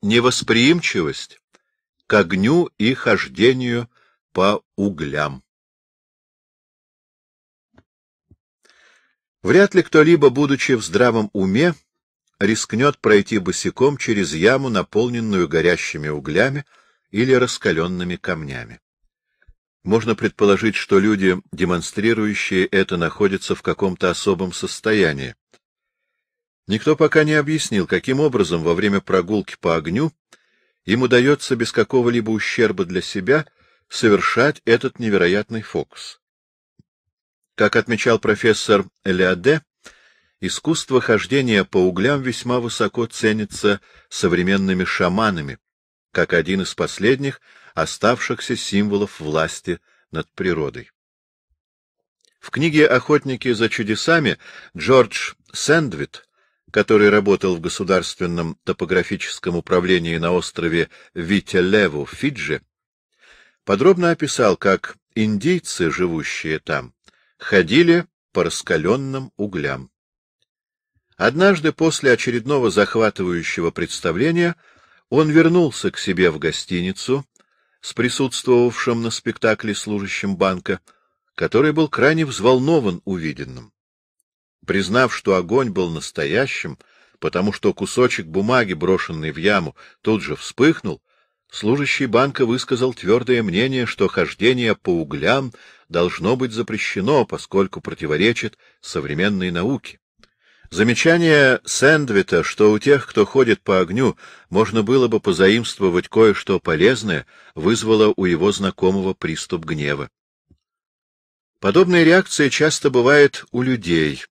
Невосприимчивость к огню и хождению по углям. Вряд ли кто-либо, будучи в здравом уме, рискнет пройти босиком через яму, наполненную горящими углями или раскаленными камнями. Можно предположить, что люди, демонстрирующие это, находятся в каком-то особом состоянии, Никто пока не объяснил, каким образом во время прогулки по огню им удается без какого-либо ущерба для себя совершать этот невероятный фокус. Как отмечал профессор Леоде, искусство хождения по углям весьма высоко ценится современными шаманами, как один из последних оставшихся символов власти над природой. В книге «Охотники за чудесами» Джордж Сэндвит который работал в Государственном топографическом управлении на острове Вителеву в Фиджи, подробно описал, как индейцы, живущие там, ходили по раскаленным углям. Однажды после очередного захватывающего представления он вернулся к себе в гостиницу с присутствовавшим на спектакле служащим банка, который был крайне взволнован увиденным. Признав, что огонь был настоящим, потому что кусочек бумаги, брошенный в яму, тут же вспыхнул, служащий банка высказал твердое мнение, что хождение по углям должно быть запрещено, поскольку противоречит современной науке. Замечание Сэндвита, что у тех, кто ходит по огню, можно было бы позаимствовать кое-что полезное, вызвало у его знакомого приступ гнева. Подобная реакция часто бывает у людей,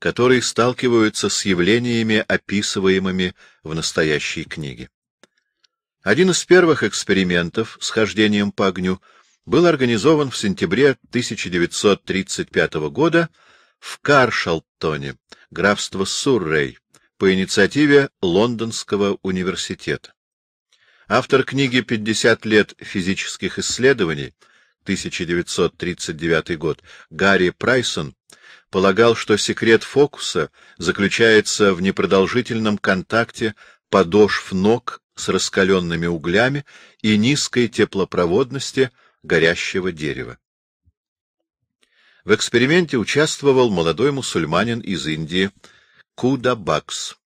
которые сталкиваются с явлениями, описываемыми в настоящей книге. Один из первых экспериментов с хождением по огню был организован в сентябре 1935 года в Каршалтоне, графство Суррей, по инициативе Лондонского университета. Автор книги «50 лет физических исследований» 1939 год Гарри Прайсон полагал, что секрет фокуса заключается в непродолжительном контакте подошв ног с раскаленными углями и низкой теплопроводности горящего дерева. В эксперименте участвовал молодой мусульманин из Индии Куда Бакс,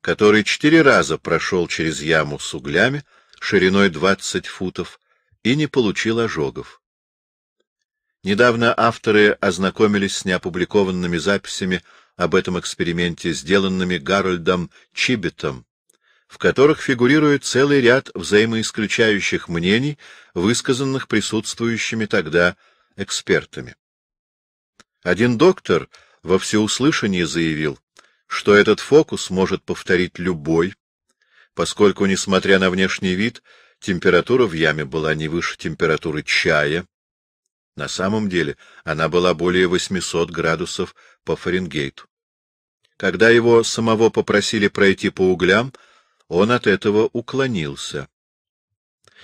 который четыре раза прошел через яму с углями шириной 20 футов и не получил ожогов. Недавно авторы ознакомились с неопубликованными записями об этом эксперименте, сделанными Гарольдом Чибетом, в которых фигурирует целый ряд взаимоисключающих мнений, высказанных присутствующими тогда экспертами. Один доктор во всеуслышании заявил, что этот фокус может повторить любой, поскольку, несмотря на внешний вид, температура в яме была не выше температуры чая, на самом деле она была более 800 градусов по Фаренгейту. Когда его самого попросили пройти по углям, он от этого уклонился.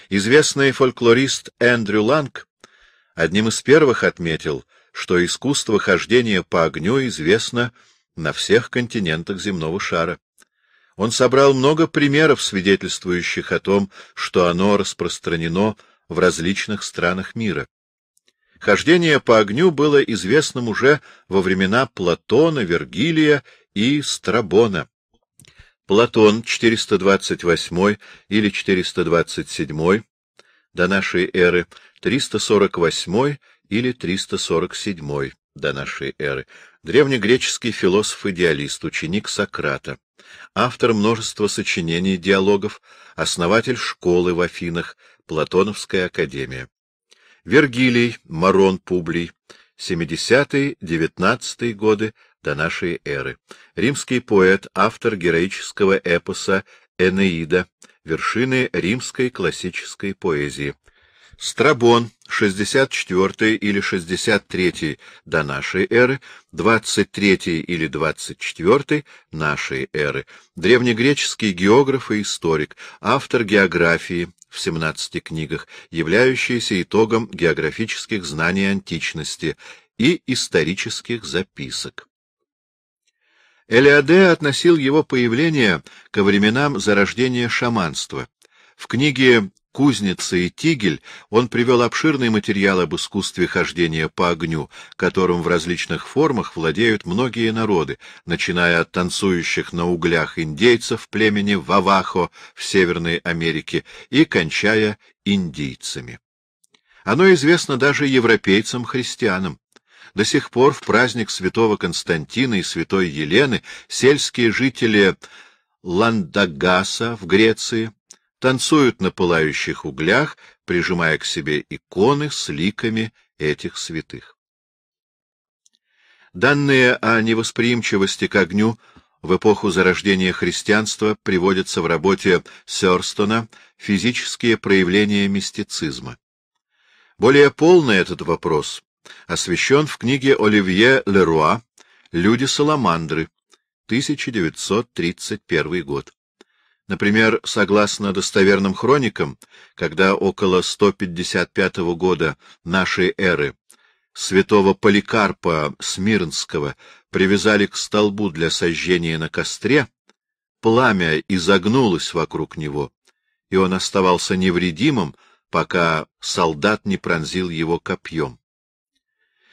Известный фольклорист Эндрю Ланг одним из первых отметил, что искусство хождения по огню известно на всех континентах земного шара. Он собрал много примеров, свидетельствующих о том, что оно распространено в различных странах мира. Хождение по огню было известным уже во времена Платона, Вергилия и Страбона. Платон 428 или 427 до нашей эры, 348 или 347 до нашей эры, древнегреческий философ-идеалист, ученик Сократа, автор множества сочинений диалогов, основатель школы в Афинах, Платоновская академия. Вергилий, Марон Публий, 70-19 годы до нашей эры. Римский поэт, автор героического эпоса «Энеида», вершины римской классической поэзии. Страбон, 64 или 63 до нашей эры, 23 или 24 нашей эры, древнегреческий географ и историк, автор географии в 17 книгах, являющийся итогом географических знаний античности и исторических записок. Элиаде относил его появление ко временам зарождения шаманства. В книге кузница и тигель, он привел обширный материал об искусстве хождения по огню, которым в различных формах владеют многие народы, начиная от танцующих на углях индейцев племени Вавахо в Северной Америке и кончая индийцами. Оно известно даже европейцам-христианам. До сих пор в праздник святого Константина и святой Елены сельские жители Ландагаса в Греции танцуют на пылающих углях, прижимая к себе иконы с ликами этих святых. Данные о невосприимчивости к огню в эпоху зарождения христианства приводятся в работе Сёрстона «Физические проявления мистицизма». Более полный этот вопрос освещен в книге Оливье Леруа «Люди-саламандры», 1931 год. Например, согласно достоверным хроникам, когда около 155 года нашей эры святого Поликарпа Смирнского привязали к столбу для сожжения на костре, пламя изогнулось вокруг него, и он оставался невредимым, пока солдат не пронзил его копьем.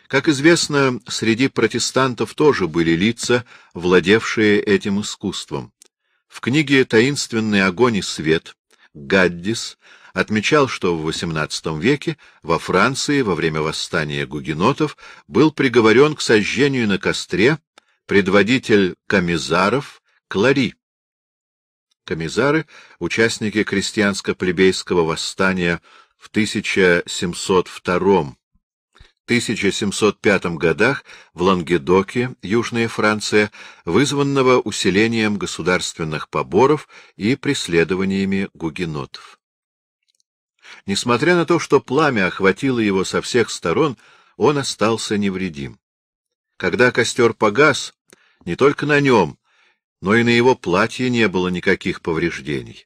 Как известно, среди протестантов тоже были лица, владевшие этим искусством. В книге «Таинственный огонь и свет» Гаддис отмечал, что в XVIII веке во Франции во время восстания гугенотов был приговорен к сожжению на костре предводитель комизаров Клари. Комизары — участники крестьянско-плебейского восстания в 1702 1705 годах в Лангедоке, Южная Франция, вызванного усилением государственных поборов и преследованиями гугенотов. Несмотря на то, что пламя охватило его со всех сторон, он остался невредим. Когда костер погас, не только на нем, но и на его платье не было никаких повреждений.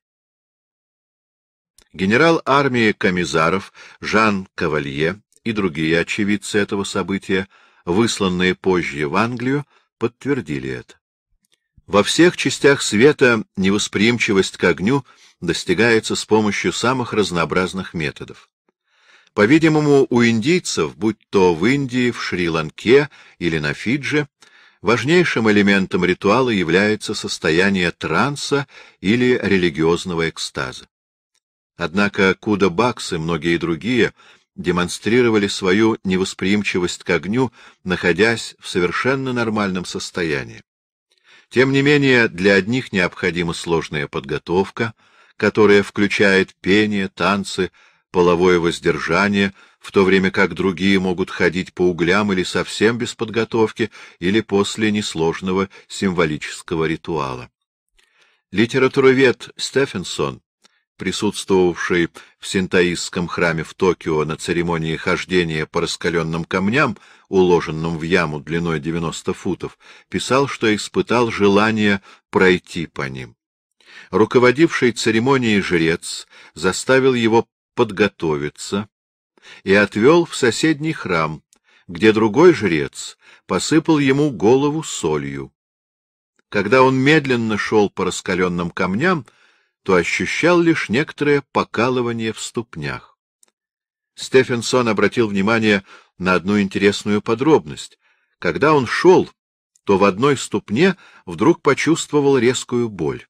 Генерал армии Камизаров Жан Кавалье и другие очевидцы этого события, высланные позже в Англию, подтвердили это. Во всех частях света невосприимчивость к огню достигается с помощью самых разнообразных методов. По-видимому, у индийцев, будь то в Индии, в Шри-Ланке или на Фидже, важнейшим элементом ритуала является состояние транса или религиозного экстаза. Однако Куда Бакс и многие другие демонстрировали свою невосприимчивость к огню, находясь в совершенно нормальном состоянии. Тем не менее, для одних необходима сложная подготовка, которая включает пение, танцы, половое воздержание, в то время как другие могут ходить по углям или совсем без подготовки, или после несложного символического ритуала. Литературовед Стефенсон присутствовавший в синтаистском храме в Токио на церемонии хождения по раскаленным камням, уложенным в яму длиной 90 футов, писал, что испытал желание пройти по ним. Руководивший церемонией жрец заставил его подготовиться и отвел в соседний храм, где другой жрец посыпал ему голову солью. Когда он медленно шел по раскаленным камням, то ощущал лишь некоторое покалывание в ступнях. Стефенсон обратил внимание на одну интересную подробность. Когда он шел, то в одной ступне вдруг почувствовал резкую боль.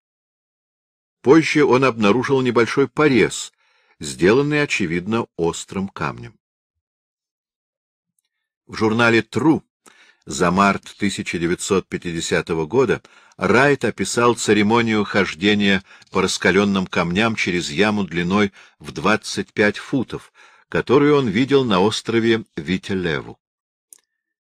Позже он обнаружил небольшой порез, сделанный, очевидно, острым камнем. В журнале True за март 1950 года Райт описал церемонию хождения по раскаленным камням через яму длиной в 25 футов, которую он видел на острове Вителеву.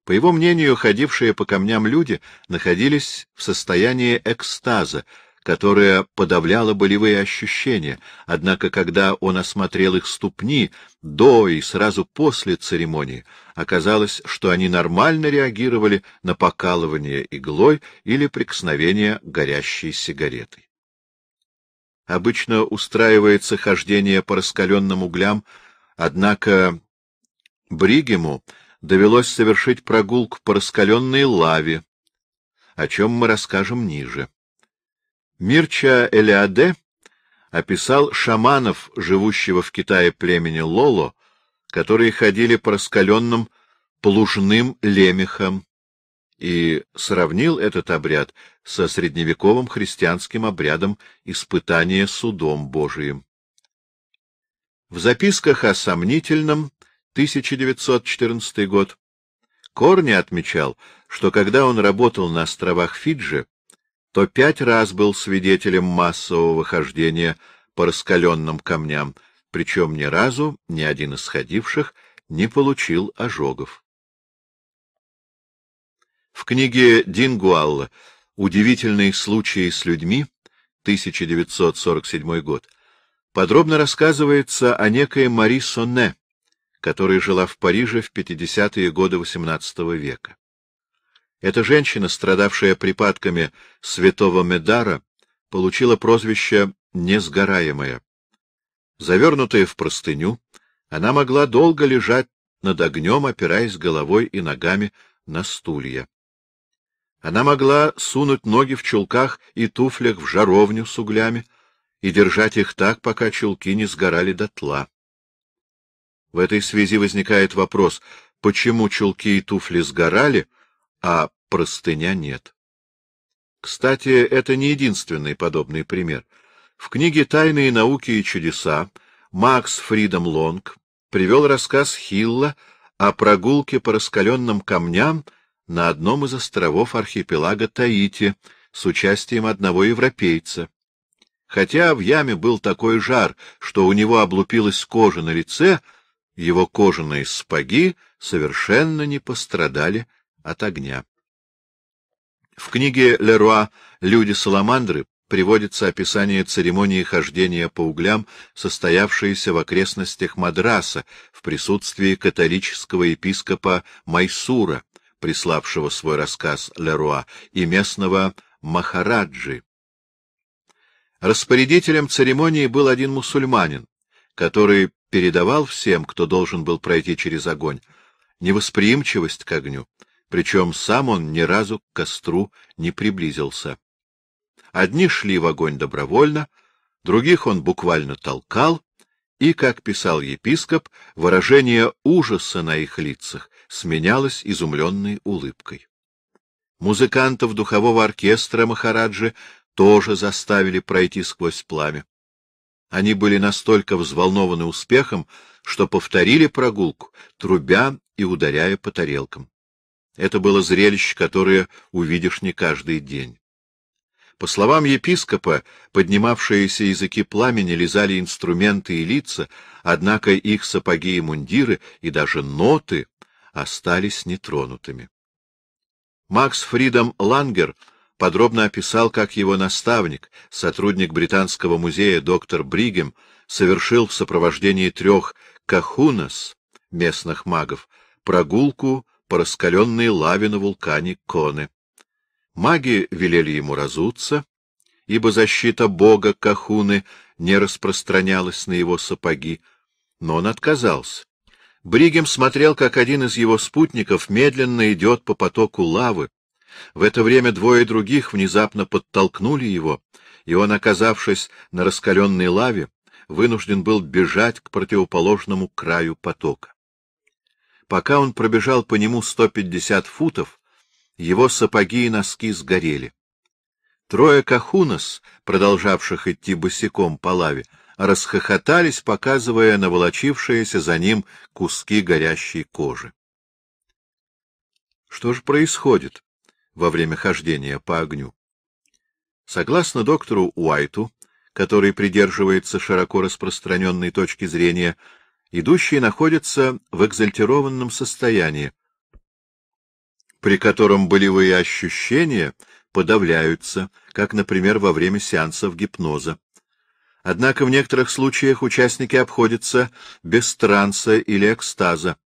По его мнению, ходившие по камням люди находились в состоянии экстаза, которая подавляла болевые ощущения, однако когда он осмотрел их ступни до и сразу после церемонии, оказалось, что они нормально реагировали на покалывание иглой или прикосновение горящей сигаретой. Обычно устраивается хождение по раскаленным углям, однако Бригему довелось совершить прогулку по раскаленной лаве, о чем мы расскажем ниже. Мирча Элиаде описал шаманов, живущего в Китае племени Лоло, которые ходили по раскаленным плужным лемехам, и сравнил этот обряд со средневековым христианским обрядом испытания судом Божиим. В записках о сомнительном 1914 год Корни отмечал, что когда он работал на островах Фиджи, то пять раз был свидетелем массового хождения по раскаленным камням, причем ни разу ни один из ходивших не получил ожогов. В книге Дингуалла «Удивительные случаи с людьми» 1947 год подробно рассказывается о некой Мари Сонне, которая жила в Париже в 50-е годы XVIII века. Эта женщина, страдавшая припадками святого Медара, получила прозвище «несгораемая». Завернутая в простыню, она могла долго лежать над огнем, опираясь головой и ногами на стулья. Она могла сунуть ноги в чулках и туфлях в жаровню с углями и держать их так, пока чулки не сгорали дотла. В этой связи возникает вопрос, почему чулки и туфли сгорали, — а простыня нет. Кстати, это не единственный подобный пример. В книге «Тайные науки и чудеса» Макс Фридом Лонг привел рассказ Хилла о прогулке по раскаленным камням на одном из островов архипелага Таити с участием одного европейца. Хотя в яме был такой жар, что у него облупилась кожа на лице, его кожаные спаги совершенно не пострадали от огня. В книге Леруа «Люди-саламандры» приводится описание церемонии хождения по углям, состоявшейся в окрестностях Мадраса в присутствии католического епископа Майсура, приславшего свой рассказ Леруа, и местного Махараджи. Распорядителем церемонии был один мусульманин, который передавал всем, кто должен был пройти через огонь, невосприимчивость к огню, причем сам он ни разу к костру не приблизился. Одни шли в огонь добровольно, других он буквально толкал, и, как писал епископ, выражение ужаса на их лицах сменялось изумленной улыбкой. Музыкантов духового оркестра Махараджи тоже заставили пройти сквозь пламя. Они были настолько взволнованы успехом, что повторили прогулку, трубя и ударяя по тарелкам. Это было зрелище, которое увидишь не каждый день. По словам епископа, поднимавшиеся языки пламени лизали инструменты и лица, однако их сапоги и мундиры, и даже ноты остались нетронутыми. Макс Фридом Лангер подробно описал, как его наставник, сотрудник Британского музея доктор Бригем, совершил в сопровождении трех кахунас, местных магов, прогулку по раскаленной лаве на вулкане Коны. Маги велели ему разуться, ибо защита бога Кахуны не распространялась на его сапоги, но он отказался. Бригем смотрел, как один из его спутников медленно идет по потоку лавы. В это время двое других внезапно подтолкнули его, и он, оказавшись на раскаленной лаве, вынужден был бежать к противоположному краю потока. Пока он пробежал по нему 150 футов, его сапоги и носки сгорели. Трое кахунос, продолжавших идти босиком по лаве, расхохотались, показывая наволочившиеся за ним куски горящей кожи. Что же происходит во время хождения по огню? Согласно доктору Уайту, который придерживается широко распространенной точки зрения, идущий находится в экзальтированном состоянии, при котором болевые ощущения подавляются, как, например, во время сеансов гипноза. Однако в некоторых случаях участники обходятся без транса или экстаза.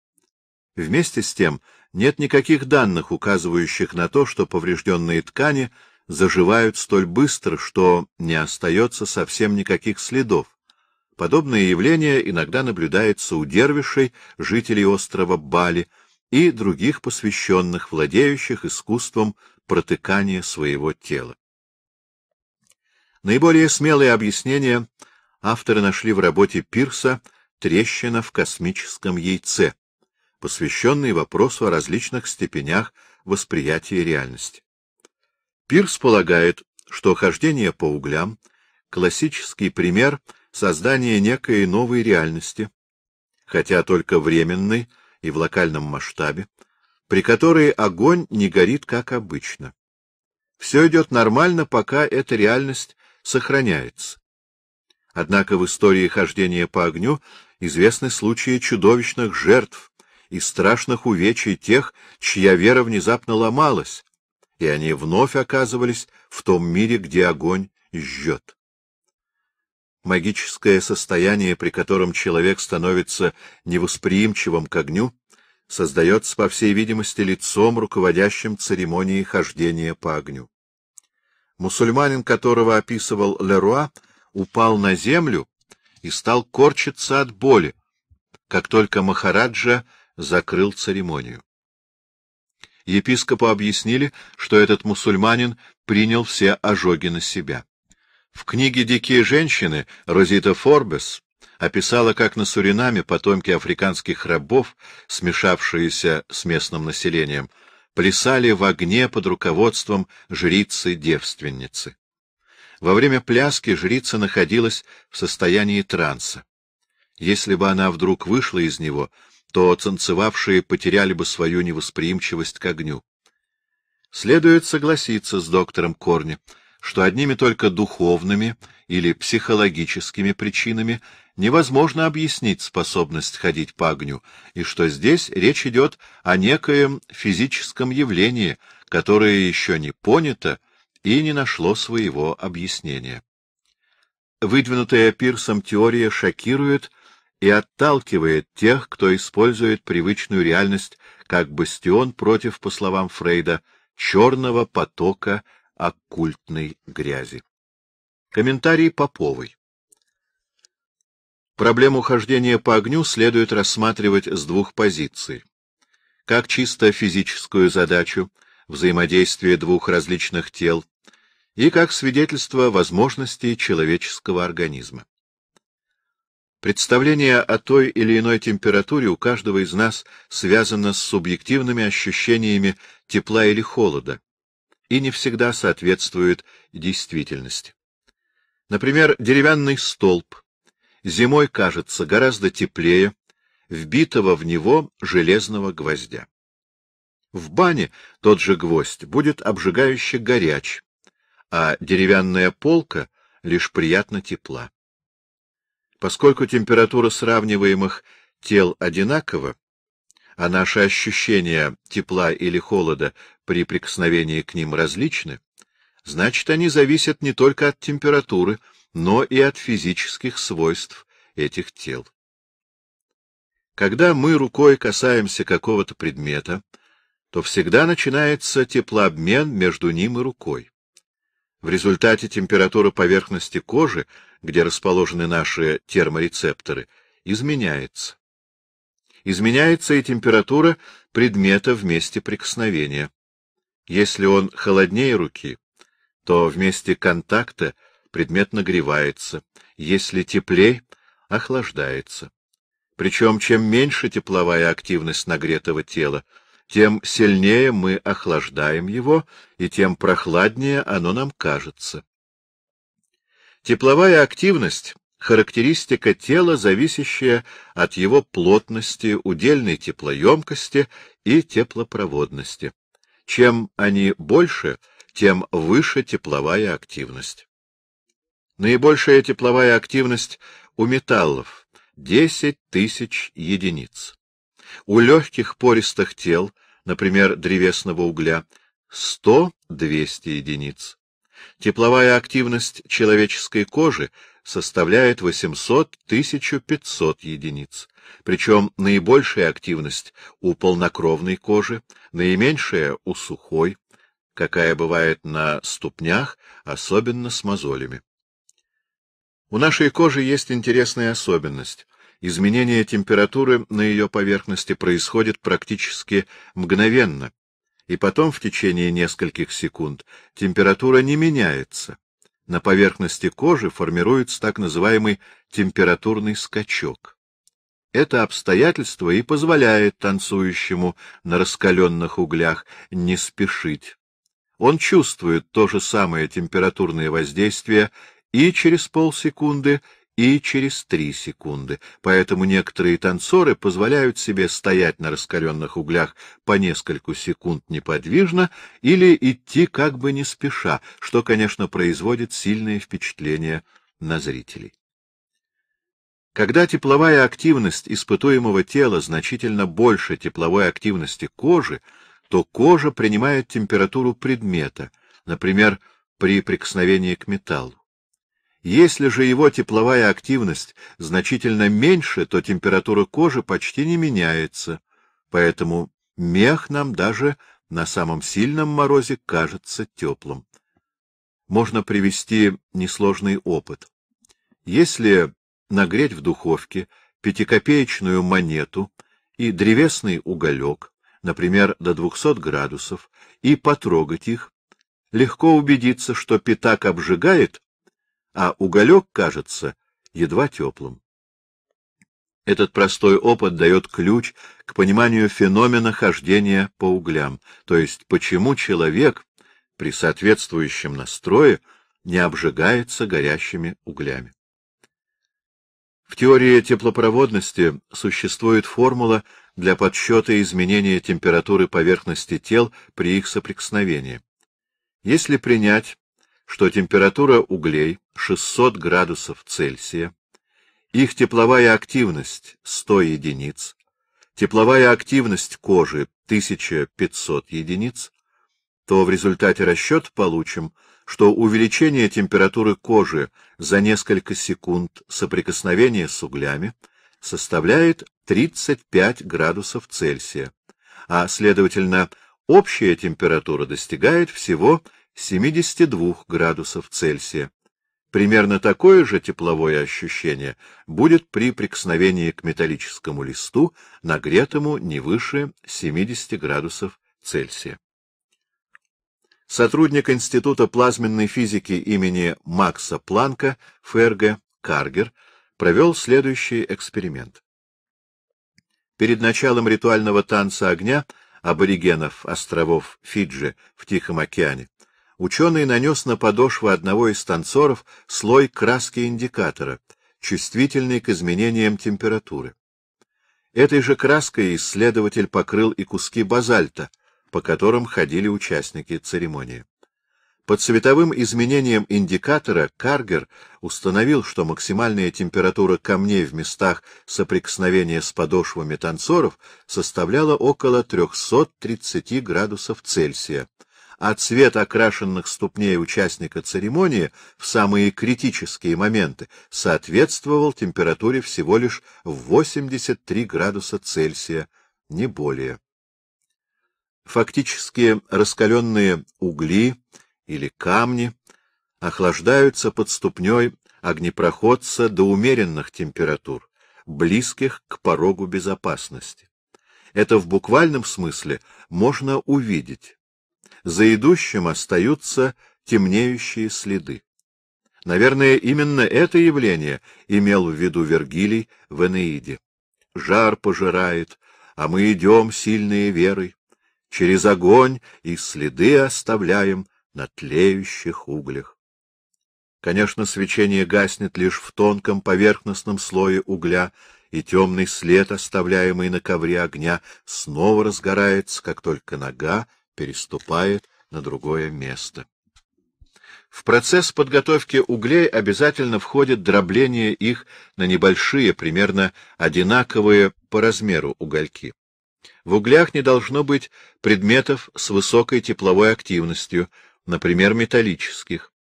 Вместе с тем, нет никаких данных, указывающих на то, что поврежденные ткани заживают столь быстро, что не остается совсем никаких следов. Подобные явления иногда наблюдаются у дервишей, жителей острова Бали и других посвященных, владеющих искусством протыкания своего тела. Наиболее смелые объяснения авторы нашли в работе Пирса «Трещина в космическом яйце», посвященной вопросу о различных степенях восприятия реальности. Пирс полагает, что хождение по углям — классический пример — создание некой новой реальности, хотя только временной и в локальном масштабе, при которой огонь не горит, как обычно. Все идет нормально, пока эта реальность сохраняется. Однако в истории хождения по огню известны случаи чудовищных жертв и страшных увечий тех, чья вера внезапно ломалась, и они вновь оказывались в том мире, где огонь жжет магическое состояние, при котором человек становится невосприимчивым к огню, создается, по всей видимости, лицом, руководящим церемонией хождения по огню. Мусульманин, которого описывал Леруа, упал на землю и стал корчиться от боли, как только Махараджа закрыл церемонию. Епископу объяснили, что этот мусульманин принял все ожоги на себя. В книге «Дикие женщины» Розита Форбес описала, как на Суринаме потомки африканских рабов, смешавшиеся с местным населением, плясали в огне под руководством жрицы-девственницы. Во время пляски жрица находилась в состоянии транса. Если бы она вдруг вышла из него, то танцевавшие потеряли бы свою невосприимчивость к огню. Следует согласиться с доктором Корни — что одними только духовными или психологическими причинами невозможно объяснить способность ходить по огню, и что здесь речь идет о некоем физическом явлении, которое еще не понято и не нашло своего объяснения. Выдвинутая Пирсом теория шокирует и отталкивает тех, кто использует привычную реальность как бастион против, по словам Фрейда, черного потока оккультной грязи. Комментарий Поповой. Проблему хождения по огню следует рассматривать с двух позиций. Как чисто физическую задачу взаимодействия двух различных тел и как свидетельство возможностей человеческого организма. Представление о той или иной температуре у каждого из нас связано с субъективными ощущениями тепла или холода, и не всегда соответствует действительности. Например, деревянный столб зимой кажется гораздо теплее вбитого в него железного гвоздя. В бане тот же гвоздь будет обжигающе горяч, а деревянная полка лишь приятно тепла. Поскольку температура сравниваемых тел одинакова, а наши ощущения тепла или холода при прикосновении к ним различны, значит, они зависят не только от температуры, но и от физических свойств этих тел. Когда мы рукой касаемся какого-то предмета, то всегда начинается теплообмен между ним и рукой. В результате температура поверхности кожи, где расположены наши терморецепторы, изменяется. Изменяется и температура предмета в месте прикосновения. Если он холоднее руки, то в месте контакта предмет нагревается, если теплее — охлаждается. Причем чем меньше тепловая активность нагретого тела, тем сильнее мы охлаждаем его, и тем прохладнее оно нам кажется. Тепловая активность характеристика тела, зависящая от его плотности, удельной теплоемкости и теплопроводности. Чем они больше, тем выше тепловая активность. Наибольшая тепловая активность у металлов — 10 тысяч единиц. У легких пористых тел, например, древесного угля, 100-200 единиц. Тепловая активность человеческой кожи — составляет 800-1500 единиц, причем наибольшая активность у полнокровной кожи, наименьшая у сухой, какая бывает на ступнях, особенно с мозолями. У нашей кожи есть интересная особенность. Изменение температуры на ее поверхности происходит практически мгновенно, и потом в течение нескольких секунд температура не меняется, на поверхности кожи формируется так называемый температурный скачок. Это обстоятельство и позволяет танцующему на раскаленных углях не спешить. Он чувствует то же самое температурное воздействие и через полсекунды, и через три секунды, поэтому некоторые танцоры позволяют себе стоять на раскаленных углях по нескольку секунд неподвижно или идти как бы не спеша, что, конечно, производит сильное впечатление на зрителей. Когда тепловая активность испытуемого тела значительно больше тепловой активности кожи, то кожа принимает температуру предмета, например, при прикосновении к металлу. Если же его тепловая активность значительно меньше, то температура кожи почти не меняется, поэтому мех нам даже на самом сильном морозе кажется теплым. Можно привести несложный опыт. Если нагреть в духовке пятикопеечную монету и древесный уголек, например, до 200 градусов, и потрогать их, легко убедиться, что пятак обжигает, а уголек кажется едва теплым. Этот простой опыт дает ключ к пониманию феномена хождения по углям, то есть почему человек при соответствующем настрое не обжигается горящими углями. В теории теплопроводности существует формула для подсчета изменения температуры поверхности тел при их соприкосновении. Если принять что температура углей 600 градусов Цельсия, их тепловая активность 100 единиц, тепловая активность кожи 1500 единиц, то в результате расчета получим, что увеличение температуры кожи за несколько секунд соприкосновения с углями составляет 35 градусов Цельсия, а, следовательно, общая температура достигает всего 72 градусов Цельсия. Примерно такое же тепловое ощущение будет при прикосновении к металлическому листу, нагретому не выше 70 градусов Цельсия. Сотрудник Института плазменной физики имени Макса Планка ФРГ Каргер провел следующий эксперимент. Перед началом ритуального танца огня аборигенов островов Фиджи в Тихом океане ученый нанес на подошву одного из танцоров слой краски индикатора, чувствительный к изменениям температуры. Этой же краской исследователь покрыл и куски базальта, по которым ходили участники церемонии. Под цветовым изменением индикатора Каргер установил, что максимальная температура камней в местах соприкосновения с подошвами танцоров составляла около 330 градусов Цельсия, а цвет окрашенных ступней участника церемонии в самые критические моменты соответствовал температуре всего лишь в 83 градуса Цельсия, не более. Фактически раскаленные угли или камни охлаждаются под ступней огнепроходца до умеренных температур, близких к порогу безопасности. Это в буквальном смысле можно увидеть за идущим остаются темнеющие следы. Наверное, именно это явление имел в виду Вергилий в Энеиде. Жар пожирает, а мы идем сильные верой, через огонь и следы оставляем на тлеющих углях. Конечно, свечение гаснет лишь в тонком поверхностном слое угля, и темный след, оставляемый на ковре огня, снова разгорается, как только нога переступает на другое место. В процесс подготовки углей обязательно входит дробление их на небольшие, примерно одинаковые по размеру угольки. В углях не должно быть предметов с высокой тепловой активностью, например, металлических.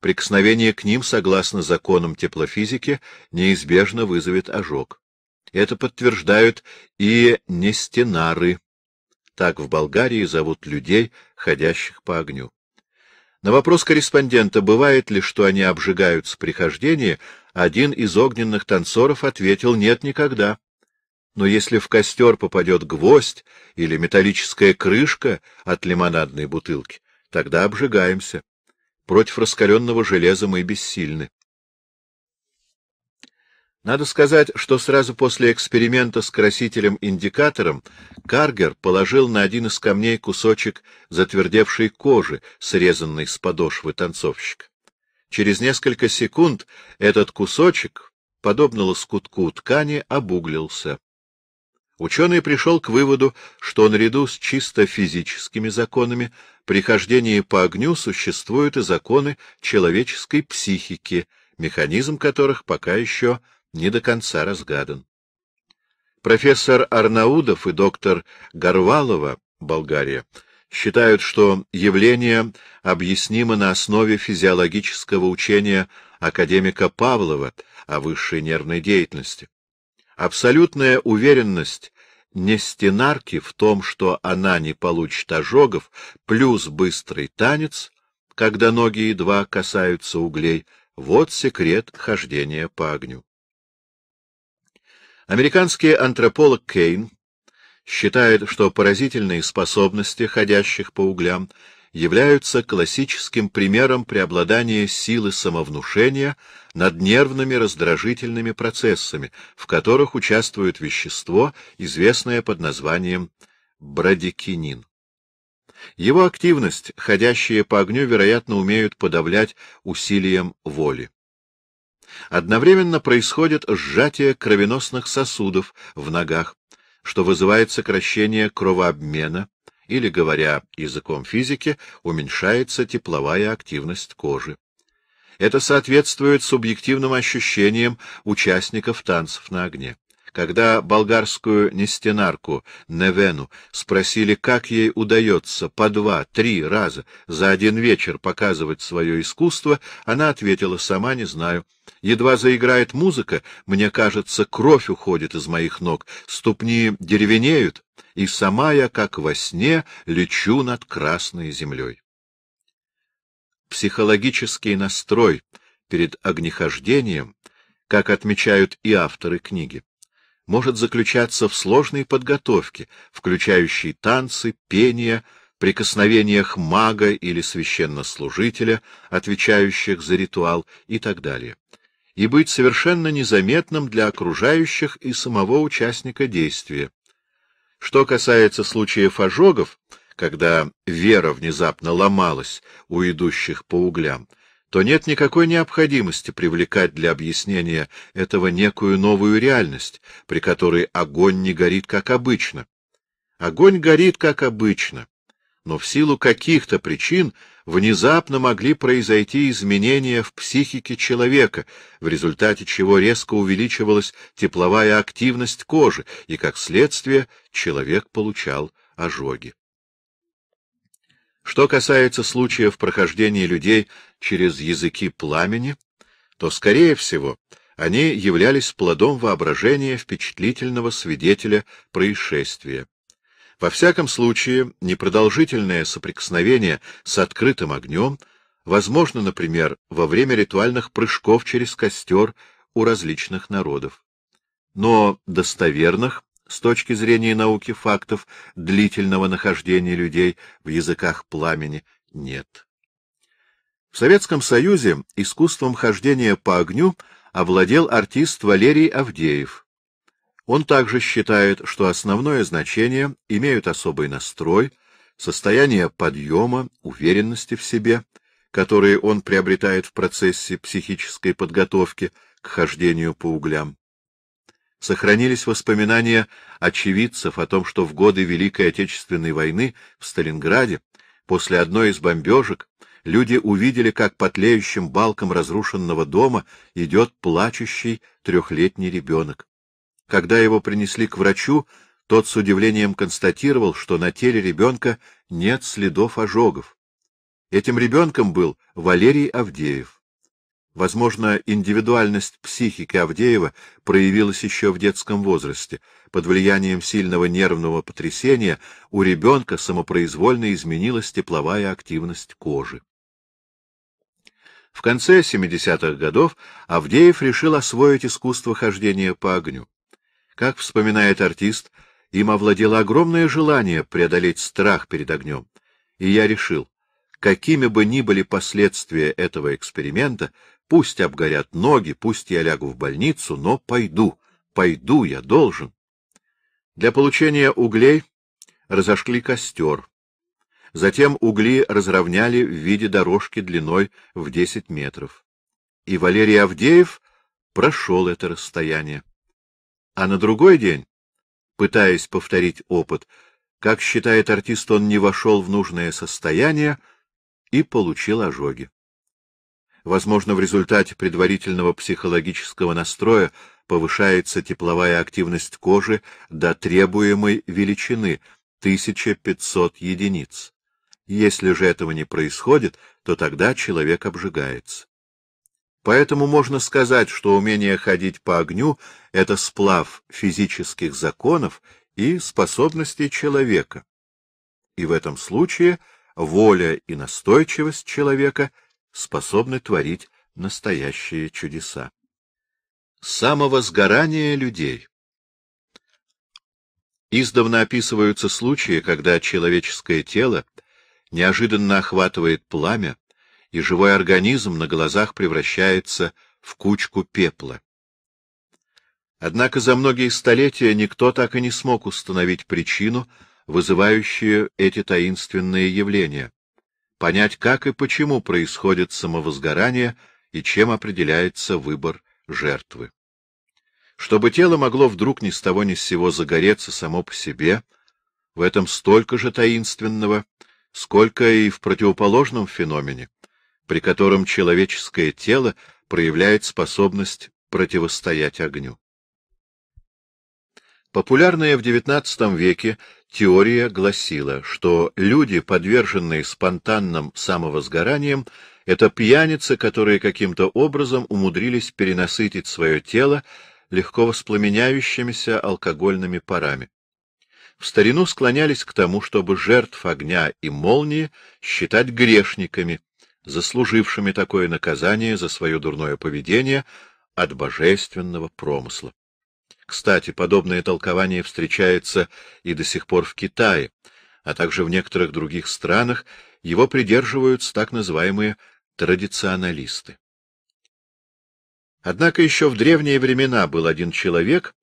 Прикосновение к ним, согласно законам теплофизики, неизбежно вызовет ожог. Это подтверждают и нестенары, так в Болгарии зовут людей, ходящих по огню. На вопрос корреспондента, бывает ли, что они обжигают с прихождения, один из огненных танцоров ответил «нет, никогда». Но если в костер попадет гвоздь или металлическая крышка от лимонадной бутылки, тогда обжигаемся. Против раскаленного железа мы бессильны. Надо сказать, что сразу после эксперимента с красителем-индикатором Каргер положил на один из камней кусочек затвердевшей кожи, срезанной с подошвы танцовщика. Через несколько секунд этот кусочек, подобно лоскутку ткани, обуглился. Ученый пришел к выводу, что наряду с чисто физическими законами при по огню существуют и законы человеческой психики, механизм которых пока еще не до конца разгадан. Профессор Арнаудов и доктор Горвалова, Болгария, считают, что явление объяснимо на основе физиологического учения академика Павлова о высшей нервной деятельности. Абсолютная уверенность нестенарки в том, что она не получит ожогов, плюс быстрый танец, когда ноги едва касаются углей, вот секрет хождения по огню. Американский антрополог Кейн считает, что поразительные способности ходящих по углям являются классическим примером преобладания силы самовнушения над нервными раздражительными процессами, в которых участвует вещество, известное под названием брадикинин. Его активность ходящие по огню, вероятно, умеют подавлять усилием воли. Одновременно происходит сжатие кровеносных сосудов в ногах, что вызывает сокращение кровообмена, или, говоря языком физики, уменьшается тепловая активность кожи. Это соответствует субъективным ощущениям участников танцев на огне. Когда болгарскую нестенарку Невену спросили, как ей удается по два-три раза за один вечер показывать свое искусство, она ответила, сама не знаю. Едва заиграет музыка, мне кажется, кровь уходит из моих ног, ступни деревенеют, и сама я, как во сне, лечу над красной землей. Психологический настрой перед огнехождением — как отмечают и авторы книги, может заключаться в сложной подготовке, включающей танцы, пение, прикосновениях мага или священнослужителя, отвечающих за ритуал и так далее, и быть совершенно незаметным для окружающих и самого участника действия. Что касается случаев ожогов, когда вера внезапно ломалась у идущих по углям, то нет никакой необходимости привлекать для объяснения этого некую новую реальность, при которой огонь не горит как обычно. Огонь горит как обычно, но в силу каких-то причин внезапно могли произойти изменения в психике человека, в результате чего резко увеличивалась тепловая активность кожи, и, как следствие, человек получал ожоги. Что касается случаев прохождения людей через языки пламени, то, скорее всего, они являлись плодом воображения впечатлительного свидетеля происшествия. Во всяком случае, непродолжительное соприкосновение с открытым огнем возможно, например, во время ритуальных прыжков через костер у различных народов. Но достоверных с точки зрения науки фактов длительного нахождения людей в языках пламени нет. В Советском Союзе искусством хождения по огню овладел артист Валерий Авдеев. Он также считает, что основное значение имеют особый настрой, состояние подъема, уверенности в себе, которые он приобретает в процессе психической подготовки к хождению по углям. Сохранились воспоминания очевидцев о том, что в годы Великой Отечественной войны в Сталинграде после одной из бомбежек люди увидели, как по тлеющим балкам разрушенного дома идет плачущий трехлетний ребенок. Когда его принесли к врачу, тот с удивлением констатировал, что на теле ребенка нет следов ожогов. Этим ребенком был Валерий Авдеев. Возможно, индивидуальность психики Авдеева проявилась еще в детском возрасте. Под влиянием сильного нервного потрясения у ребенка самопроизвольно изменилась тепловая активность кожи. В конце 70-х годов Авдеев решил освоить искусство хождения по огню. Как вспоминает артист, им овладело огромное желание преодолеть страх перед огнем. И я решил, какими бы ни были последствия этого эксперимента, Пусть обгорят ноги, пусть я лягу в больницу, но пойду, пойду я должен. Для получения углей разожгли костер. Затем угли разровняли в виде дорожки длиной в 10 метров. И Валерий Авдеев прошел это расстояние. А на другой день, пытаясь повторить опыт, как считает артист, он не вошел в нужное состояние и получил ожоги. Возможно, в результате предварительного психологического настроя повышается тепловая активность кожи до требуемой величины 1500 единиц. Если же этого не происходит, то тогда человек обжигается. Поэтому можно сказать, что умение ходить по огню — это сплав физических законов и способностей человека. И в этом случае воля и настойчивость человека способны творить настоящие чудеса. Самовозгорание людей Издавна описываются случаи, когда человеческое тело неожиданно охватывает пламя, и живой организм на глазах превращается в кучку пепла. Однако за многие столетия никто так и не смог установить причину, вызывающую эти таинственные явления понять, как и почему происходит самовозгорание и чем определяется выбор жертвы. Чтобы тело могло вдруг ни с того ни с сего загореться само по себе, в этом столько же таинственного, сколько и в противоположном феномене, при котором человеческое тело проявляет способность противостоять огню. Популярная в XIX веке Теория гласила, что люди, подверженные спонтанным самовозгораниям, это пьяницы, которые каким-то образом умудрились перенасытить свое тело легко воспламеняющимися алкогольными парами. В старину склонялись к тому, чтобы жертв огня и молнии считать грешниками, заслужившими такое наказание за свое дурное поведение от божественного промысла. Кстати, подобное толкование встречается и до сих пор в Китае, а также в некоторых других странах его придерживаются так называемые традиционалисты. Однако еще в древние времена был один человек,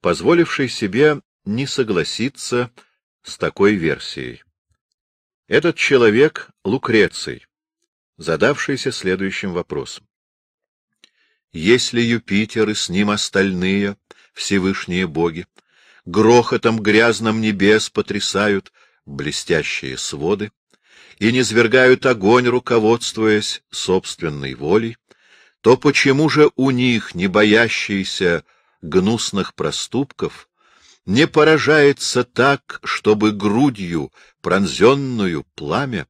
позволивший себе не согласиться с такой версией. Этот человек — Лукреций, задавшийся следующим вопросом. Если Юпитер и с ним остальные — всевышние боги, грохотом грязным небес потрясают блестящие своды и низвергают огонь, руководствуясь собственной волей, то почему же у них, не боящиеся гнусных проступков, не поражается так, чтобы грудью, пронзенную пламя,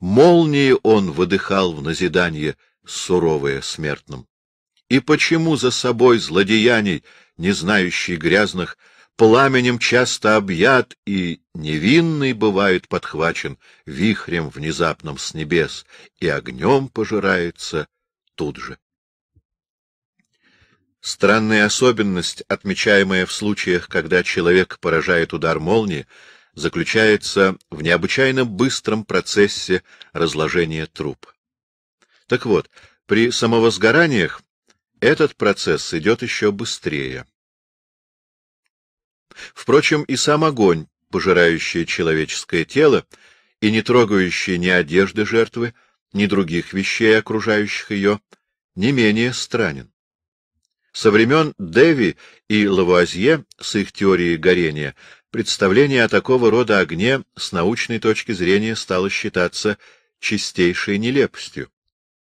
молнии он выдыхал в назидание суровое смертным? И почему за собой злодеяний, не знающий грязных, пламенем часто объят и невинный бывает подхвачен вихрем внезапным с небес и огнем пожирается тут же? Странная особенность, отмечаемая в случаях, когда человек поражает удар молнии, заключается в необычайно быстром процессе разложения трупа. Так вот, при самовозгораниях этот процесс идет еще быстрее. Впрочем, и сам огонь, пожирающий человеческое тело и не трогающий ни одежды жертвы, ни других вещей, окружающих ее, не менее странен. Со времен Деви и Лавуазье с их теорией горения представление о такого рода огне с научной точки зрения стало считаться чистейшей нелепостью.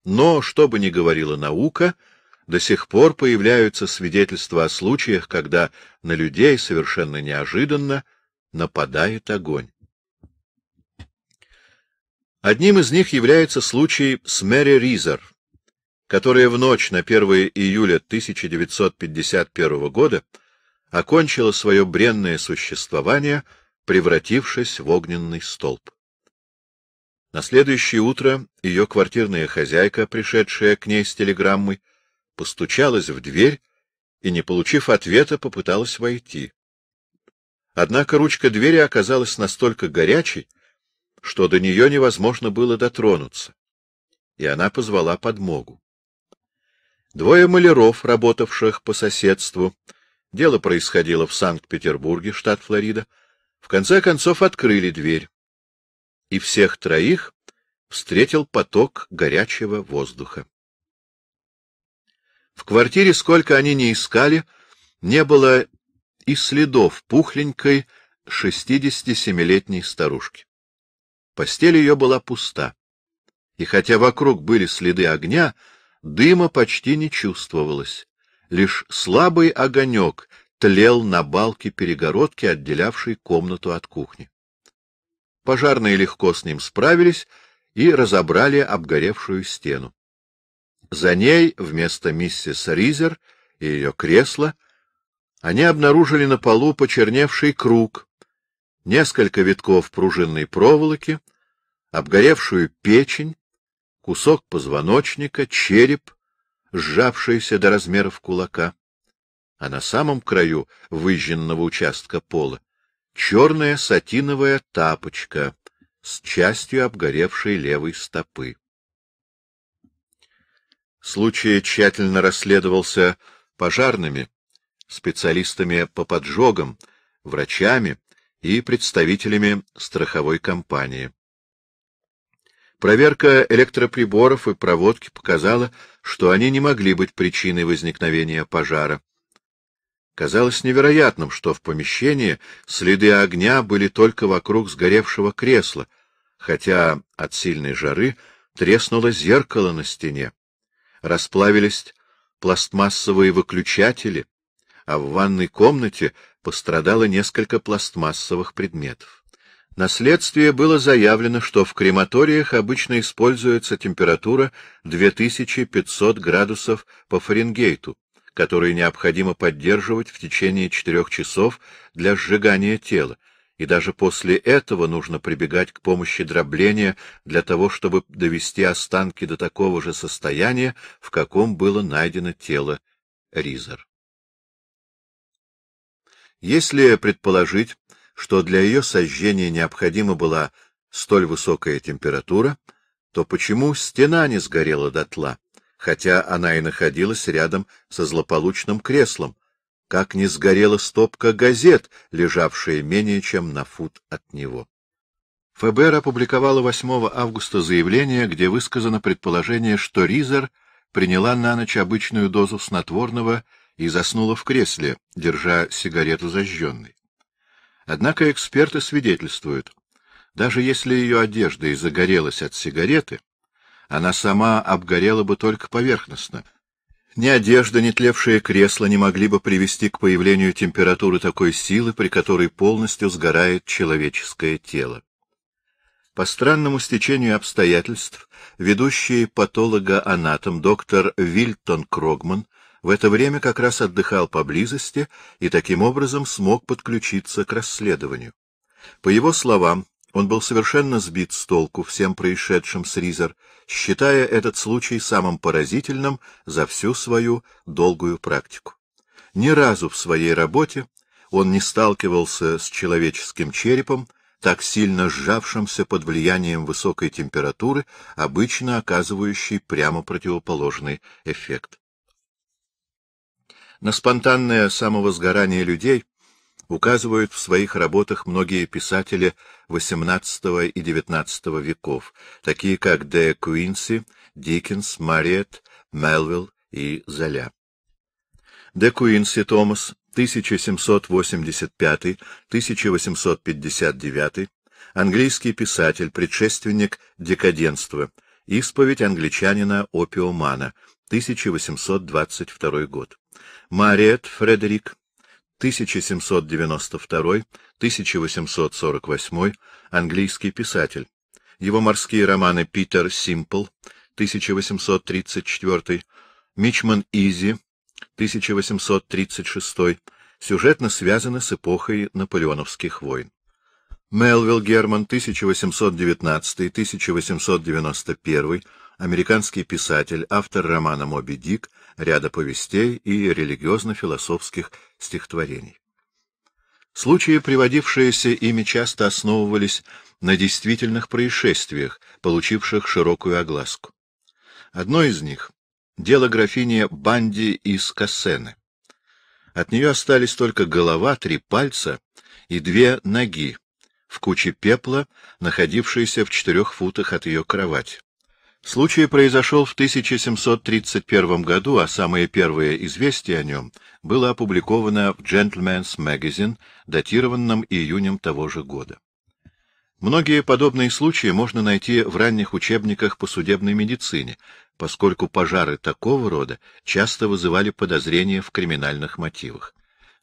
Но, что бы ни говорила наука, — до сих пор появляются свидетельства о случаях, когда на людей совершенно неожиданно нападает огонь. Одним из них является случай с Мэри Ризер, которая в ночь на 1 июля 1951 года окончила свое бренное существование, превратившись в огненный столб. На следующее утро ее квартирная хозяйка, пришедшая к ней с телеграммой, постучалась в дверь и, не получив ответа, попыталась войти. Однако ручка двери оказалась настолько горячей, что до нее невозможно было дотронуться, и она позвала подмогу. Двое маляров, работавших по соседству, дело происходило в Санкт-Петербурге, штат Флорида, в конце концов открыли дверь, и всех троих встретил поток горячего воздуха. В квартире, сколько они ни искали, не было и следов пухленькой 67-летней старушки. Постель ее была пуста, и хотя вокруг были следы огня, дыма почти не чувствовалось. Лишь слабый огонек тлел на балке перегородки, отделявшей комнату от кухни. Пожарные легко с ним справились и разобрали обгоревшую стену. За ней вместо миссис Ризер и ее кресла они обнаружили на полу почерневший круг, несколько витков пружинной проволоки, обгоревшую печень, кусок позвоночника, череп, сжавшийся до размеров кулака, а на самом краю выжженного участка пола черная сатиновая тапочка с частью обгоревшей левой стопы. Случай тщательно расследовался пожарными, специалистами по поджогам, врачами и представителями страховой компании. Проверка электроприборов и проводки показала, что они не могли быть причиной возникновения пожара. Казалось невероятным, что в помещении следы огня были только вокруг сгоревшего кресла, хотя от сильной жары треснуло зеркало на стене расплавились пластмассовые выключатели, а в ванной комнате пострадало несколько пластмассовых предметов. На следствие было заявлено, что в крематориях обычно используется температура 2500 градусов по Фаренгейту, которую необходимо поддерживать в течение четырех часов для сжигания тела, и даже после этого нужно прибегать к помощи дробления для того, чтобы довести останки до такого же состояния, в каком было найдено тело Ризер. Если предположить, что для ее сожжения необходима была столь высокая температура, то почему стена не сгорела дотла, хотя она и находилась рядом со злополучным креслом, как не сгорела стопка газет, лежавшая менее чем на фут от него. ФБР опубликовало 8 августа заявление, где высказано предположение, что Ризер приняла на ночь обычную дозу снотворного и заснула в кресле, держа сигарету зажженной. Однако эксперты свидетельствуют, даже если ее одежда и загорелась от сигареты, она сама обгорела бы только поверхностно — ни одежда, ни тлевшее кресло не могли бы привести к появлению температуры такой силы, при которой полностью сгорает человеческое тело. По странному стечению обстоятельств, ведущий патолога-анатом доктор Вильтон Крогман в это время как раз отдыхал поблизости и таким образом смог подключиться к расследованию. По его словам, он был совершенно сбит с толку всем происшедшим с Ризер, считая этот случай самым поразительным за всю свою долгую практику. Ни разу в своей работе он не сталкивался с человеческим черепом, так сильно сжавшимся под влиянием высокой температуры, обычно оказывающей прямо противоположный эффект. На спонтанное самовозгорание людей указывают в своих работах многие писатели XVIII и XIX веков, такие как Де Куинси, Диккенс, Мариетт, Мелвилл и Золя. Де Куинси Томас 1785-1859, английский писатель, предшественник декаденства, исповедь англичанина Опиомана, 1822 год. Мариет Фредерик 1792-1848, английский писатель. Его морские романы «Питер Симпл» 1834, «Мичман Изи» 1836 сюжетно связаны с эпохой наполеоновских войн. Мелвилл Герман 1819-1891, американский писатель, автор романа «Моби Дик», ряда повестей и религиозно-философских стихотворений. Случаи, приводившиеся ими, часто основывались на действительных происшествиях, получивших широкую огласку. Одно из них — дело графини Банди из Кассены. От нее остались только голова, три пальца и две ноги в куче пепла, находившейся в четырех футах от ее кровати. Случай произошел в 1731 году, а самое первое известие о нем было опубликовано в Gentleman's Magazine, датированном июнем того же года. Многие подобные случаи можно найти в ранних учебниках по судебной медицине, поскольку пожары такого рода часто вызывали подозрения в криминальных мотивах.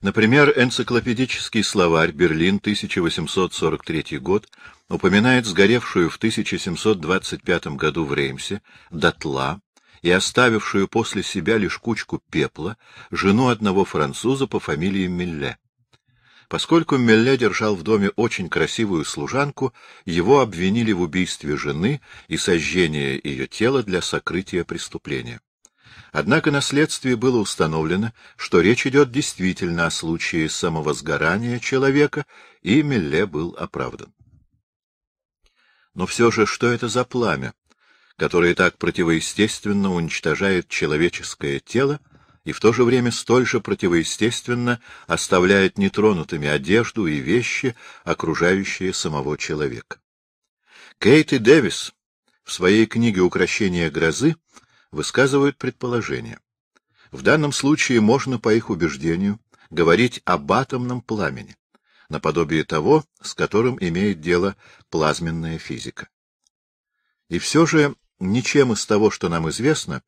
Например, энциклопедический словарь «Берлин, 1843 год» упоминает сгоревшую в 1725 году в Реймсе дотла и оставившую после себя лишь кучку пепла жену одного француза по фамилии Милле. Поскольку Мелле держал в доме очень красивую служанку, его обвинили в убийстве жены и сожжении ее тела для сокрытия преступления. Однако на следствии было установлено, что речь идет действительно о случае самовозгорания человека, и Милле был оправдан. Но все же, что это за пламя, которое так противоестественно уничтожает человеческое тело и в то же время столь же противоестественно оставляет нетронутыми одежду и вещи, окружающие самого человека? Кейт и Дэвис в своей книге «Укращение грозы» высказывают предположения. В данном случае можно, по их убеждению, говорить об атомном пламени, наподобие того, с которым имеет дело плазменная физика. И все же ничем из того, что нам известно,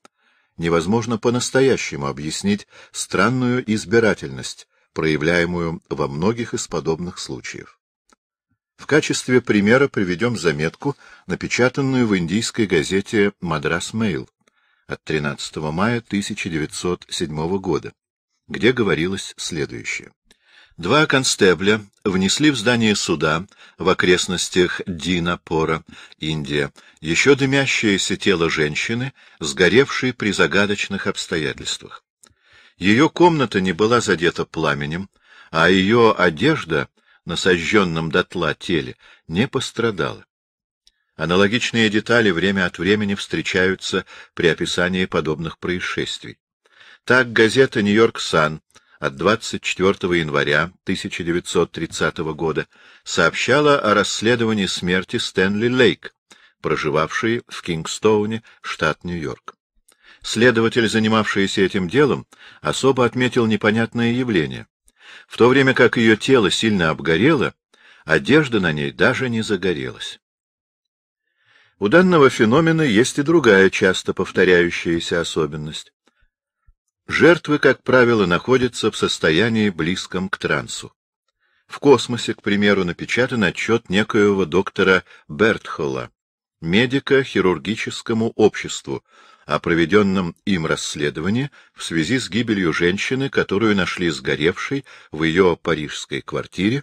невозможно по-настоящему объяснить странную избирательность, проявляемую во многих из подобных случаев. В качестве примера приведем заметку, напечатанную в индийской газете «Мадрас Мейл», от 13 мая 1907 года, где говорилось следующее. Два констебля внесли в здание суда в окрестностях Динапора, Индия, еще дымящееся тело женщины, сгоревшей при загадочных обстоятельствах. Ее комната не была задета пламенем, а ее одежда на сожженном дотла теле не пострадала. Аналогичные детали время от времени встречаются при описании подобных происшествий. Так газета «Нью-Йорк Сан» от 24 января 1930 года сообщала о расследовании смерти Стэнли Лейк, проживавшей в Кингстоуне, штат Нью-Йорк. Следователь, занимавшийся этим делом, особо отметил непонятное явление. В то время как ее тело сильно обгорело, одежда на ней даже не загорелась. У данного феномена есть и другая часто повторяющаяся особенность. Жертвы, как правило, находятся в состоянии близком к трансу. В космосе, к примеру, напечатан отчет некоего доктора Бертхолла, медика хирургическому обществу, о проведенном им расследовании в связи с гибелью женщины, которую нашли сгоревшей в ее парижской квартире,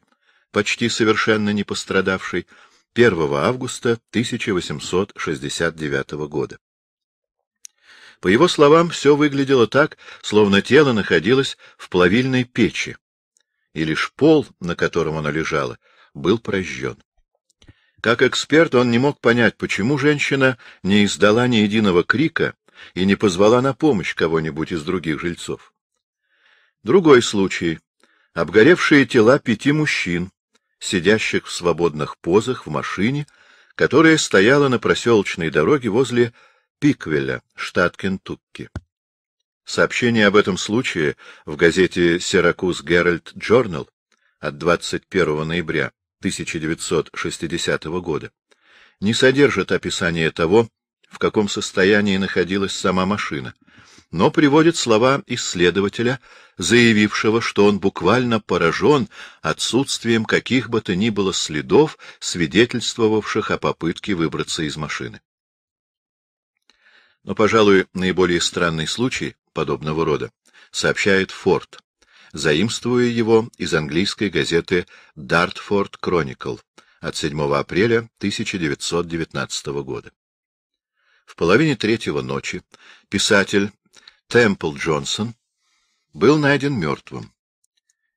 почти совершенно не пострадавшей, 1 августа 1869 года. По его словам, все выглядело так, словно тело находилось в плавильной печи, и лишь пол, на котором оно лежало, был прожжен. Как эксперт он не мог понять, почему женщина не издала ни единого крика и не позвала на помощь кого-нибудь из других жильцов. Другой случай. Обгоревшие тела пяти мужчин, сидящих в свободных позах в машине, которая стояла на проселочной дороге возле Пиквеля, штат Кентукки. Сообщение об этом случае в газете Сиракус Геральт Джорнал» от 21 ноября 1960 года не содержит описания того, в каком состоянии находилась сама машина, но приводит слова исследователя, заявившего, что он буквально поражен отсутствием каких бы то ни было следов, свидетельствовавших о попытке выбраться из машины. Но, пожалуй, наиболее странный случай подобного рода сообщает Форд, заимствуя его из английской газеты «Дартфорд Chronicle от 7 апреля 1919 года. В половине третьего ночи писатель Темпл Джонсон был найден мертвым.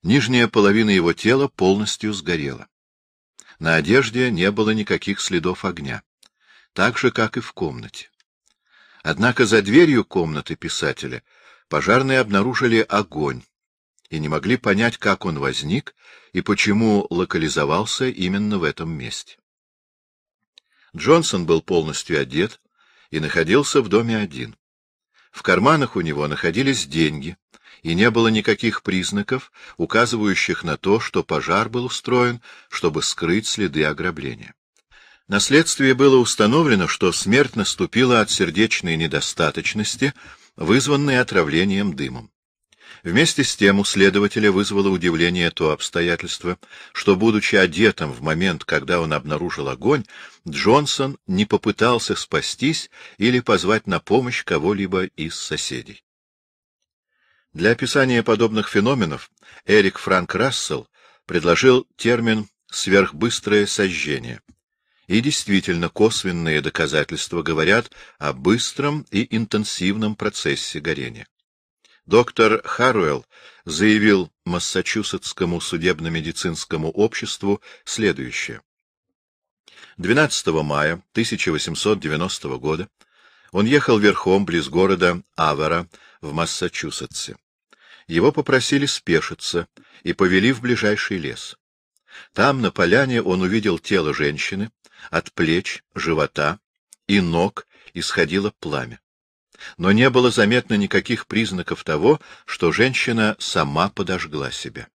Нижняя половина его тела полностью сгорела. На одежде не было никаких следов огня, так же, как и в комнате. Однако за дверью комнаты писателя пожарные обнаружили огонь и не могли понять, как он возник и почему локализовался именно в этом месте. Джонсон был полностью одет и находился в доме один. В карманах у него находились деньги, и не было никаких признаков, указывающих на то, что пожар был устроен, чтобы скрыть следы ограбления. На было установлено, что смерть наступила от сердечной недостаточности, вызванной отравлением дымом. Вместе с тем у следователя вызвало удивление то обстоятельство, что, будучи одетым в момент, когда он обнаружил огонь, Джонсон не попытался спастись или позвать на помощь кого-либо из соседей. Для описания подобных феноменов Эрик Франк Рассел предложил термин «сверхбыстрое сожжение». И действительно, косвенные доказательства говорят о быстром и интенсивном процессе горения. Доктор Харуэлл заявил Массачусетскому судебно-медицинскому обществу следующее. 12 мая 1890 года он ехал верхом близ города Авера в Массачусетсе. Его попросили спешиться и повели в ближайший лес. Там, на поляне, он увидел тело женщины, от плеч, живота и ног исходило пламя но не было заметно никаких признаков того, что женщина сама подожгла себя.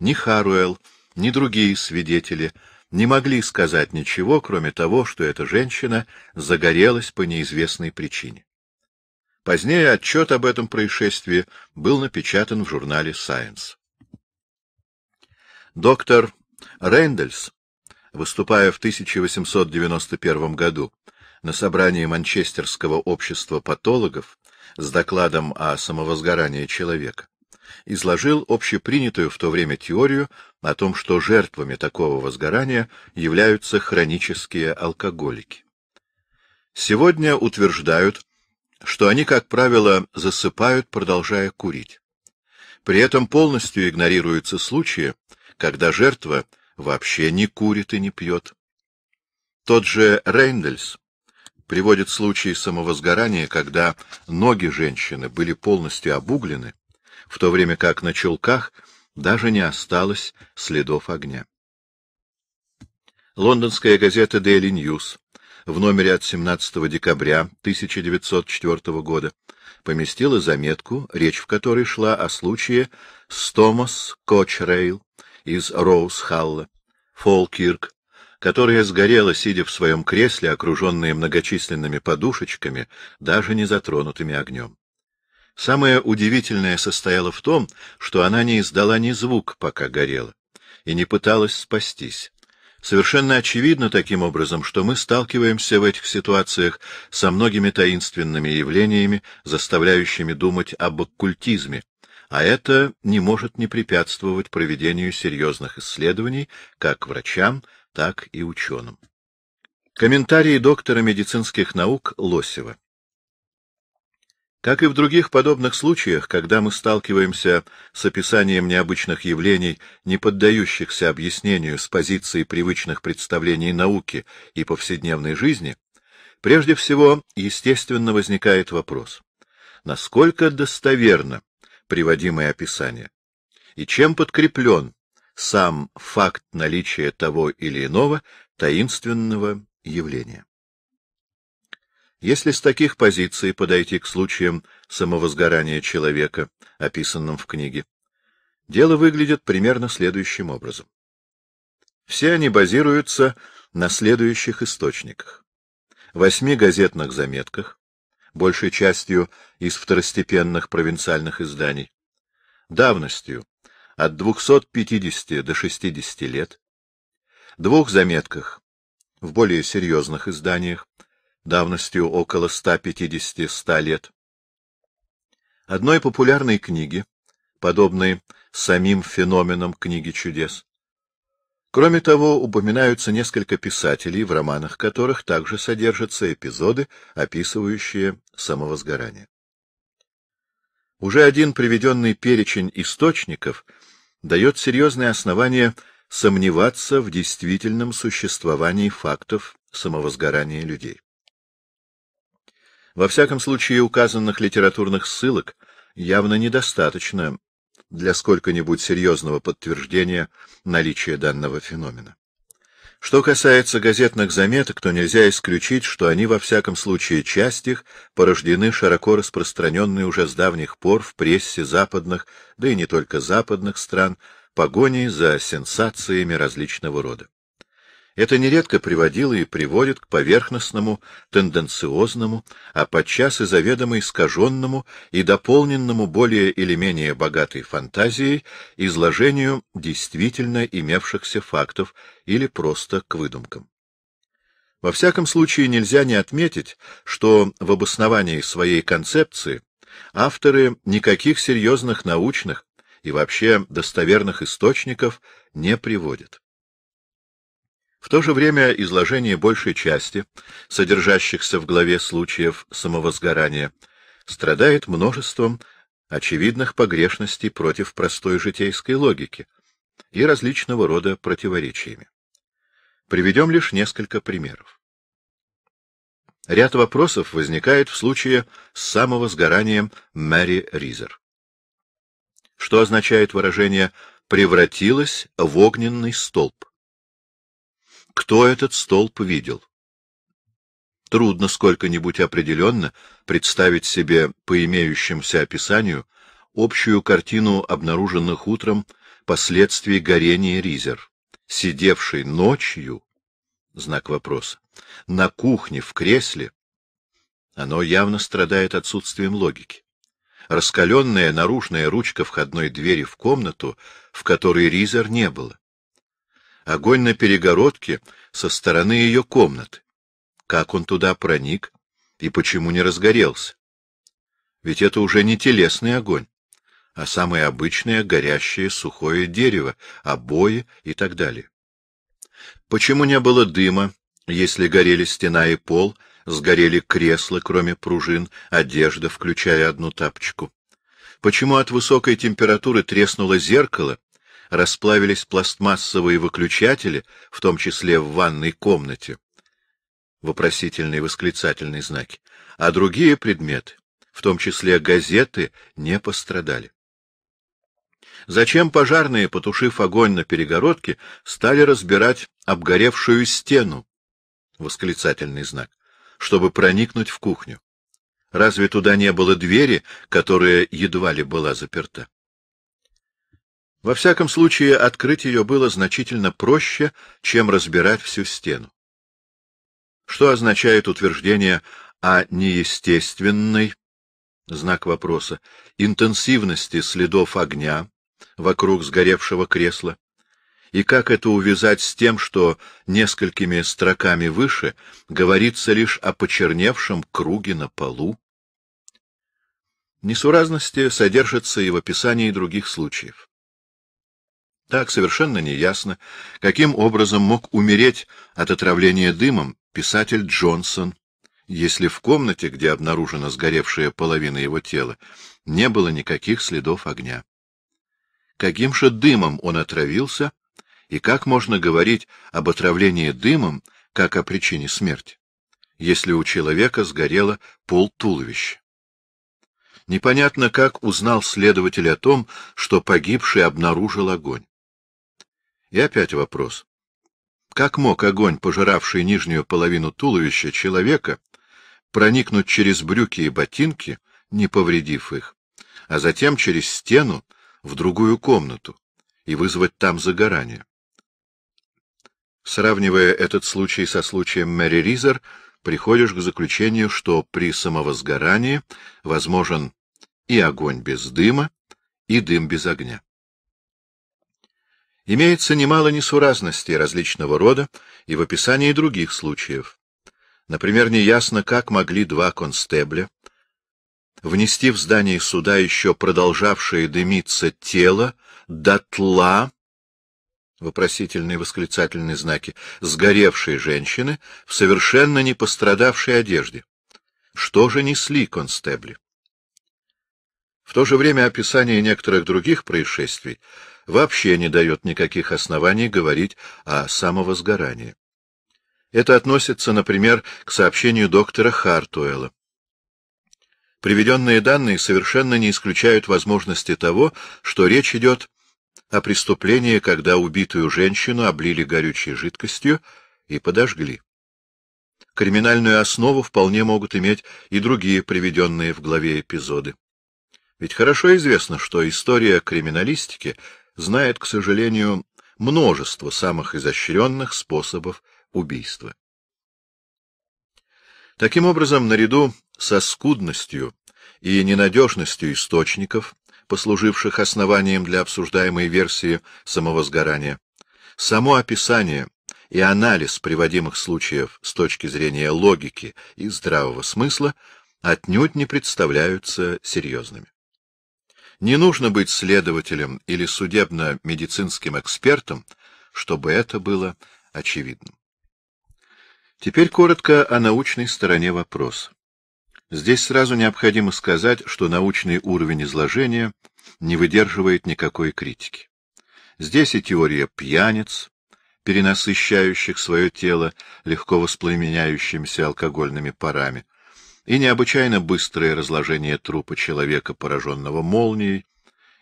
Ни Харуэлл, ни другие свидетели не могли сказать ничего, кроме того, что эта женщина загорелась по неизвестной причине. Позднее отчет об этом происшествии был напечатан в журнале Science. Доктор Рейндельс, выступая в 1891 году, на собрании Манчестерского общества патологов с докладом о самовозгорании человека, изложил общепринятую в то время теорию о том, что жертвами такого возгорания являются хронические алкоголики. Сегодня утверждают, что они, как правило, засыпают, продолжая курить. При этом полностью игнорируются случаи, когда жертва вообще не курит и не пьет. Тот же Рейндельс приводит случаи самовозгорания, когда ноги женщины были полностью обуглены, в то время как на чулках даже не осталось следов огня. Лондонская газета Daily News в номере от 17 декабря 1904 года поместила заметку, речь в которой шла о случае с Томас Кочрейл из Роуз-Халла, Фолкирк, которая сгорела, сидя в своем кресле, окруженная многочисленными подушечками, даже не затронутыми огнем. Самое удивительное состояло в том, что она не издала ни звук, пока горела, и не пыталась спастись. Совершенно очевидно таким образом, что мы сталкиваемся в этих ситуациях со многими таинственными явлениями, заставляющими думать об оккультизме, а это не может не препятствовать проведению серьезных исследований как врачам, так и ученым. Комментарии доктора медицинских наук Лосева. Как и в других подобных случаях, когда мы сталкиваемся с описанием необычных явлений, не поддающихся объяснению с позиции привычных представлений науки и повседневной жизни, прежде всего, естественно, возникает вопрос, насколько достоверно приводимое описание и чем подкреплен сам факт наличия того или иного таинственного явления. Если с таких позиций подойти к случаям самовозгорания человека, описанным в книге, дело выглядит примерно следующим образом. Все они базируются на следующих источниках. Восьми газетных заметках, большей частью из второстепенных провинциальных изданий, давностью от 250 до 60 лет, двух заметках в более серьезных изданиях давностью около 150-100 лет, одной популярной книги, подобной самим феноменам книги чудес. Кроме того, упоминаются несколько писателей, в романах которых также содержатся эпизоды, описывающие самовозгорание. Уже один приведенный перечень источников — дает серьезное основание сомневаться в действительном существовании фактов самовозгорания людей. Во всяком случае, указанных литературных ссылок явно недостаточно для сколько-нибудь серьезного подтверждения наличия данного феномена. Что касается газетных заметок, то нельзя исключить, что они, во всяком случае, часть их, порождены широко распространенной уже с давних пор в прессе западных, да и не только западных стран, погоней за сенсациями различного рода. Это нередко приводило и приводит к поверхностному, тенденциозному, а подчас и заведомо искаженному и дополненному более или менее богатой фантазией изложению действительно имевшихся фактов или просто к выдумкам. Во всяком случае нельзя не отметить, что в обосновании своей концепции авторы никаких серьезных научных и вообще достоверных источников не приводят. В то же время изложение большей части, содержащихся в главе случаев самовозгорания, страдает множеством очевидных погрешностей против простой житейской логики и различного рода противоречиями. Приведем лишь несколько примеров. Ряд вопросов возникает в случае с самовозгоранием Мэри Ризер. Что означает выражение «превратилась в огненный столб»? кто этот столб видел. Трудно сколько-нибудь определенно представить себе по имеющимся описанию общую картину обнаруженных утром последствий горения Ризер, сидевший ночью, знак вопроса, на кухне в кресле, оно явно страдает отсутствием логики. Раскаленная наружная ручка входной двери в комнату, в которой Ризер не было огонь на перегородке со стороны ее комнаты. Как он туда проник и почему не разгорелся? Ведь это уже не телесный огонь, а самое обычное горящее сухое дерево, обои и так далее. Почему не было дыма, если горели стена и пол, сгорели кресла, кроме пружин, одежда, включая одну тапочку? Почему от высокой температуры треснуло зеркало, расплавились пластмассовые выключатели, в том числе в ванной комнате, вопросительные восклицательные знаки, а другие предметы, в том числе газеты, не пострадали. Зачем пожарные, потушив огонь на перегородке, стали разбирать обгоревшую стену? Восклицательный знак. Чтобы проникнуть в кухню. Разве туда не было двери, которая едва ли была заперта? Во всяком случае, открыть ее было значительно проще, чем разбирать всю стену. Что означает утверждение о неестественной, знак вопроса, интенсивности следов огня вокруг сгоревшего кресла? И как это увязать с тем, что несколькими строками выше говорится лишь о почерневшем круге на полу? Несуразности содержатся и в описании других случаев. Так совершенно неясно, каким образом мог умереть от отравления дымом писатель Джонсон, если в комнате, где обнаружена сгоревшая половина его тела, не было никаких следов огня. Каким же дымом он отравился, и как можно говорить об отравлении дымом как о причине смерти, если у человека сгорело полтуловища? Непонятно, как узнал следователь о том, что погибший обнаружил огонь. И опять вопрос. Как мог огонь, пожиравший нижнюю половину туловища человека, проникнуть через брюки и ботинки, не повредив их, а затем через стену в другую комнату и вызвать там загорание? Сравнивая этот случай со случаем Мэри Ризер, приходишь к заключению, что при самовозгорании возможен и огонь без дыма, и дым без огня. Имеется немало несуразностей различного рода и в описании других случаев. Например, неясно, как могли два констебля внести в здание суда еще продолжавшее дымиться тело дотла, вопросительные восклицательные знаки, сгоревшей женщины в совершенно не пострадавшей одежде. Что же несли констебли? В то же время описание некоторых других происшествий вообще не дает никаких оснований говорить о самовозгорании. Это относится, например, к сообщению доктора Хартуэлла. Приведенные данные совершенно не исключают возможности того, что речь идет о преступлении, когда убитую женщину облили горючей жидкостью и подожгли. Криминальную основу вполне могут иметь и другие приведенные в главе эпизоды. Ведь хорошо известно, что история криминалистики знает, к сожалению, множество самых изощренных способов убийства. Таким образом, наряду со скудностью и ненадежностью источников, послуживших основанием для обсуждаемой версии самого сгорания, само описание и анализ приводимых случаев с точки зрения логики и здравого смысла отнюдь не представляются серьезными. Не нужно быть следователем или судебно-медицинским экспертом, чтобы это было очевидным. Теперь коротко о научной стороне вопроса. Здесь сразу необходимо сказать, что научный уровень изложения не выдерживает никакой критики. Здесь и теория пьяниц, перенасыщающих свое тело легко воспламеняющимися алкогольными парами, и необычайно быстрое разложение трупа человека, пораженного молнией,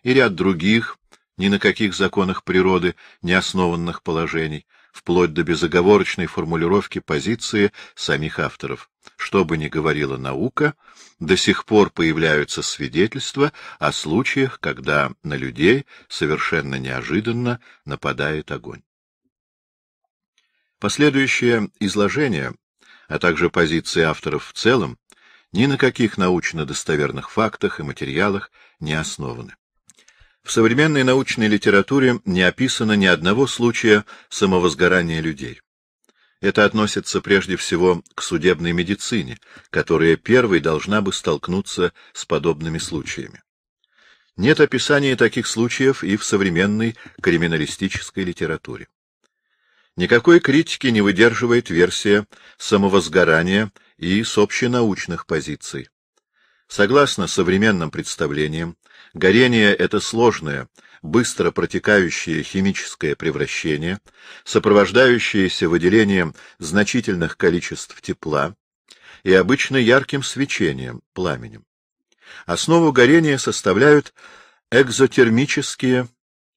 и ряд других, ни на каких законах природы, не основанных положений, вплоть до безоговорочной формулировки позиции самих авторов. Что бы ни говорила наука, до сих пор появляются свидетельства о случаях, когда на людей совершенно неожиданно нападает огонь. Последующее изложение, а также позиции авторов в целом, ни на каких научно-достоверных фактах и материалах не основаны. В современной научной литературе не описано ни одного случая самовозгорания людей. Это относится прежде всего к судебной медицине, которая первой должна бы столкнуться с подобными случаями. Нет описания таких случаев и в современной криминалистической литературе. Никакой критики не выдерживает версия самовозгорания и с общенаучных позиций. Согласно современным представлениям, горение — это сложное, быстро протекающее химическое превращение, сопровождающееся выделением значительных количеств тепла и обычно ярким свечением, пламенем. Основу горения составляют экзотермические,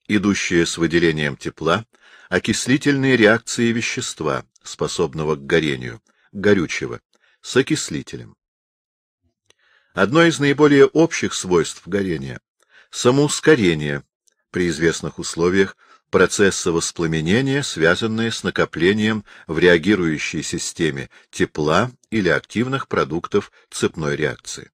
идущие с выделением тепла, окислительные реакции вещества, способного к горению, горючего, с окислителем. Одно из наиболее общих свойств горения — самоускорение при известных условиях процесса воспламенения, связанные с накоплением в реагирующей системе тепла или активных продуктов цепной реакции.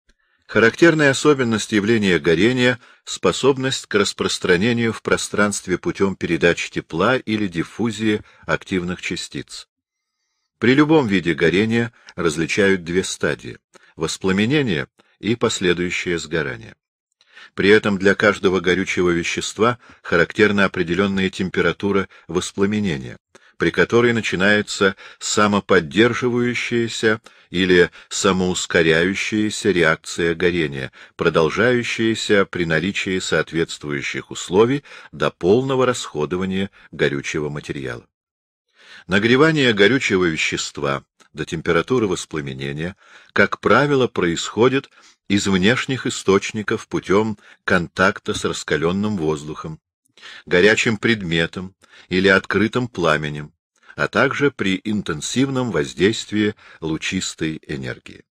Характерная особенность явления горения — способность к распространению в пространстве путем передачи тепла или диффузии активных частиц. При любом виде горения различают две стадии — воспламенение и последующее сгорание. При этом для каждого горючего вещества характерна определенная температура воспламенения, при которой начинается самоподдерживающаяся или самоускоряющаяся реакция горения, продолжающаяся при наличии соответствующих условий до полного расходования горючего материала. Нагревание горючего вещества до температуры воспламенения, как правило, происходит из внешних источников путем контакта с раскаленным воздухом, горячим предметом или открытым пламенем, а также при интенсивном воздействии лучистой энергии.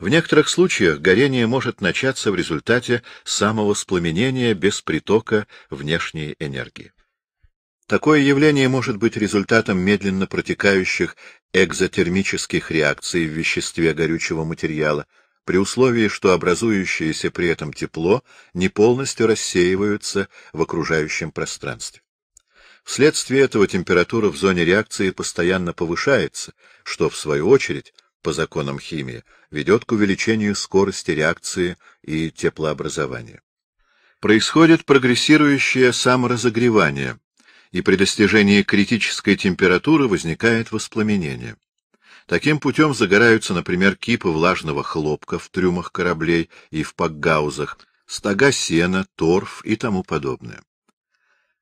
В некоторых случаях горение может начаться в результате самого воспламенения без притока внешней энергии. Такое явление может быть результатом медленно протекающих экзотермических реакций в веществе горючего материала, при условии, что образующееся при этом тепло не полностью рассеивается в окружающем пространстве. Вследствие этого температура в зоне реакции постоянно повышается, что, в свою очередь, по законам химии, ведет к увеличению скорости реакции и теплообразования. Происходит прогрессирующее саморазогревание – и при достижении критической температуры возникает воспламенение. Таким путем загораются, например, кипы влажного хлопка в трюмах кораблей и в пакгаузах, стога сена, торф и тому подобное.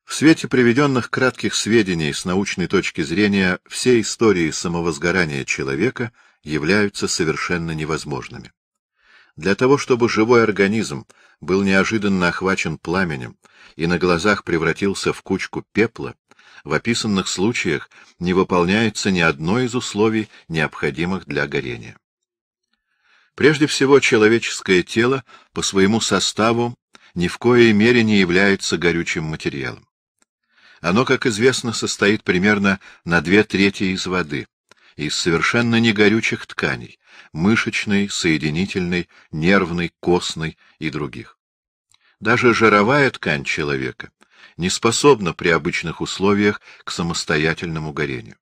В свете приведенных кратких сведений с научной точки зрения все истории самовозгорания человека являются совершенно невозможными. Для того, чтобы живой организм был неожиданно охвачен пламенем, и на глазах превратился в кучку пепла, в описанных случаях не выполняется ни одно из условий, необходимых для горения. Прежде всего, человеческое тело по своему составу ни в коей мере не является горючим материалом. Оно, как известно, состоит примерно на две трети из воды, из совершенно негорючих тканей — мышечной, соединительной, нервной, костной и других. Даже жировая ткань человека не способна при обычных условиях к самостоятельному горению.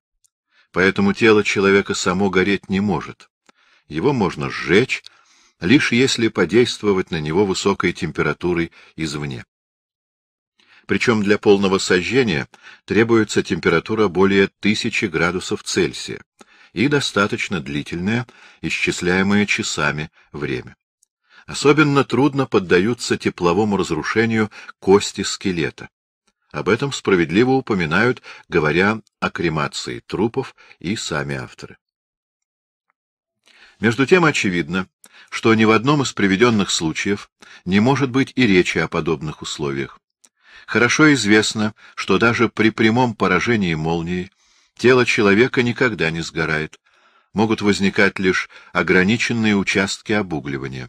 Поэтому тело человека само гореть не может. Его можно сжечь, лишь если подействовать на него высокой температурой извне. Причем для полного сожжения требуется температура более 1000 градусов Цельсия и достаточно длительное, исчисляемое часами, время. Особенно трудно поддаются тепловому разрушению кости скелета. Об этом справедливо упоминают, говоря о кремации трупов и сами авторы. Между тем очевидно, что ни в одном из приведенных случаев не может быть и речи о подобных условиях. Хорошо известно, что даже при прямом поражении молнии тело человека никогда не сгорает, могут возникать лишь ограниченные участки обугливания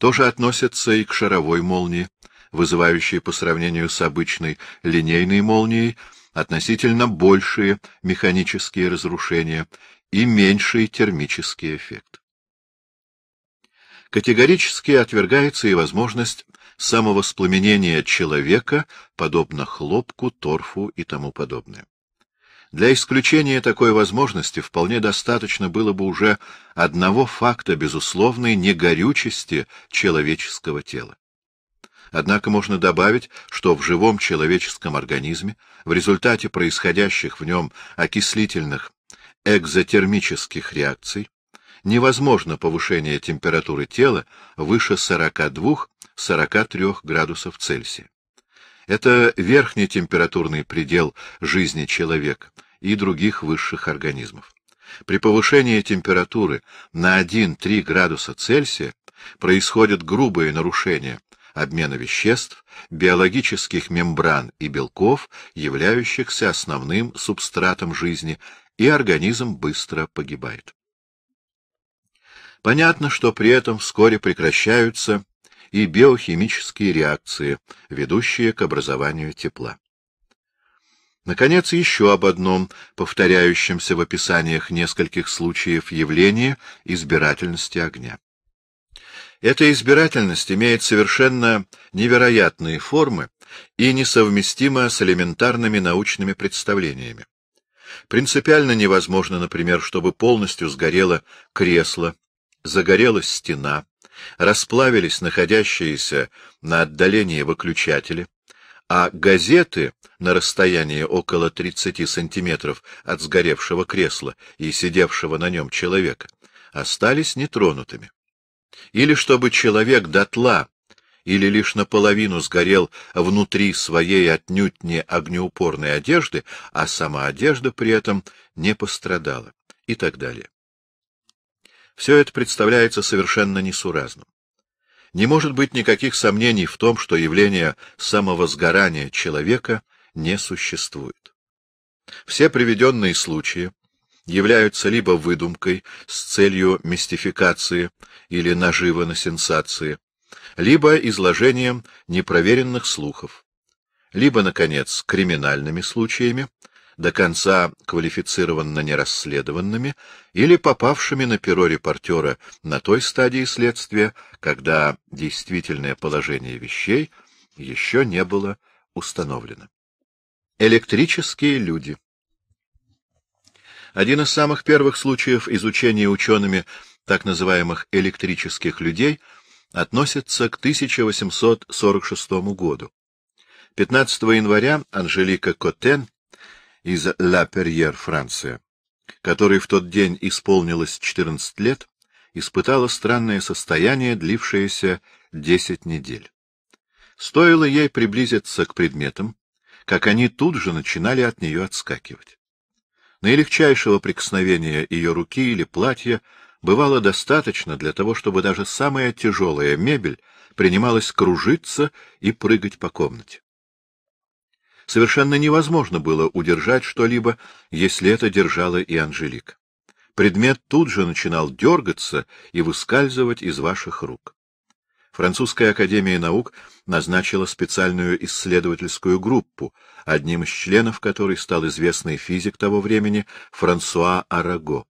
тоже относятся и к шаровой молнии, вызывающей по сравнению с обычной линейной молнией относительно большие механические разрушения и меньший термический эффект. Категорически отвергается и возможность самовоспламенения человека, подобно хлопку, торфу и тому подобное. Для исключения такой возможности вполне достаточно было бы уже одного факта безусловной негорючести человеческого тела. Однако можно добавить, что в живом человеческом организме в результате происходящих в нем окислительных экзотермических реакций невозможно повышение температуры тела выше 42-43 градусов Цельсия. Это верхний температурный предел жизни человека и других высших организмов. При повышении температуры на 1-3 градуса Цельсия происходят грубые нарушения обмена веществ, биологических мембран и белков, являющихся основным субстратом жизни, и организм быстро погибает. Понятно, что при этом вскоре прекращаются и биохимические реакции, ведущие к образованию тепла. Наконец, еще об одном, повторяющемся в описаниях нескольких случаев явления избирательности огня. Эта избирательность имеет совершенно невероятные формы и несовместима с элементарными научными представлениями. Принципиально невозможно, например, чтобы полностью сгорело кресло, загорелась стена, расплавились находящиеся на отдалении выключатели, а газеты на расстоянии около 30 сантиметров от сгоревшего кресла и сидевшего на нем человека остались нетронутыми. Или чтобы человек дотла или лишь наполовину сгорел внутри своей отнюдь не огнеупорной одежды, а сама одежда при этом не пострадала и так далее. Все это представляется совершенно несуразным. Не может быть никаких сомнений в том, что явление самовозгорания человека не существует. Все приведенные случаи являются либо выдумкой с целью мистификации или нажива на сенсации, либо изложением непроверенных слухов, либо, наконец, криминальными случаями, до конца квалифицированно нерасследованными или попавшими на перо репортера на той стадии следствия, когда действительное положение вещей еще не было установлено. Электрические люди Один из самых первых случаев изучения учеными так называемых электрических людей относится к 1846 году. 15 января Анжелика Котен из «Ла Перьер, Франция», которой в тот день исполнилось 14 лет, испытала странное состояние, длившееся 10 недель. Стоило ей приблизиться к предметам, как они тут же начинали от нее отскакивать. Наилегчайшего прикосновения ее руки или платья бывало достаточно для того, чтобы даже самая тяжелая мебель принималась кружиться и прыгать по комнате. Совершенно невозможно было удержать что-либо, если это держало и Анжелик. Предмет тут же начинал дергаться и выскальзывать из ваших рук. Французская академия наук назначила специальную исследовательскую группу, одним из членов которой стал известный физик того времени Франсуа Араго.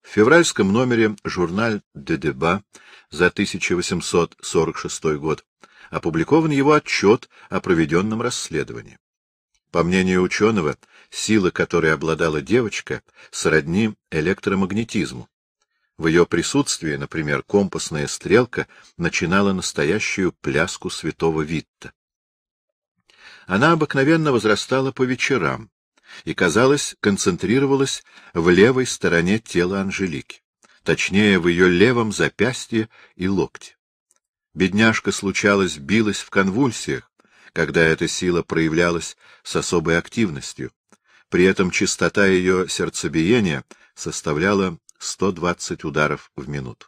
В февральском номере журналь «Де Деба» за 1846 год опубликован его отчет о проведенном расследовании. По мнению ученого, сила, которой обладала девочка, сродни электромагнетизму. В ее присутствии, например, компасная стрелка начинала настоящую пляску святого Витта. Она обыкновенно возрастала по вечерам и, казалось, концентрировалась в левой стороне тела Анжелики, точнее, в ее левом запястье и локте. Бедняжка, случалось, билась в конвульсиях, когда эта сила проявлялась с особой активностью. При этом частота ее сердцебиения составляла 120 ударов в минуту.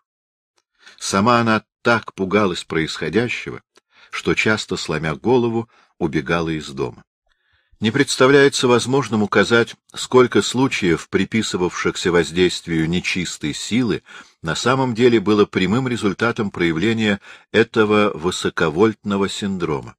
Сама она так пугалась происходящего, что часто, сломя голову, убегала из дома. Не представляется возможным указать, сколько случаев, приписывавшихся воздействию нечистой силы, на самом деле было прямым результатом проявления этого высоковольтного синдрома.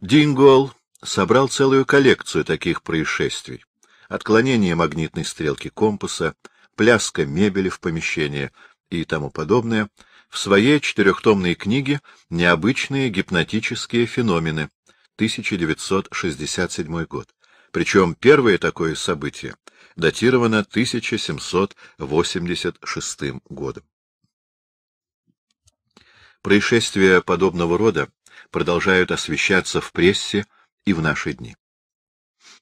Дингол собрал целую коллекцию таких происшествий. Отклонение магнитной стрелки компаса, пляска мебели в помещении и тому подобное в своей четырехтомной книге «Необычные гипнотические феномены», 1967 год. Причем первое такое событие датировано 1786 годом. Происшествия подобного рода продолжают освещаться в прессе и в наши дни.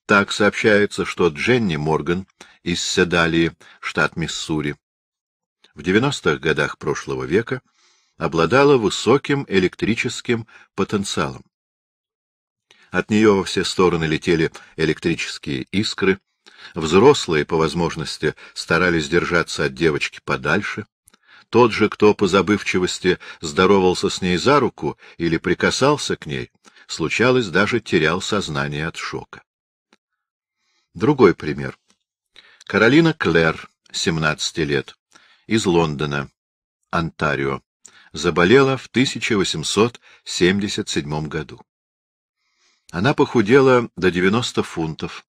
Так сообщается, что Дженни Морган из Седалии, штат Миссури, в 90-х годах прошлого века обладала высоким электрическим потенциалом. От нее во все стороны летели электрические искры. Взрослые, по возможности, старались держаться от девочки подальше. Тот же, кто по забывчивости здоровался с ней за руку или прикасался к ней, случалось, даже терял сознание от шока. Другой пример. Каролина Клэр, 17 лет, из Лондона, Онтарио, заболела в 1877 году. Она похудела до 90 фунтов,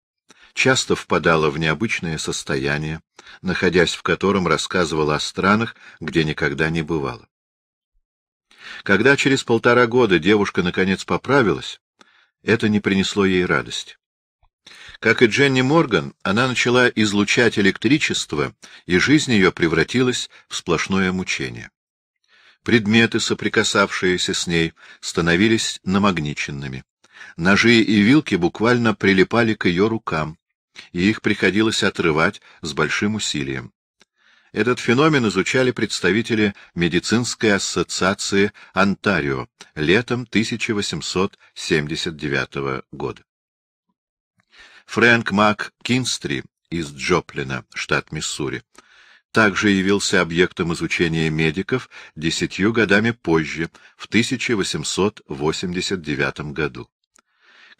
часто впадала в необычное состояние, находясь в котором рассказывала о странах, где никогда не бывала. Когда через полтора года девушка наконец поправилась, это не принесло ей радости. Как и Дженни Морган, она начала излучать электричество, и жизнь ее превратилась в сплошное мучение. Предметы, соприкасавшиеся с ней, становились намагниченными. Ножи и вилки буквально прилипали к ее рукам, и их приходилось отрывать с большим усилием. Этот феномен изучали представители медицинской ассоциации Онтарио летом 1879 года. Фрэнк Мак Кинстри из Джоплина, штат Миссури, также явился объектом изучения медиков десятью годами позже, в 1889 году.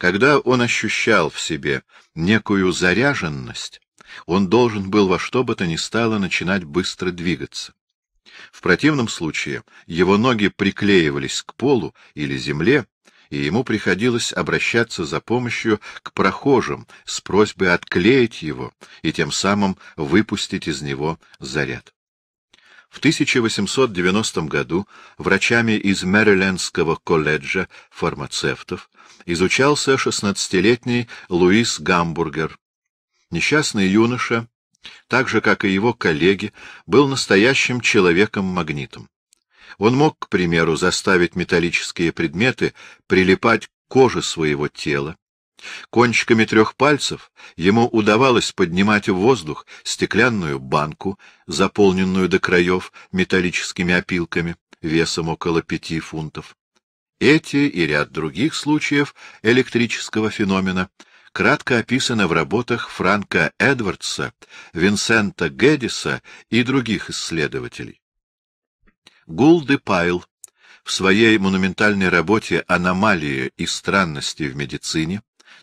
Когда он ощущал в себе некую заряженность, он должен был во что бы то ни стало начинать быстро двигаться. В противном случае его ноги приклеивались к полу или земле, и ему приходилось обращаться за помощью к прохожим с просьбой отклеить его и тем самым выпустить из него заряд. В 1890 году врачами из Мэрилендского колледжа фармацевтов изучался 16-летний Луис Гамбургер. Несчастный юноша, так же, как и его коллеги, был настоящим человеком-магнитом. Он мог, к примеру, заставить металлические предметы прилипать к коже своего тела, Кончиками трех пальцев ему удавалось поднимать в воздух стеклянную банку, заполненную до краев металлическими опилками, весом около пяти фунтов. Эти и ряд других случаев электрического феномена кратко описаны в работах Франка Эдвардса, Винсента Гэддиса и других исследователей. Гул Пайл в своей монументальной работе «Аномалии и странности в медицине»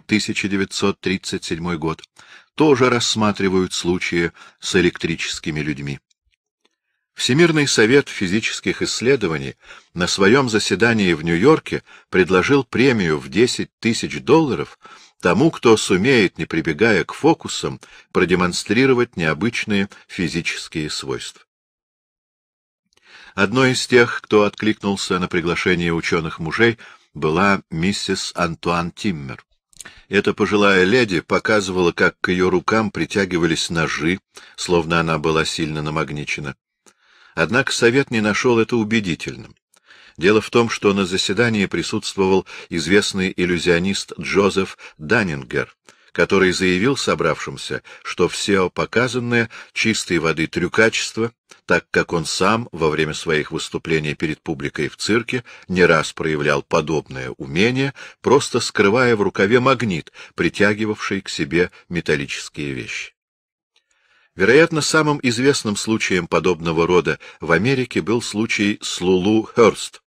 1937 год, тоже рассматривают случаи с электрическими людьми. Всемирный совет физических исследований на своем заседании в Нью-Йорке предложил премию в 10 тысяч долларов тому, кто сумеет, не прибегая к фокусам, продемонстрировать необычные физические свойства. Одной из тех, кто откликнулся на приглашение ученых-мужей, была миссис Антуан Тиммер. Эта пожилая леди показывала, как к ее рукам притягивались ножи, словно она была сильно намагничена. Однако совет не нашел это убедительным. Дело в том, что на заседании присутствовал известный иллюзионист Джозеф Даннингер — который заявил собравшимся, что все показанное — чистой воды трюкачество, так как он сам во время своих выступлений перед публикой в цирке не раз проявлял подобное умение, просто скрывая в рукаве магнит, притягивавший к себе металлические вещи. Вероятно, самым известным случаем подобного рода в Америке был случай с Лулу Хёрст,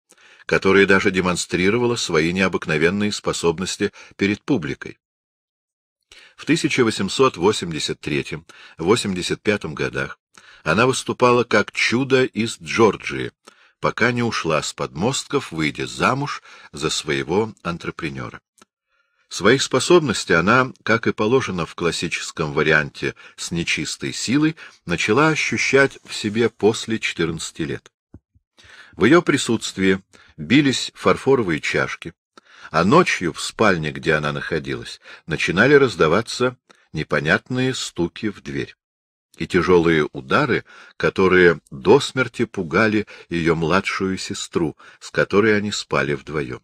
которая даже демонстрировала свои необыкновенные способности перед публикой. В 1883-85 годах она выступала как чудо из Джорджии, пока не ушла с подмостков, выйдя замуж за своего антрепренера. Своих способностей она, как и положено в классическом варианте с нечистой силой, начала ощущать в себе после 14 лет. В ее присутствии бились фарфоровые чашки, а ночью в спальне, где она находилась, начинали раздаваться непонятные стуки в дверь и тяжелые удары, которые до смерти пугали ее младшую сестру, с которой они спали вдвоем.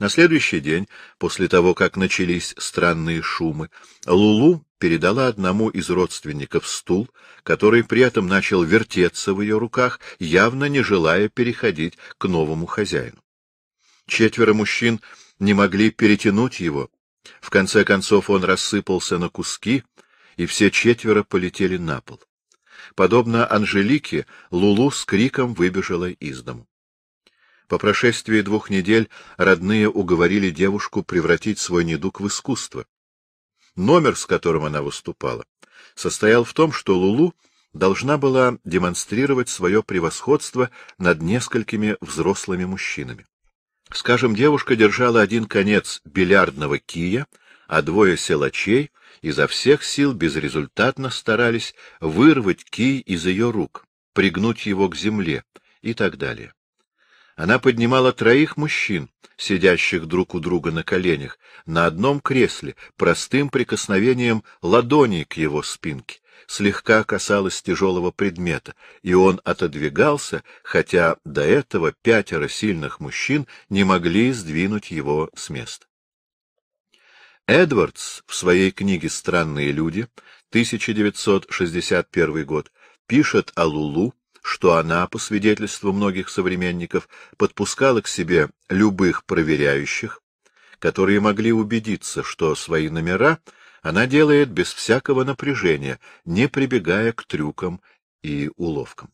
На следующий день, после того, как начались странные шумы, Лулу передала одному из родственников стул, который при этом начал вертеться в ее руках, явно не желая переходить к новому хозяину. Четверо мужчин не могли перетянуть его. В конце концов он рассыпался на куски, и все четверо полетели на пол. Подобно Анжелике, Лулу с криком выбежала из дому. По прошествии двух недель родные уговорили девушку превратить свой недуг в искусство. Номер, с которым она выступала, состоял в том, что Лулу должна была демонстрировать свое превосходство над несколькими взрослыми мужчинами. Скажем, девушка держала один конец бильярдного кия, а двое силачей изо всех сил безрезультатно старались вырвать кий из ее рук, пригнуть его к земле и так далее. Она поднимала троих мужчин, сидящих друг у друга на коленях, на одном кресле, простым прикосновением ладони к его спинке, слегка касалась тяжелого предмета, и он отодвигался, хотя до этого пятеро сильных мужчин не могли сдвинуть его с места. Эдвардс в своей книге «Странные люди» 1961 год пишет о Лулу, что она, по свидетельству многих современников, подпускала к себе любых проверяющих, которые могли убедиться, что свои номера — она делает без всякого напряжения, не прибегая к трюкам и уловкам.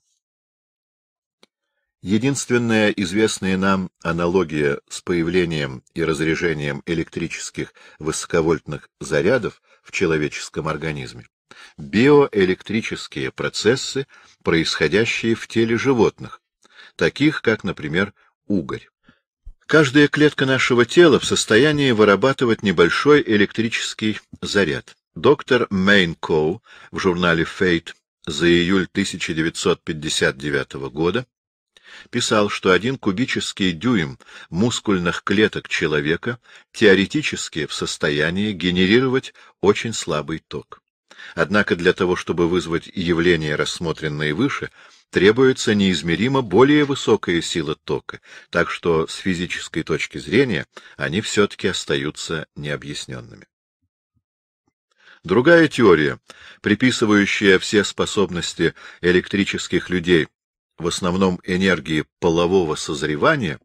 Единственная известная нам аналогия с появлением и разряжением электрических высоковольтных зарядов в человеческом организме — биоэлектрические процессы, происходящие в теле животных, таких как, например, угорь. Каждая клетка нашего тела в состоянии вырабатывать небольшой электрический заряд. Доктор Мэйн Коу в журнале Fate за июль 1959 года писал, что один кубический дюйм мускульных клеток человека теоретически в состоянии генерировать очень слабый ток. Однако для того, чтобы вызвать явления, рассмотренные выше, требуется неизмеримо более высокая сила тока, так что с физической точки зрения они все-таки остаются необъясненными. Другая теория, приписывающая все способности электрических людей в основном энергии полового созревания,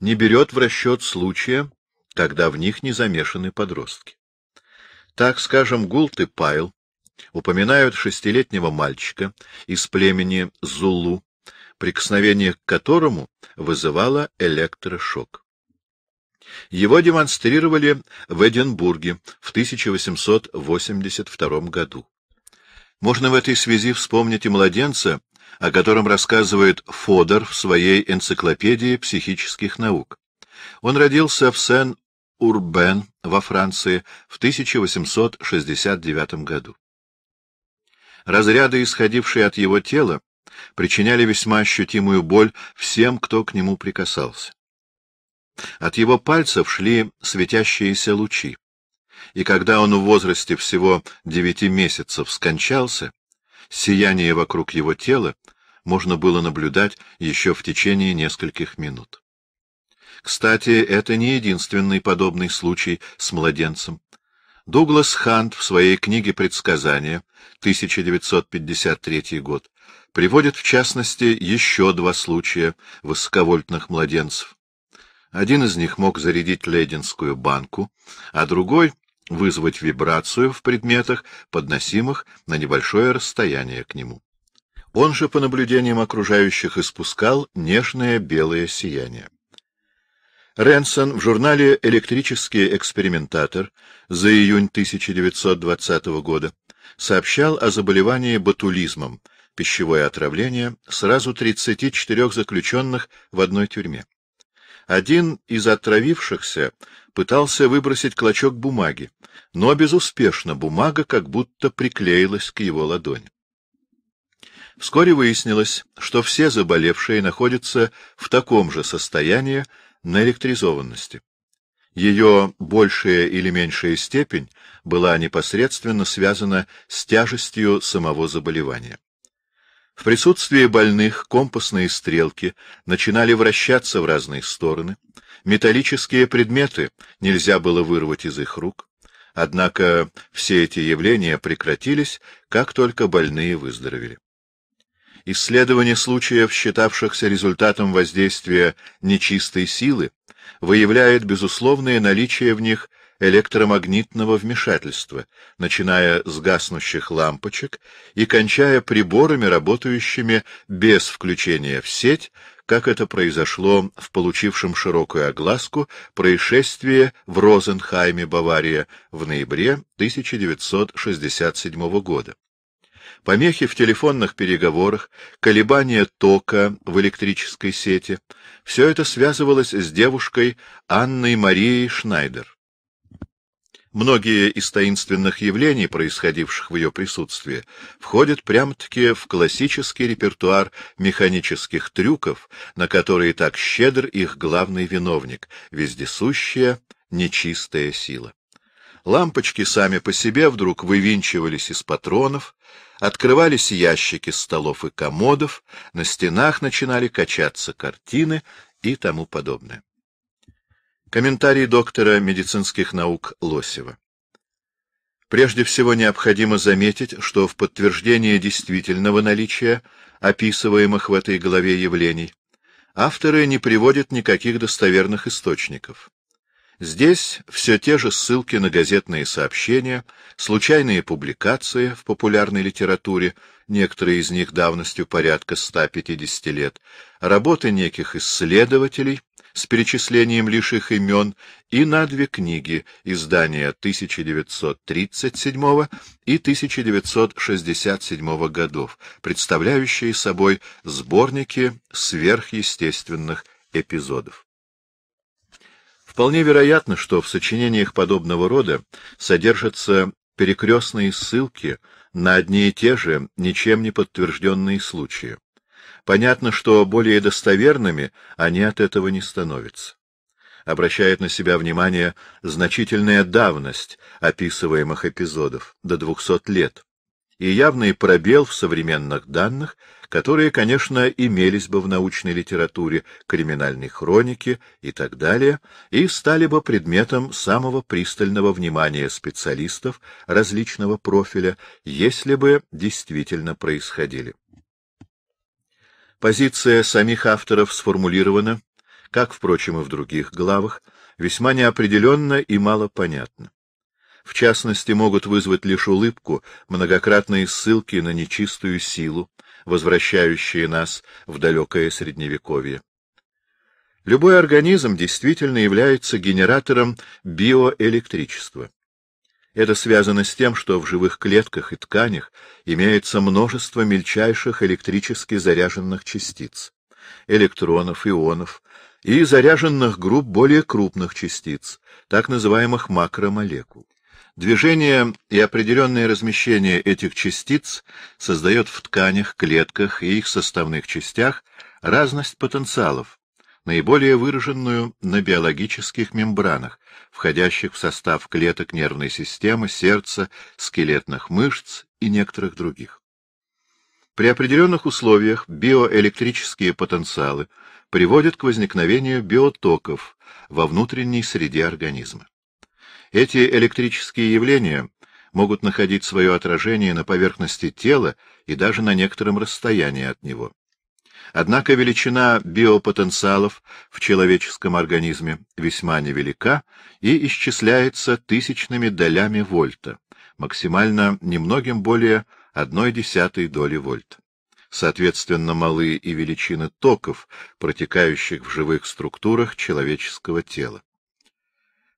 не берет в расчет случая, когда в них не замешаны подростки. Так, скажем, Гулт и Пайл упоминают шестилетнего мальчика из племени Зулу, прикосновение к которому вызывало электрошок. Его демонстрировали в Эдинбурге в 1882 году. Можно в этой связи вспомнить и младенца, о котором рассказывает Фодор в своей энциклопедии психических наук. Он родился в Сен-Урбен во Франции в 1869 году. Разряды, исходившие от его тела, причиняли весьма ощутимую боль всем, кто к нему прикасался. От его пальцев шли светящиеся лучи, и когда он в возрасте всего девяти месяцев скончался, сияние вокруг его тела можно было наблюдать еще в течение нескольких минут. Кстати, это не единственный подобный случай с младенцем. Дуглас Хант в своей книге «Предсказания» 1953 год приводит в частности еще два случая высоковольтных младенцев. Один из них мог зарядить лединскую банку, а другой — вызвать вибрацию в предметах, подносимых на небольшое расстояние к нему. Он же, по наблюдениям окружающих, испускал нежное белое сияние. Ренсон в журнале «Электрический экспериментатор» за июнь 1920 года сообщал о заболевании ботулизмом, пищевое отравление, сразу 34 заключенных в одной тюрьме. Один из отравившихся пытался выбросить клочок бумаги, но безуспешно бумага как будто приклеилась к его ладони. Вскоре выяснилось, что все заболевшие находятся в таком же состоянии, на электризованности. Ее большая или меньшая степень была непосредственно связана с тяжестью самого заболевания. В присутствии больных компасные стрелки начинали вращаться в разные стороны, металлические предметы нельзя было вырвать из их рук, однако все эти явления прекратились, как только больные выздоровели. Исследование случаев, считавшихся результатом воздействия нечистой силы, выявляет безусловное наличие в них электромагнитного вмешательства, начиная с гаснущих лампочек и кончая приборами, работающими без включения в сеть, как это произошло в получившем широкую огласку происшествии в Розенхайме, Бавария, в ноябре 1967 года. Помехи в телефонных переговорах, колебания тока в электрической сети — все это связывалось с девушкой Анной Марией Шнайдер. Многие из таинственных явлений, происходивших в ее присутствии, входят прямо-таки в классический репертуар механических трюков, на которые так щедр их главный виновник — вездесущая нечистая сила. Лампочки сами по себе вдруг вывинчивались из патронов, Открывались ящики столов и комодов, на стенах начинали качаться картины и тому подобное. Комментарий доктора медицинских наук Лосева. Прежде всего необходимо заметить, что в подтверждение действительного наличия описываемых в этой главе явлений авторы не приводят никаких достоверных источников. Здесь все те же ссылки на газетные сообщения, случайные публикации в популярной литературе, некоторые из них давностью порядка 150 лет, работы неких исследователей с перечислением лишь их имен и на две книги издания 1937 и 1967 годов, представляющие собой сборники сверхъестественных эпизодов. Вполне вероятно, что в сочинениях подобного рода содержатся перекрестные ссылки на одни и те же ничем не подтвержденные случаи. Понятно, что более достоверными они от этого не становятся. Обращает на себя внимание значительная давность описываемых эпизодов, до 200 лет, и явный пробел в современных данных, которые, конечно, имелись бы в научной литературе, криминальной хронике и так далее, и стали бы предметом самого пристального внимания специалистов различного профиля, если бы действительно происходили. Позиция самих авторов сформулирована, как, впрочем, и в других главах, весьма неопределенно и малопонятно. В частности, могут вызвать лишь улыбку многократные ссылки на нечистую силу, возвращающие нас в далекое Средневековье. Любой организм действительно является генератором биоэлектричества. Это связано с тем, что в живых клетках и тканях имеется множество мельчайших электрически заряженных частиц, электронов, ионов и заряженных групп более крупных частиц, так называемых макромолекул. Движение и определенное размещение этих частиц создает в тканях, клетках и их составных частях разность потенциалов, наиболее выраженную на биологических мембранах, входящих в состав клеток нервной системы, сердца, скелетных мышц и некоторых других. При определенных условиях биоэлектрические потенциалы приводят к возникновению биотоков во внутренней среде организма. Эти электрические явления могут находить свое отражение на поверхности тела и даже на некотором расстоянии от него. Однако величина биопотенциалов в человеческом организме весьма невелика и исчисляется тысячными долями вольта, максимально немногим более одной десятой доли вольта. Соответственно, малы и величины токов, протекающих в живых структурах человеческого тела.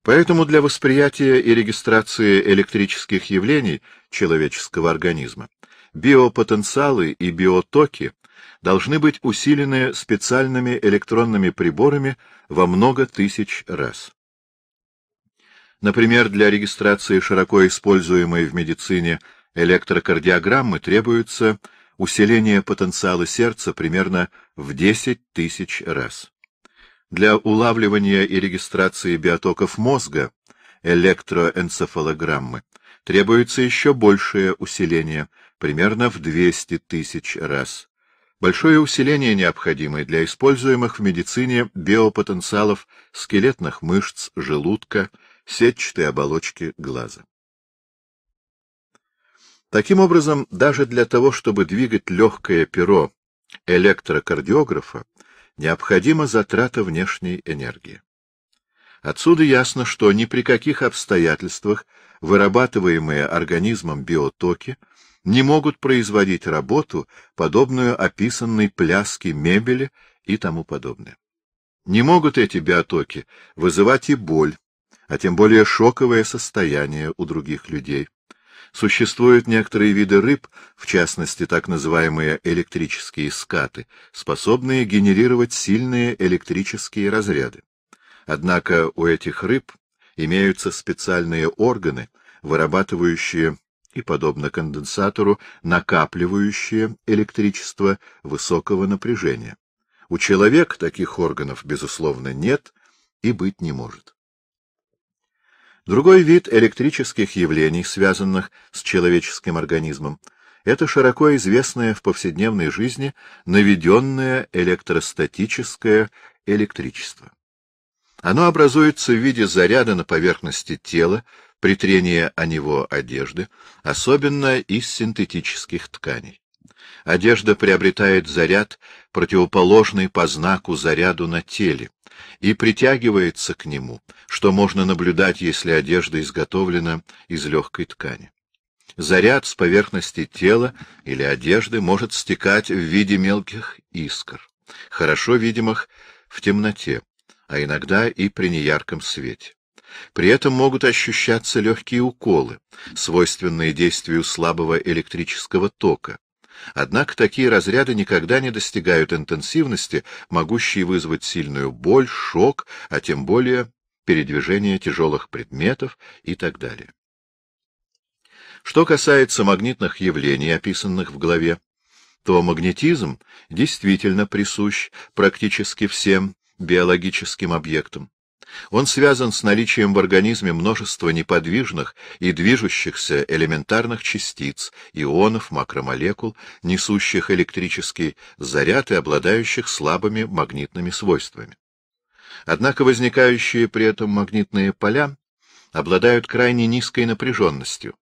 Поэтому для восприятия и регистрации электрических явлений человеческого организма биопотенциалы и биотоки должны быть усилены специальными электронными приборами во много тысяч раз. Например, для регистрации широко используемой в медицине электрокардиограммы требуется усиление потенциала сердца примерно в 10 тысяч раз для улавливания и регистрации биотоков мозга, электроэнцефалограммы, требуется еще большее усиление, примерно в 200 тысяч раз. Большое усиление необходимо для используемых в медицине биопотенциалов скелетных мышц, желудка, сетчатой оболочки глаза. Таким образом, даже для того, чтобы двигать легкое перо электрокардиографа, необходима затрата внешней энергии. Отсюда ясно, что ни при каких обстоятельствах вырабатываемые организмом биотоки не могут производить работу, подобную описанной пляске мебели и тому подобное. Не могут эти биотоки вызывать и боль, а тем более шоковое состояние у других людей, Существуют некоторые виды рыб, в частности так называемые электрические скаты, способные генерировать сильные электрические разряды. Однако у этих рыб имеются специальные органы, вырабатывающие и, подобно конденсатору, накапливающие электричество высокого напряжения. У человека таких органов, безусловно, нет и быть не может. Другой вид электрических явлений, связанных с человеческим организмом, это широко известное в повседневной жизни наведенное электростатическое электричество. Оно образуется в виде заряда на поверхности тела при трении о него одежды, особенно из синтетических тканей. Одежда приобретает заряд, противоположный по знаку заряду на теле, и притягивается к нему, что можно наблюдать, если одежда изготовлена из легкой ткани. Заряд с поверхности тела или одежды может стекать в виде мелких искр, хорошо видимых в темноте, а иногда и при неярком свете. При этом могут ощущаться легкие уколы, свойственные действию слабого электрического тока, Однако такие разряды никогда не достигают интенсивности, могущей вызвать сильную боль, шок, а тем более передвижение тяжелых предметов и так далее. Что касается магнитных явлений, описанных в главе, то магнетизм действительно присущ практически всем биологическим объектам. Он связан с наличием в организме множества неподвижных и движущихся элементарных частиц, ионов, макромолекул, несущих электрический заряд и обладающих слабыми магнитными свойствами. Однако возникающие при этом магнитные поля обладают крайне низкой напряженностью,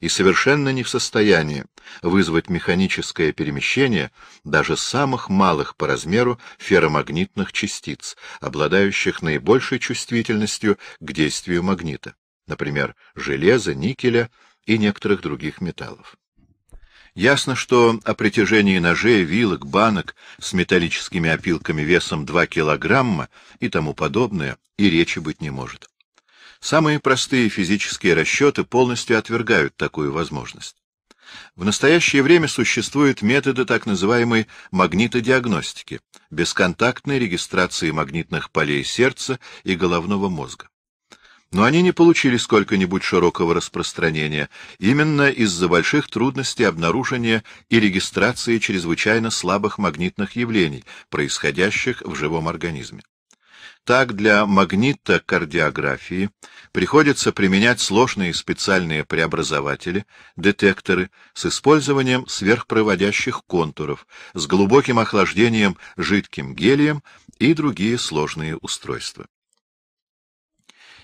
и совершенно не в состоянии вызвать механическое перемещение даже самых малых по размеру ферромагнитных частиц, обладающих наибольшей чувствительностью к действию магнита, например, железа, никеля и некоторых других металлов. Ясно, что о притяжении ножей, вилок, банок с металлическими опилками весом 2 килограмма и тому подобное и речи быть не может. Самые простые физические расчеты полностью отвергают такую возможность. В настоящее время существуют методы так называемой магнитодиагностики, бесконтактной регистрации магнитных полей сердца и головного мозга. Но они не получили сколько-нибудь широкого распространения именно из-за больших трудностей обнаружения и регистрации чрезвычайно слабых магнитных явлений, происходящих в живом организме. Так для магнитокардиографии приходится применять сложные специальные преобразователи, детекторы с использованием сверхпроводящих контуров, с глубоким охлаждением жидким гелием и другие сложные устройства.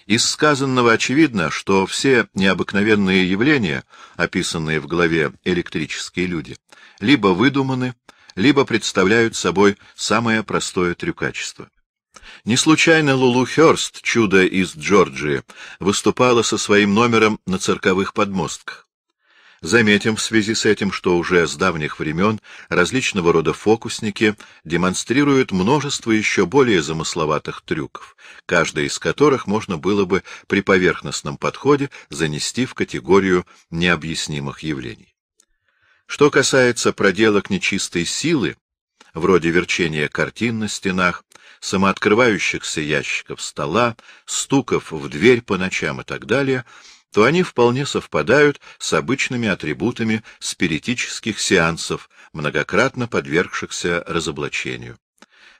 Из сказанного очевидно, что все необыкновенные явления, описанные в главе «Электрические люди», либо выдуманы, либо представляют собой самое простое трюкачество. Не случайно Лулу Хёрст, чудо из Джорджии, выступала со своим номером на цирковых подмостках. Заметим в связи с этим, что уже с давних времен различного рода фокусники демонстрируют множество еще более замысловатых трюков, каждый из которых можно было бы при поверхностном подходе занести в категорию необъяснимых явлений. Что касается проделок нечистой силы, вроде верчения картин на стенах, самооткрывающихся ящиков стола, стуков в дверь по ночам и так далее, то они вполне совпадают с обычными атрибутами спиритических сеансов, многократно подвергшихся разоблачению.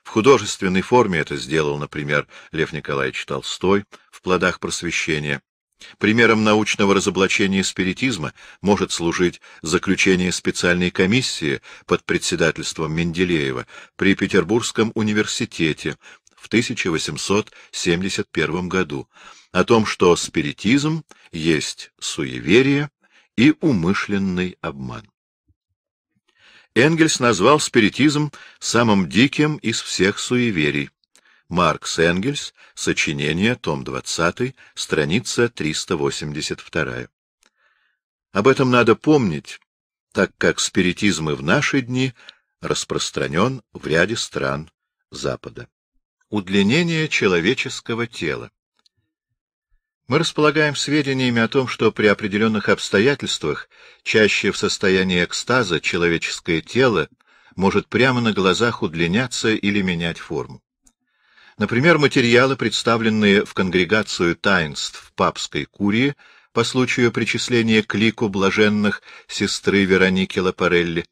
В художественной форме это сделал, например, Лев Николаевич Толстой в «Плодах просвещения», Примером научного разоблачения спиритизма может служить заключение специальной комиссии под председательством Менделеева при Петербургском университете в 1871 году о том, что спиритизм есть суеверие и умышленный обман. Энгельс назвал спиритизм самым диким из всех суеверий. Маркс Энгельс, сочинение, том 20, страница 382. Об этом надо помнить, так как спиритизм и в наши дни распространен в ряде стран Запада. Удлинение человеческого тела Мы располагаем сведениями о том, что при определенных обстоятельствах, чаще в состоянии экстаза, человеческое тело может прямо на глазах удлиняться или менять форму. Например, материалы, представленные в конгрегацию таинств папской курии по случаю причисления к лику блаженных сестры Вероники Лапарелли,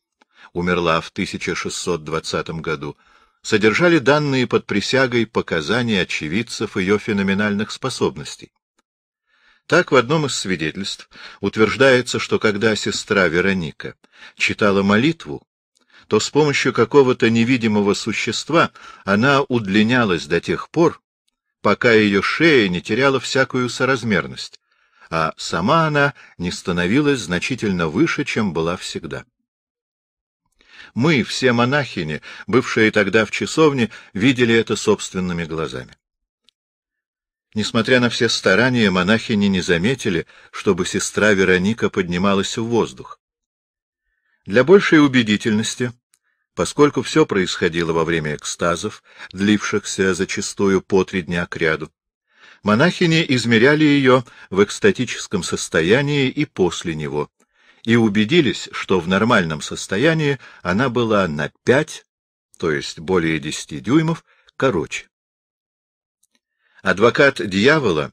умерла в 1620 году, содержали данные под присягой показания очевидцев ее феноменальных способностей. Так в одном из свидетельств утверждается, что когда сестра Вероника читала молитву, то с помощью какого-то невидимого существа она удлинялась до тех пор, пока ее шея не теряла всякую соразмерность, а сама она не становилась значительно выше, чем была всегда. Мы, все монахини, бывшие тогда в часовне, видели это собственными глазами. Несмотря на все старания, монахини не заметили, чтобы сестра Вероника поднималась в воздух. Для большей убедительности поскольку все происходило во время экстазов, длившихся зачастую по три дня кряду. Монахини измеряли ее в экстатическом состоянии и после него, и убедились, что в нормальном состоянии она была на 5, то есть более 10 дюймов, короче. Адвокат дьявола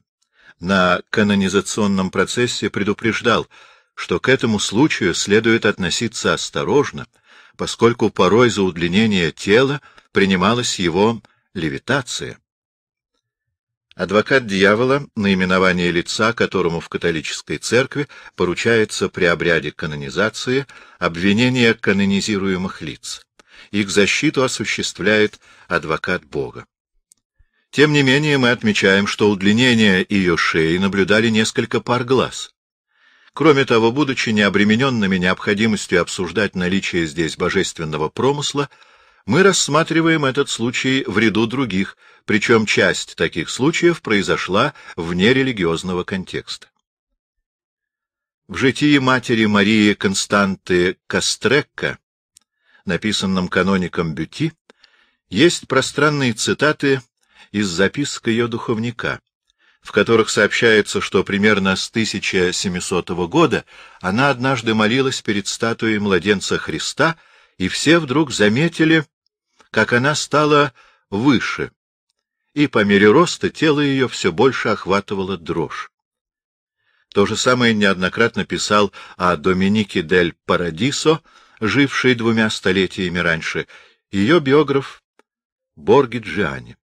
на канонизационном процессе предупреждал, что к этому случаю следует относиться осторожно, поскольку порой за удлинение тела принималась его левитация. Адвокат дьявола, наименование лица, которому в католической церкви поручается при обряде канонизации обвинение канонизируемых лиц. Их защиту осуществляет адвокат Бога. Тем не менее мы отмечаем, что удлинение ее шеи наблюдали несколько пар глаз. Кроме того, будучи необремененными необходимостью обсуждать наличие здесь божественного промысла, мы рассматриваем этот случай в ряду других, причем часть таких случаев произошла вне религиозного контекста. В житии матери Марии Константы Кастрекка, написанном каноником Бюти, есть пространные цитаты из записок ее духовника, в которых сообщается, что примерно с 1700 года она однажды молилась перед статуей младенца Христа, и все вдруг заметили, как она стала выше, и по мере роста тело ее все больше охватывало дрожь. То же самое неоднократно писал о Доминике дель Парадисо, жившей двумя столетиями раньше, ее биограф Борги Джиани.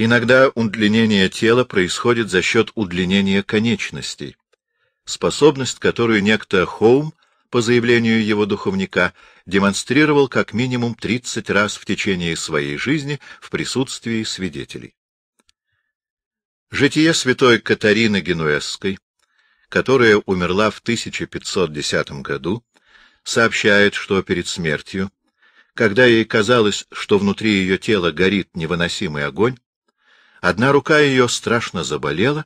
Иногда удлинение тела происходит за счет удлинения конечностей, способность, которую некто Хоум, по заявлению его духовника, демонстрировал как минимум 30 раз в течение своей жизни в присутствии свидетелей. Житие святой Катарины Генуэзской, которая умерла в 1510 году, сообщает, что перед смертью, когда ей казалось, что внутри ее тела горит невыносимый огонь, Одна рука ее страшно заболела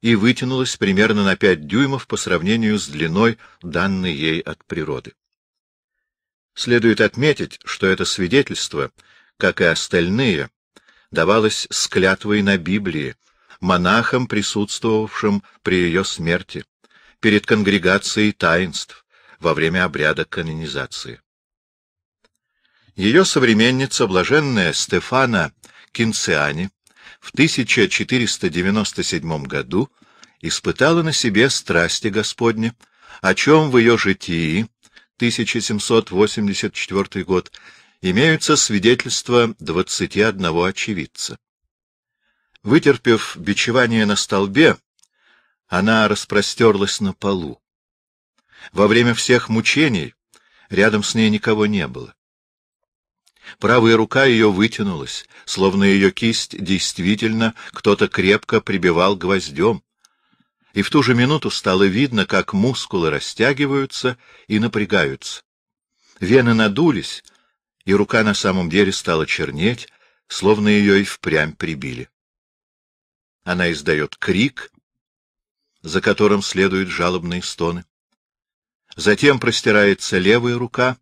и вытянулась примерно на пять дюймов по сравнению с длиной, данной ей от природы. Следует отметить, что это свидетельство, как и остальные, давалось с клятвой на Библии, монахам, присутствовавшим при ее смерти, перед конгрегацией таинств, во время обряда канонизации. Ее современница, блаженная Стефана Кинциани, в 1497 году испытала на себе страсти Господни, о чем в ее житии 1784 год имеются свидетельства 21 очевидца. Вытерпев бичевание на столбе, она распростерлась на полу. Во время всех мучений рядом с ней никого не было. Правая рука ее вытянулась, словно ее кисть действительно кто-то крепко прибивал гвоздем. И в ту же минуту стало видно, как мускулы растягиваются и напрягаются. Вены надулись, и рука на самом деле стала чернеть, словно ее и впрямь прибили. Она издает крик, за которым следуют жалобные стоны. Затем простирается левая рука,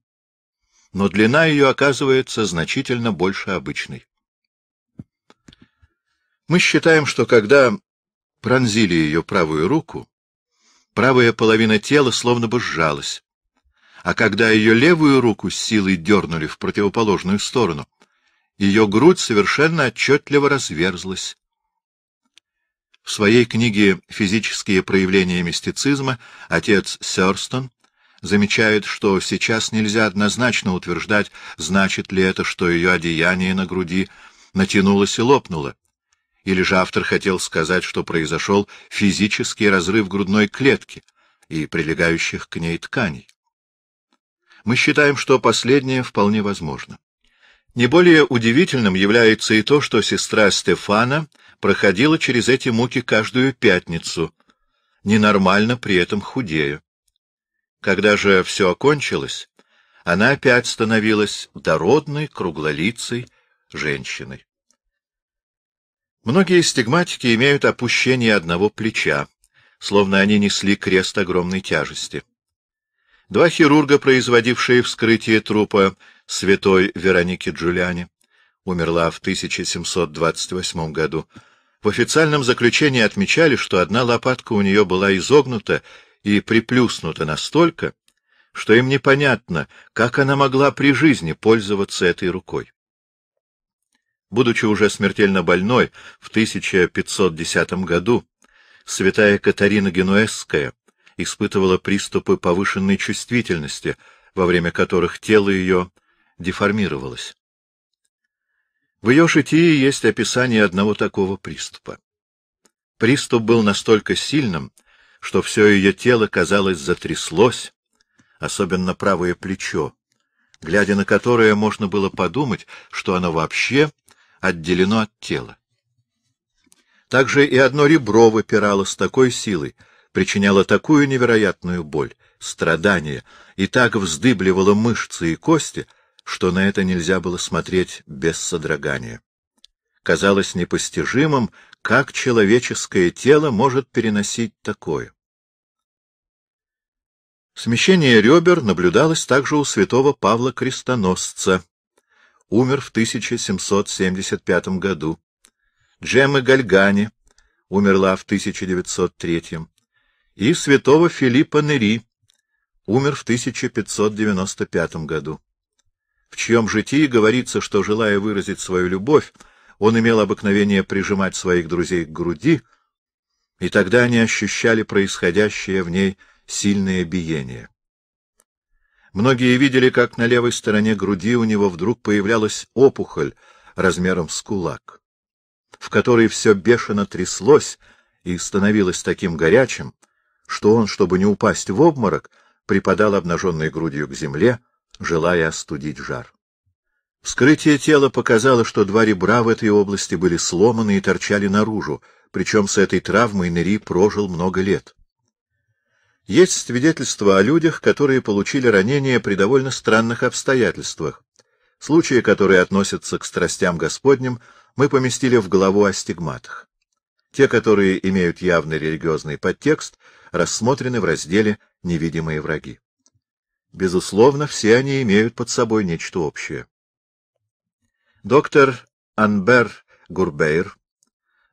но длина ее оказывается значительно больше обычной. Мы считаем, что когда пронзили ее правую руку, правая половина тела словно бы сжалась, а когда ее левую руку с силой дернули в противоположную сторону, ее грудь совершенно отчетливо разверзлась. В своей книге «Физические проявления мистицизма» отец Сёрстон замечает, что сейчас нельзя однозначно утверждать, значит ли это, что ее одеяние на груди натянулось и лопнуло. Или же автор хотел сказать, что произошел физический разрыв грудной клетки и прилегающих к ней тканей. Мы считаем, что последнее вполне возможно. Не более удивительным является и то, что сестра Стефана проходила через эти муки каждую пятницу, ненормально при этом худея. Когда же все окончилось, она опять становилась дородной, круглолицей женщиной. Многие стигматики имеют опущение одного плеча, словно они несли крест огромной тяжести. Два хирурга, производившие вскрытие трупа святой Вероники Джулиани, умерла в 1728 году, в официальном заключении отмечали, что одна лопатка у нее была изогнута и приплюснута настолько, что им непонятно, как она могла при жизни пользоваться этой рукой. Будучи уже смертельно больной в 1510 году, святая Катарина Генуэзская испытывала приступы повышенной чувствительности, во время которых тело ее деформировалось. В ее шитии есть описание одного такого приступа. Приступ был настолько сильным, что все ее тело, казалось, затряслось, особенно правое плечо, глядя на которое можно было подумать, что оно вообще отделено от тела. Также и одно ребро выпирало с такой силой, причиняло такую невероятную боль, страдание, и так вздыбливало мышцы и кости, что на это нельзя было смотреть без содрогания. Казалось непостижимым как человеческое тело может переносить такое? Смещение ребер наблюдалось также у святого Павла Крестоносца. Умер в 1775 году. Джемма Гальгани умерла в 1903. И святого Филиппа Нери умер в 1595 году. В чьем житии говорится, что, желая выразить свою любовь, он имел обыкновение прижимать своих друзей к груди, и тогда они ощущали происходящее в ней сильное биение. Многие видели, как на левой стороне груди у него вдруг появлялась опухоль размером с кулак, в которой все бешено тряслось и становилось таким горячим, что он, чтобы не упасть в обморок, припадал обнаженной грудью к земле, желая остудить жар. Вскрытие тела показало, что два ребра в этой области были сломаны и торчали наружу, причем с этой травмой Нери прожил много лет. Есть свидетельства о людях, которые получили ранения при довольно странных обстоятельствах. Случаи, которые относятся к страстям Господним, мы поместили в главу о стигматах. Те, которые имеют явный религиозный подтекст, рассмотрены в разделе «Невидимые враги». Безусловно, все они имеют под собой нечто общее. Доктор Анбер Гурбейр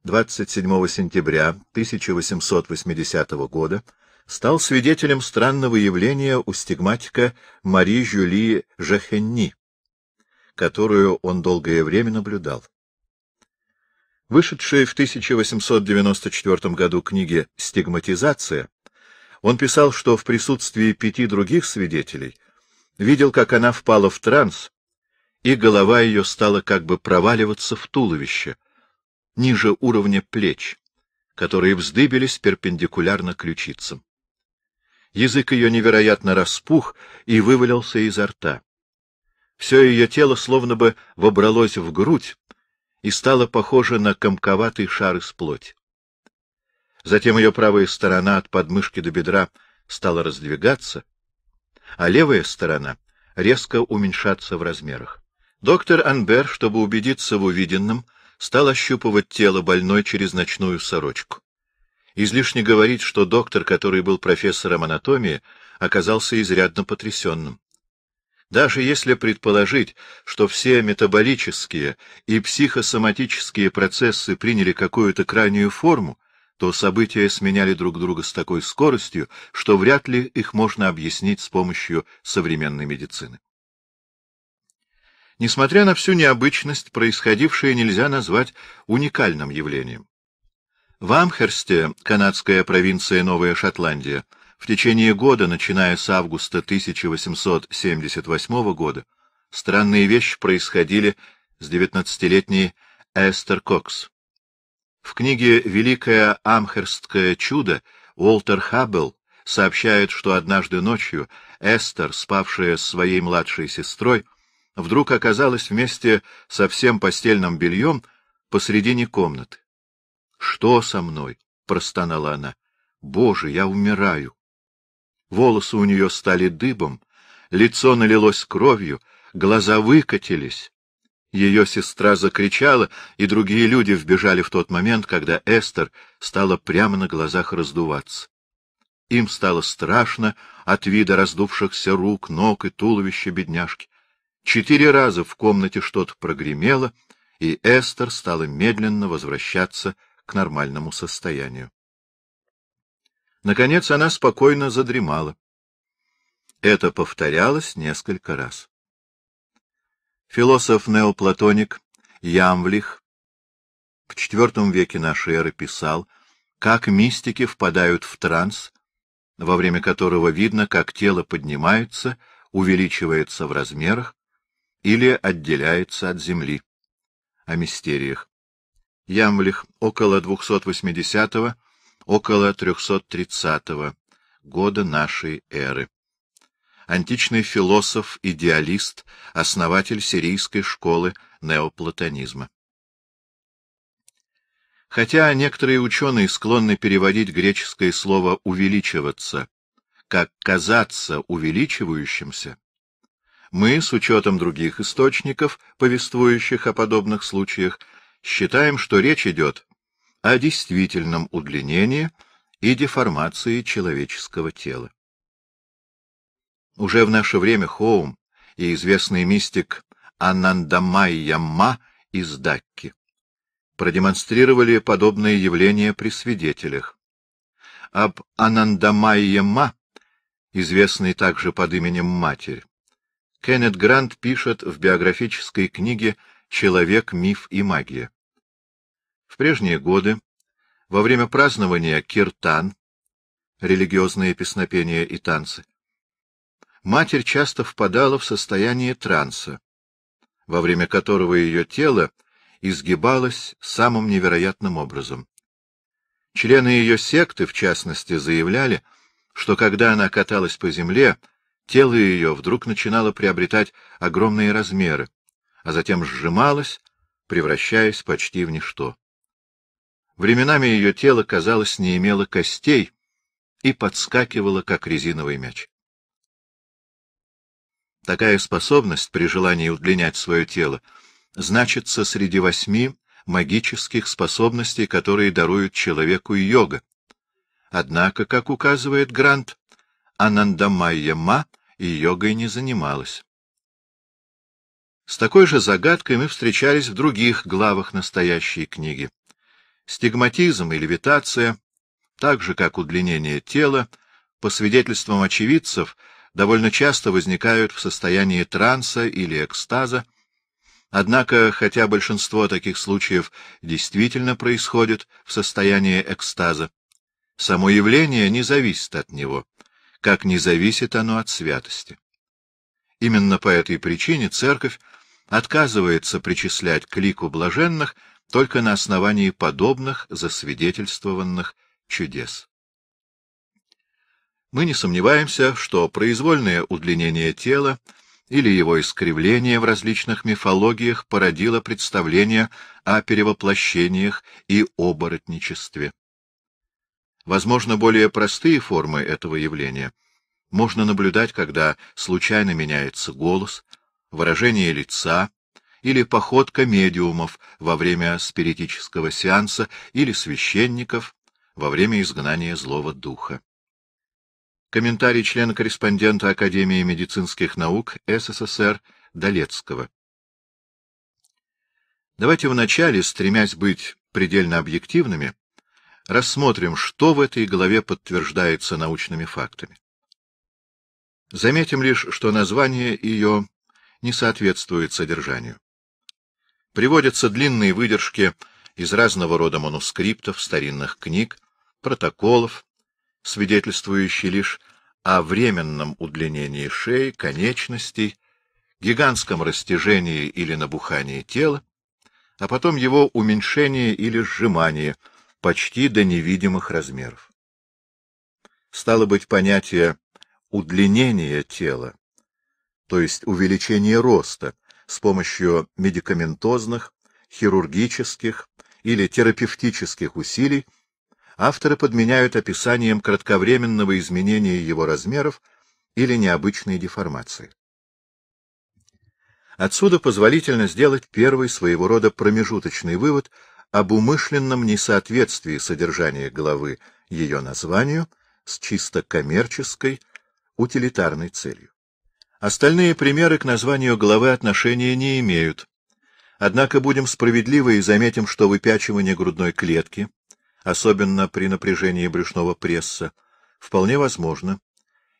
27 сентября 1880 года стал свидетелем странного явления у стигматика Мари Жюли Жахенни, которую он долгое время наблюдал. Вышедшей в 1894 году книге «Стигматизация» он писал, что в присутствии пяти других свидетелей видел, как она впала в транс и голова ее стала как бы проваливаться в туловище, ниже уровня плеч, которые вздыбились перпендикулярно ключицам. Язык ее невероятно распух и вывалился изо рта. Все ее тело словно бы вобралось в грудь и стало похоже на комковатый шар из плоти. Затем ее правая сторона от подмышки до бедра стала раздвигаться, а левая сторона резко уменьшаться в размерах. Доктор Анбер, чтобы убедиться в увиденном, стал ощупывать тело больной через ночную сорочку. Излишне говорить, что доктор, который был профессором анатомии, оказался изрядно потрясенным. Даже если предположить, что все метаболические и психосоматические процессы приняли какую-то крайнюю форму, то события сменяли друг друга с такой скоростью, что вряд ли их можно объяснить с помощью современной медицины. Несмотря на всю необычность, происходившее нельзя назвать уникальным явлением. В Амхерсте, канадская провинция Новая Шотландия, в течение года, начиная с августа 1878 года, странные вещи происходили с 19-летней Эстер Кокс. В книге «Великое амхерстское чудо» Уолтер Хаббл сообщает, что однажды ночью Эстер, спавшая с своей младшей сестрой, вдруг оказалась вместе со всем постельным бельем посредине комнаты. — Что со мной? — простонала она. — Боже, я умираю! Волосы у нее стали дыбом, лицо налилось кровью, глаза выкатились. Ее сестра закричала, и другие люди вбежали в тот момент, когда Эстер стала прямо на глазах раздуваться. Им стало страшно от вида раздувшихся рук, ног и туловища бедняжки. Четыре раза в комнате что-то прогремело, и Эстер стала медленно возвращаться к нормальному состоянию. Наконец она спокойно задремала. Это повторялось несколько раз. Философ-неоплатоник Ямвлих в IV веке нашей эры писал, как мистики впадают в транс, во время которого видно, как тело поднимается, увеличивается в размерах, или отделяется от Земли. О мистериях. Ямвлих около 280-го, около 330-го года нашей эры. Античный философ, идеалист, основатель сирийской школы неоплатонизма. Хотя некоторые ученые склонны переводить греческое слово «увеличиваться» как «казаться увеличивающимся», мы, с учетом других источников, повествующих о подобных случаях, считаем, что речь идет о действительном удлинении и деформации человеческого тела. Уже в наше время Хоум и известный мистик Анандамайяма из Дакки продемонстрировали подобные явления при свидетелях. Об Анандамайяма известный также под именем Матерь, Кеннет Грант пишет в биографической книге «Человек, миф и магия». В прежние годы, во время празднования киртан, религиозные песнопения и танцы, матерь часто впадала в состояние транса, во время которого ее тело изгибалось самым невероятным образом. Члены ее секты, в частности, заявляли, что когда она каталась по земле, Тело ее вдруг начинало приобретать огромные размеры, а затем сжималось, превращаясь почти в ничто. Временами ее тело, казалось, не имело костей и подскакивало, как резиновый мяч. Такая способность при желании удлинять свое тело значится среди восьми магических способностей, которые даруют человеку йога. Однако, как указывает Грант, Анандамайя-ма йогой не занималась. С такой же загадкой мы встречались в других главах настоящей книги. Стигматизм и левитация, так же как удлинение тела, по свидетельствам очевидцев, довольно часто возникают в состоянии транса или экстаза, Однако, хотя большинство таких случаев действительно происходит в состоянии экстаза, само явление не зависит от него как не зависит оно от святости. Именно по этой причине церковь отказывается причислять к лику блаженных только на основании подобных засвидетельствованных чудес. Мы не сомневаемся, что произвольное удлинение тела или его искривление в различных мифологиях породило представление о перевоплощениях и оборотничестве. Возможно, более простые формы этого явления можно наблюдать, когда случайно меняется голос, выражение лица или походка медиумов во время спиритического сеанса или священников во время изгнания злого духа. Комментарий члена-корреспондента Академии медицинских наук СССР Долецкого. Давайте вначале, стремясь быть предельно объективными, рассмотрим, что в этой главе подтверждается научными фактами. Заметим лишь, что название ее не соответствует содержанию. Приводятся длинные выдержки из разного рода манускриптов, старинных книг, протоколов, свидетельствующие лишь о временном удлинении шеи, конечностей, гигантском растяжении или набухании тела, а потом его уменьшении или сжимании – почти до невидимых размеров. Стало быть, понятие удлинения тела, то есть увеличение роста с помощью медикаментозных, хирургических или терапевтических усилий, авторы подменяют описанием кратковременного изменения его размеров или необычной деформации. Отсюда позволительно сделать первый своего рода промежуточный вывод – об умышленном несоответствии содержания главы ее названию с чисто коммерческой, утилитарной целью. Остальные примеры к названию главы отношения не имеют. Однако будем справедливы и заметим, что выпячивание грудной клетки, особенно при напряжении брюшного пресса, вполне возможно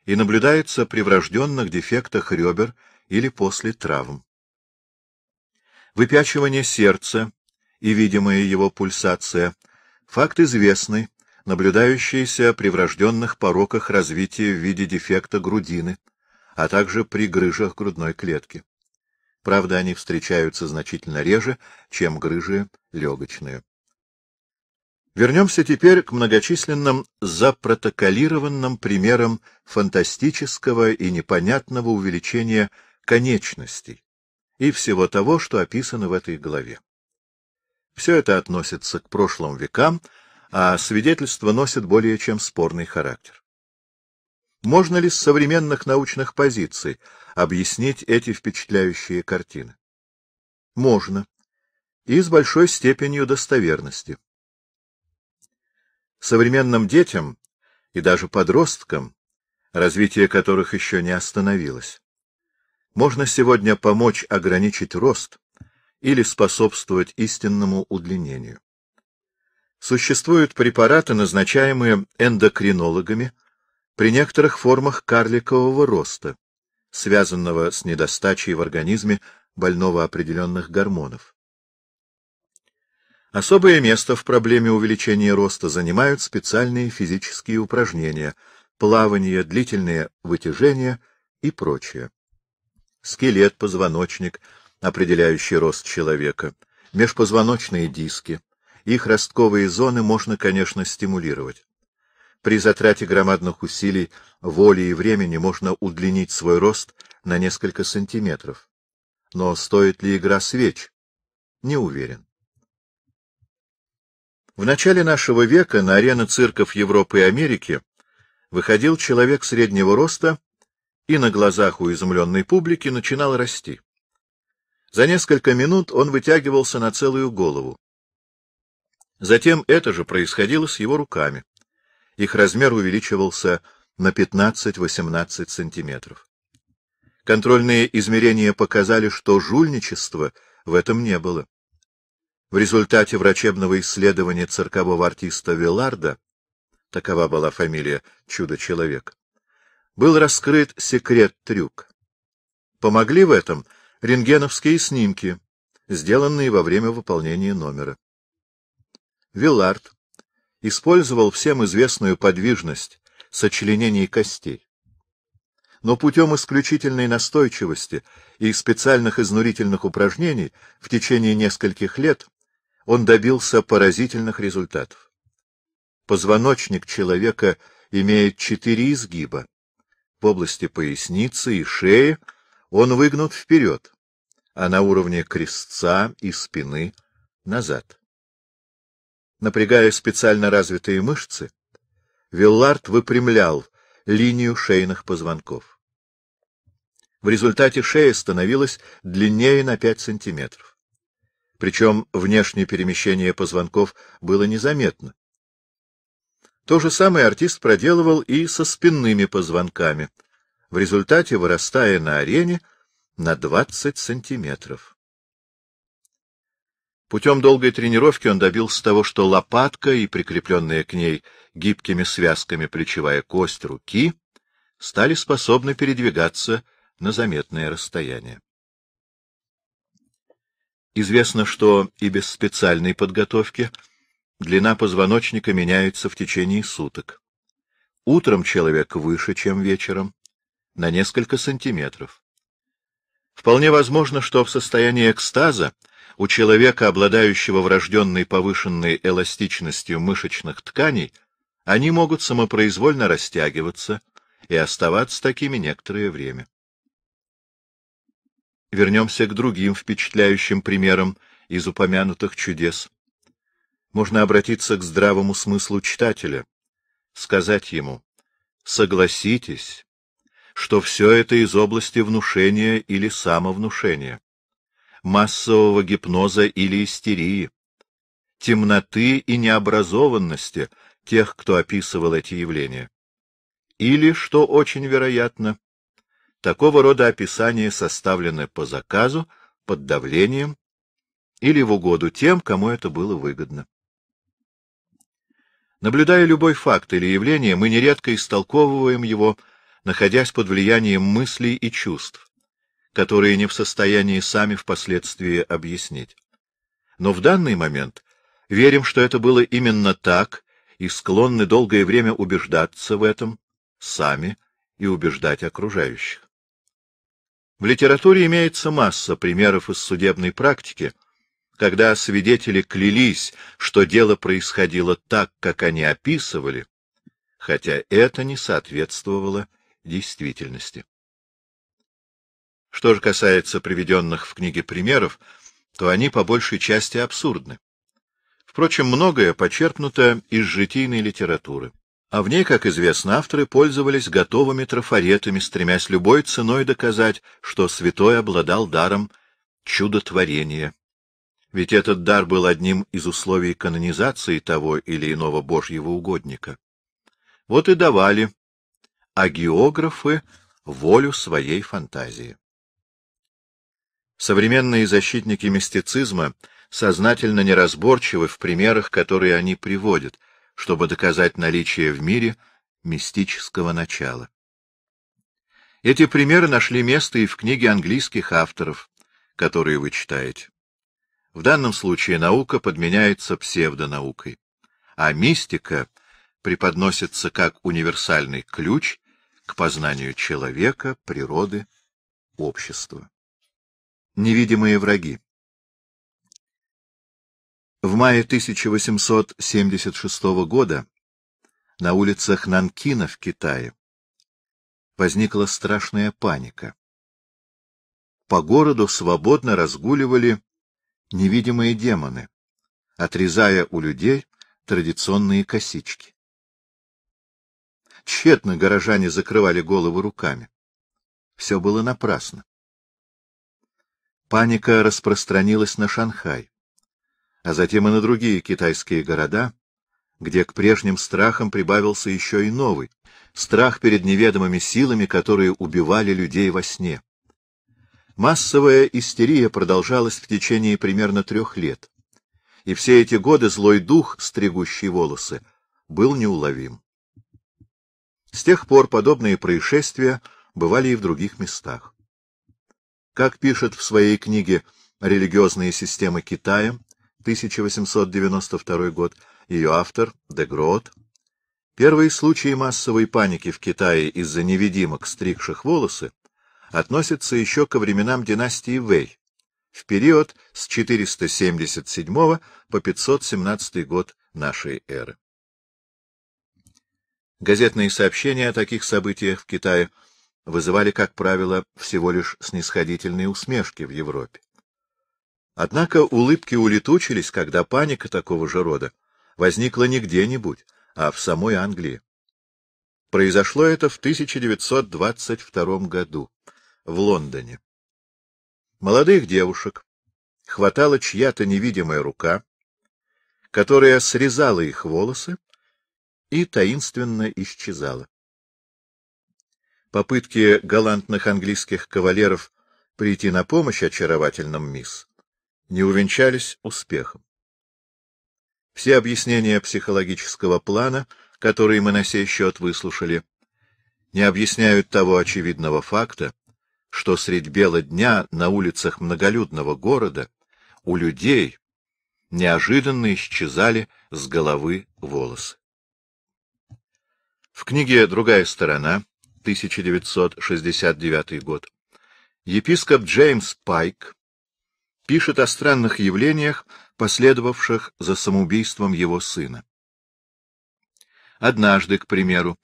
и наблюдается при врожденных дефектах ребер или после травм. Выпячивание сердца и видимая его пульсация — факт известный, наблюдающийся при врожденных пороках развития в виде дефекта грудины, а также при грыжах грудной клетки. Правда, они встречаются значительно реже, чем грыжи легочные. Вернемся теперь к многочисленным запротоколированным примерам фантастического и непонятного увеличения конечностей и всего того, что описано в этой главе. Все это относится к прошлым векам, а свидетельства носят более чем спорный характер. Можно ли с современных научных позиций объяснить эти впечатляющие картины? Можно. И с большой степенью достоверности. Современным детям и даже подросткам, развитие которых еще не остановилось, можно сегодня помочь ограничить рост, или способствовать истинному удлинению. Существуют препараты, назначаемые эндокринологами при некоторых формах карликового роста, связанного с недостачей в организме больного определенных гормонов. Особое место в проблеме увеличения роста занимают специальные физические упражнения, плавание, длительные вытяжения и прочее. Скелет, позвоночник – определяющий рост человека, межпозвоночные диски. Их ростковые зоны можно, конечно, стимулировать. При затрате громадных усилий, воли и времени можно удлинить свой рост на несколько сантиметров. Но стоит ли игра свеч? Не уверен. В начале нашего века на арены цирков Европы и Америки выходил человек среднего роста и на глазах у изумленной публики начинал расти. За несколько минут он вытягивался на целую голову. Затем это же происходило с его руками. Их размер увеличивался на 15-18 сантиметров. Контрольные измерения показали, что жульничества в этом не было. В результате врачебного исследования циркового артиста Виларда, такова была фамилия «Чудо-человек», был раскрыт секрет-трюк. Помогли в этом Рентгеновские снимки, сделанные во время выполнения номера. Виллард использовал всем известную подвижность сочленений костей. Но путем исключительной настойчивости и специальных изнурительных упражнений в течение нескольких лет он добился поразительных результатов. Позвоночник человека имеет четыре изгиба. В области поясницы и шеи он выгнут вперед а на уровне крестца и спины назад. Напрягая специально развитые мышцы, Виллард выпрямлял линию шейных позвонков. В результате шея становилась длиннее на 5 сантиметров. Причем внешнее перемещение позвонков было незаметно. То же самое артист проделывал и со спинными позвонками. В результате, вырастая на арене, на 20 сантиметров. Путем долгой тренировки он добился того, что лопатка и прикрепленная к ней гибкими связками плечевая кость руки стали способны передвигаться на заметное расстояние. Известно, что и без специальной подготовки длина позвоночника меняется в течение суток. Утром человек выше, чем вечером, на несколько сантиметров. Вполне возможно, что в состоянии экстаза у человека, обладающего врожденной повышенной эластичностью мышечных тканей, они могут самопроизвольно растягиваться и оставаться такими некоторое время. Вернемся к другим впечатляющим примерам из упомянутых чудес. Можно обратиться к здравому смыслу читателя, сказать ему «Согласитесь, что все это из области внушения или самовнушения, массового гипноза или истерии, темноты и необразованности тех, кто описывал эти явления. Или, что очень вероятно, такого рода описания составлены по заказу, под давлением или в угоду тем, кому это было выгодно. Наблюдая любой факт или явление, мы нередко истолковываем его находясь под влиянием мыслей и чувств, которые не в состоянии сами впоследствии объяснить. Но в данный момент верим, что это было именно так, и склонны долгое время убеждаться в этом сами и убеждать окружающих. В литературе имеется масса примеров из судебной практики, когда свидетели клялись, что дело происходило так, как они описывали, хотя это не соответствовало действительности. Что же касается приведенных в книге примеров, то они по большей части абсурдны. Впрочем, многое почерпнуто из житийной литературы, а в ней, как известно, авторы пользовались готовыми трафаретами, стремясь любой ценой доказать, что святой обладал даром чудотворения. Ведь этот дар был одним из условий канонизации того или иного божьего угодника. Вот и давали а географы — волю своей фантазии. Современные защитники мистицизма сознательно неразборчивы в примерах, которые они приводят, чтобы доказать наличие в мире мистического начала. Эти примеры нашли место и в книге английских авторов, которые вы читаете. В данном случае наука подменяется псевдонаукой, а мистика преподносится как универсальный ключ к познанию человека, природы, общества. Невидимые враги В мае 1876 года на улицах Нанкина в Китае возникла страшная паника. По городу свободно разгуливали невидимые демоны, отрезая у людей традиционные косички. Тщетно горожане закрывали головы руками. Все было напрасно. Паника распространилась на Шанхай, а затем и на другие китайские города, где к прежним страхам прибавился еще и новый — страх перед неведомыми силами, которые убивали людей во сне. Массовая истерия продолжалась в течение примерно трех лет, и все эти годы злой дух, стригущий волосы, был неуловим. С тех пор подобные происшествия бывали и в других местах. Как пишет в своей книге «Религиозные системы Китая» 1892 год ее автор Дегрот, первые случаи массовой паники в Китае из-за невидимок, стригших волосы, относятся еще ко временам династии Вэй, в период с 477 по 517 год нашей эры. Газетные сообщения о таких событиях в Китае вызывали, как правило, всего лишь снисходительные усмешки в Европе. Однако улыбки улетучились, когда паника такого же рода возникла не где-нибудь, а в самой Англии. Произошло это в 1922 году в Лондоне. Молодых девушек хватала чья-то невидимая рука, которая срезала их волосы и таинственно исчезала. Попытки галантных английских кавалеров прийти на помощь очаровательным мисс не увенчались успехом. Все объяснения психологического плана, которые мы на сей счет выслушали, не объясняют того очевидного факта, что средь бела дня на улицах многолюдного города у людей неожиданно исчезали с головы волосы. В книге «Другая сторона», 1969 год, епископ Джеймс Пайк пишет о странных явлениях, последовавших за самоубийством его сына. Однажды, к примеру,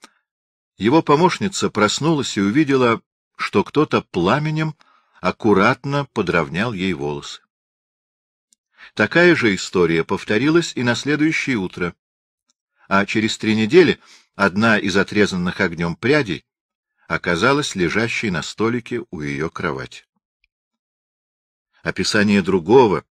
его помощница проснулась и увидела, что кто-то пламенем аккуратно подровнял ей волосы. Такая же история повторилась и на следующее утро. А через три недели Одна из отрезанных огнем прядей оказалась лежащей на столике у ее кровати. Описание другого,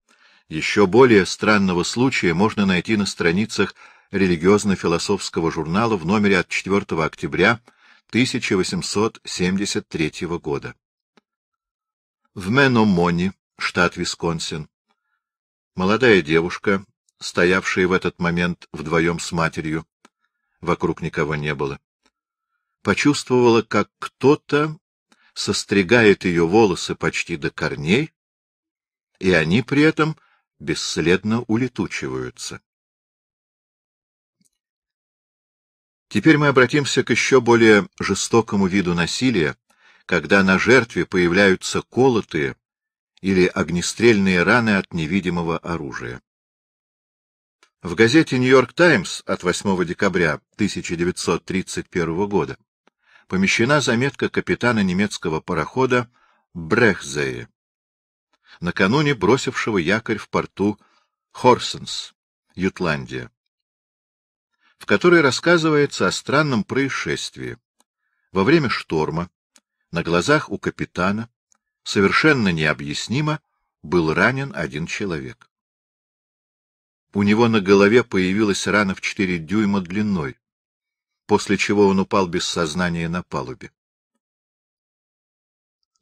еще более странного случая можно найти на страницах религиозно-философского журнала в номере от 4 октября 1873 года. В Меномоне, штат Висконсин, молодая девушка, стоявшая в этот момент вдвоем с матерью, вокруг никого не было. Почувствовала, как кто-то состригает ее волосы почти до корней, и они при этом бесследно улетучиваются. Теперь мы обратимся к еще более жестокому виду насилия, когда на жертве появляются колотые или огнестрельные раны от невидимого оружия. В газете «Нью-Йорк Таймс» от 8 декабря 1931 года помещена заметка капитана немецкого парохода Брехзее, накануне бросившего якорь в порту Хорсенс, Ютландия, в которой рассказывается о странном происшествии. Во время шторма на глазах у капитана совершенно необъяснимо был ранен один человек. У него на голове появилась рана в четыре дюйма длиной, после чего он упал без сознания на палубе.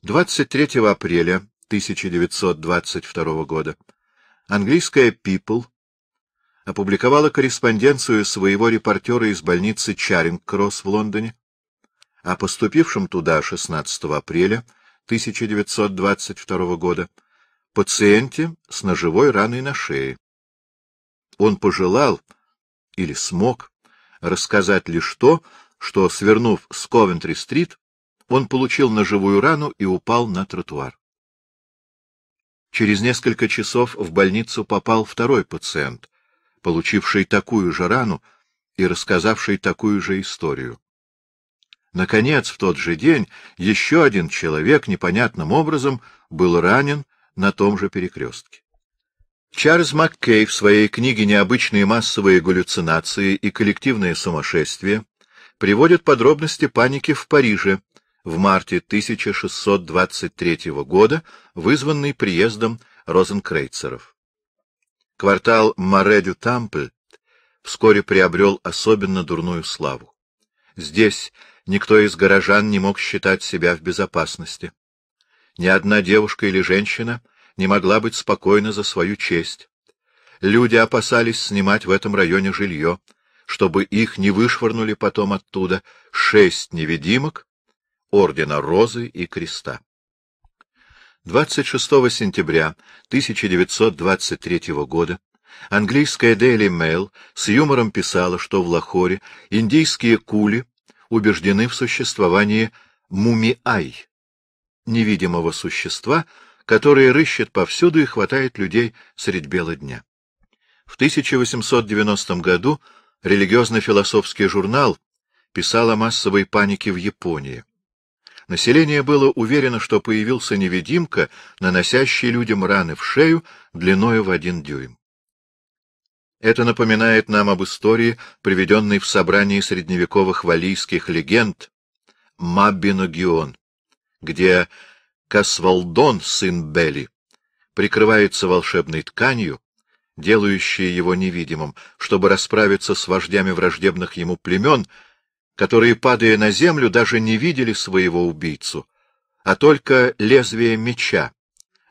23 апреля 1922 года английская People опубликовала корреспонденцию своего репортера из больницы Чаринг-Кросс в Лондоне о поступившем туда 16 апреля 1922 года пациенте с ножевой раной на шее он пожелал или смог рассказать лишь то, что, свернув с Ковентри-стрит, он получил ножевую рану и упал на тротуар. Через несколько часов в больницу попал второй пациент, получивший такую же рану и рассказавший такую же историю. Наконец, в тот же день еще один человек непонятным образом был ранен на том же перекрестке. Чарльз Маккей в своей книге «Необычные массовые галлюцинации и коллективное сумасшествие» приводит подробности паники в Париже в марте 1623 года, вызванной приездом розенкрейцеров. Квартал Море-дю-Тампль вскоре приобрел особенно дурную славу. Здесь никто из горожан не мог считать себя в безопасности. Ни одна девушка или женщина не могла быть спокойна за свою честь. Люди опасались снимать в этом районе жилье, чтобы их не вышвырнули потом оттуда шесть невидимок, ордена Розы и Креста. 26 сентября 1923 года английская Daily Mail с юмором писала, что в Лахоре индийские кули убеждены в существовании мумиай, невидимого существа, который рыщет повсюду и хватает людей средь бела дня. В 1890 году религиозно-философский журнал писал о массовой панике в Японии. Население было уверено, что появился невидимка, наносящий людям раны в шею длиною в один дюйм. Это напоминает нам об истории, приведенной в собрании средневековых валийских легенд Маббиногион, где Касвалдон, сын Бели, прикрывается волшебной тканью, делающей его невидимым, чтобы расправиться с вождями враждебных ему племен, которые, падая на землю, даже не видели своего убийцу, а только лезвие меча,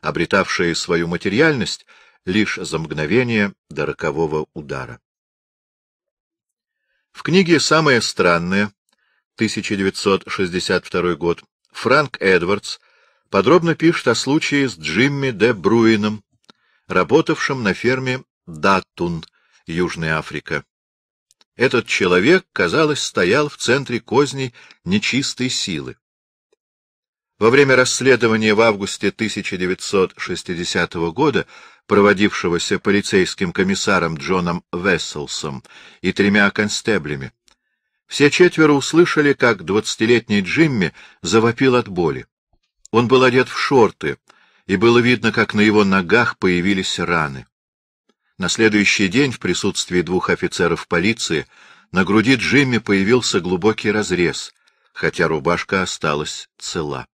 обретавшее свою материальность лишь за мгновение до рокового удара. В книге «Самое странное» 1962 год Франк Эдвардс подробно пишет о случае с Джимми Де Бруином, работавшим на ферме Датун, Южная Африка. Этот человек, казалось, стоял в центре козней нечистой силы. Во время расследования в августе 1960 года, проводившегося полицейским комиссаром Джоном Весселсом и тремя констеблями, все четверо услышали, как двадцатилетний Джимми завопил от боли. Он был одет в шорты, и было видно, как на его ногах появились раны. На следующий день в присутствии двух офицеров полиции на груди Джимми появился глубокий разрез, хотя рубашка осталась цела.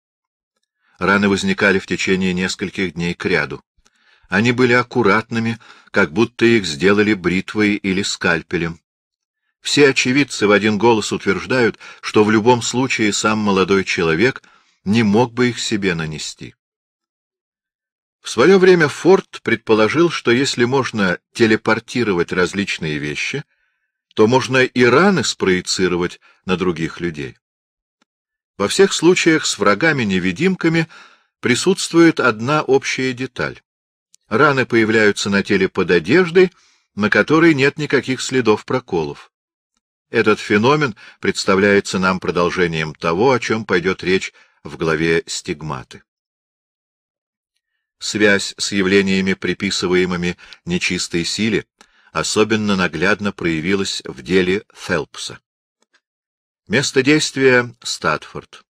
Раны возникали в течение нескольких дней кряду. Они были аккуратными, как будто их сделали бритвой или скальпелем. Все очевидцы в один голос утверждают, что в любом случае сам молодой человек — не мог бы их себе нанести. В свое время Форд предположил, что если можно телепортировать различные вещи, то можно и раны спроецировать на других людей. Во всех случаях с врагами-невидимками присутствует одна общая деталь. Раны появляются на теле под одеждой, на которой нет никаких следов проколов. Этот феномен представляется нам продолжением того, о чем пойдет речь в главе «Стигматы». Связь с явлениями, приписываемыми нечистой силе, особенно наглядно проявилась в деле Фелпса. Место действия — Статфорд,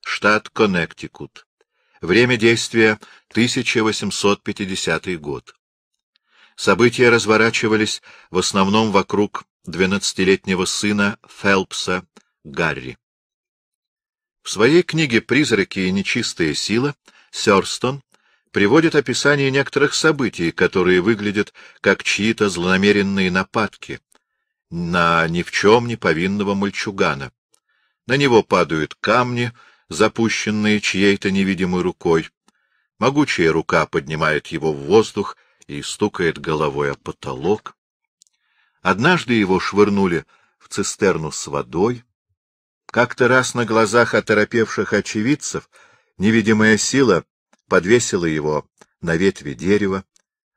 штат Коннектикут. Время действия — 1850 год. События разворачивались в основном вокруг 12-летнего сына Фелпса Гарри. В своей книге «Призраки и нечистая сила» Сёрстон приводит описание некоторых событий, которые выглядят как чьи-то злонамеренные нападки на ни в чем не повинного мальчугана. На него падают камни, запущенные чьей-то невидимой рукой. Могучая рука поднимает его в воздух и стукает головой о потолок. Однажды его швырнули в цистерну с водой, как-то раз на глазах оторопевших очевидцев невидимая сила подвесила его на ветви дерева,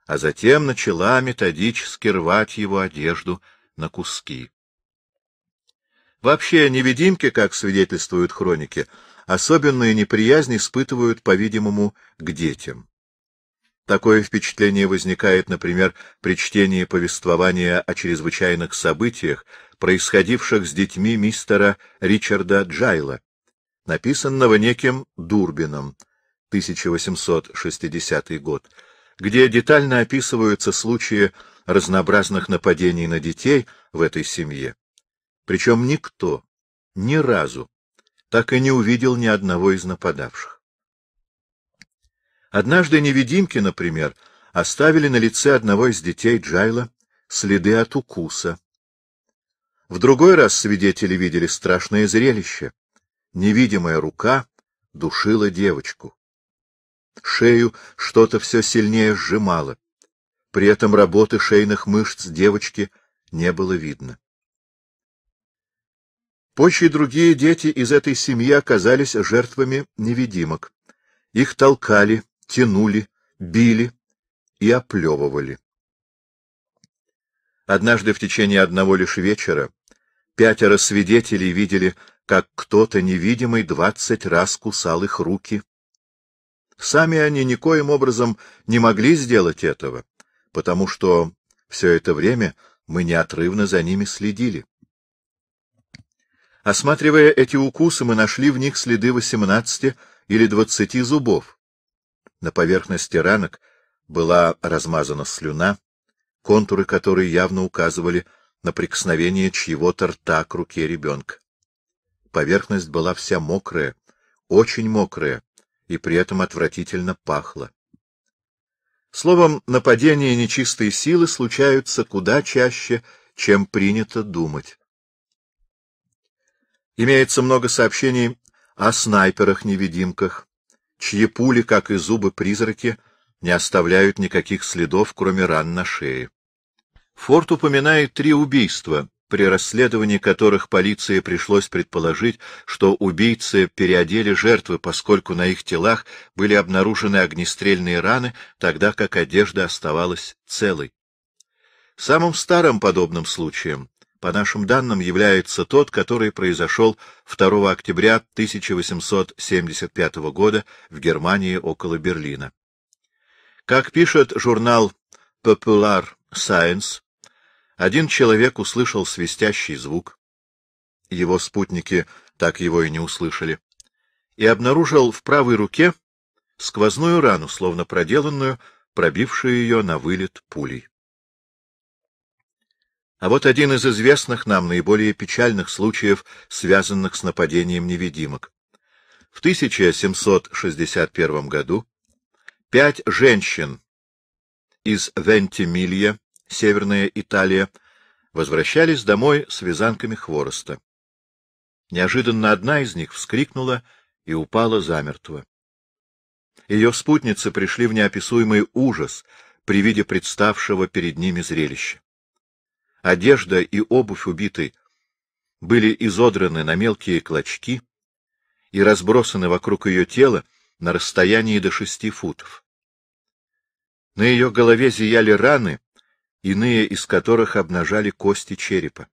а затем начала методически рвать его одежду на куски. Вообще невидимки, как свидетельствуют хроники, особенную неприязнь испытывают, по-видимому, к детям. Такое впечатление возникает, например, при чтении повествования о чрезвычайных событиях, происходивших с детьми мистера Ричарда Джайла, написанного неким Дурбином, 1860 год, где детально описываются случаи разнообразных нападений на детей в этой семье. Причем никто, ни разу, так и не увидел ни одного из нападавших. Однажды невидимки, например, оставили на лице одного из детей Джайла следы от укуса, в другой раз свидетели видели страшное зрелище. Невидимая рука душила девочку. Шею что-то все сильнее сжимало. При этом работы шейных мышц девочки не было видно. Позже другие дети из этой семьи оказались жертвами невидимок. Их толкали, тянули, били и оплевывали. Однажды в течение одного лишь вечера пятеро свидетелей видели, как кто-то невидимый двадцать раз кусал их руки. Сами они никоим образом не могли сделать этого, потому что все это время мы неотрывно за ними следили. Осматривая эти укусы, мы нашли в них следы восемнадцати или двадцати зубов. На поверхности ранок была размазана слюна, контуры которой явно указывали на прикосновение чьего-то рта к руке ребенка. Поверхность была вся мокрая, очень мокрая, и при этом отвратительно пахла. Словом, нападения нечистой силы случаются куда чаще, чем принято думать. Имеется много сообщений о снайперах-невидимках, чьи пули, как и зубы-призраки, не оставляют никаких следов, кроме ран на шее. Форд упоминает три убийства, при расследовании которых полиции пришлось предположить, что убийцы переодели жертвы, поскольку на их телах были обнаружены огнестрельные раны, тогда как одежда оставалась целой. Самым старым подобным случаем, по нашим данным, является тот, который произошел 2 октября 1875 года в Германии около Берлина. Как пишет журнал Popular Science, один человек услышал свистящий звук. Его спутники так его и не услышали. И обнаружил в правой руке сквозную рану, словно проделанную, пробившую ее на вылет пулей. А вот один из известных нам наиболее печальных случаев, связанных с нападением невидимок. В 1761 году пять женщин из Вентимилья Северная Италия, возвращались домой с вязанками хвороста. Неожиданно одна из них вскрикнула и упала замертво. Ее спутницы пришли в неописуемый ужас при виде представшего перед ними зрелища. Одежда и обувь убитой были изодраны на мелкие клочки и разбросаны вокруг ее тела на расстоянии до шести футов. На ее голове зияли раны, иные из которых обнажали кости черепа.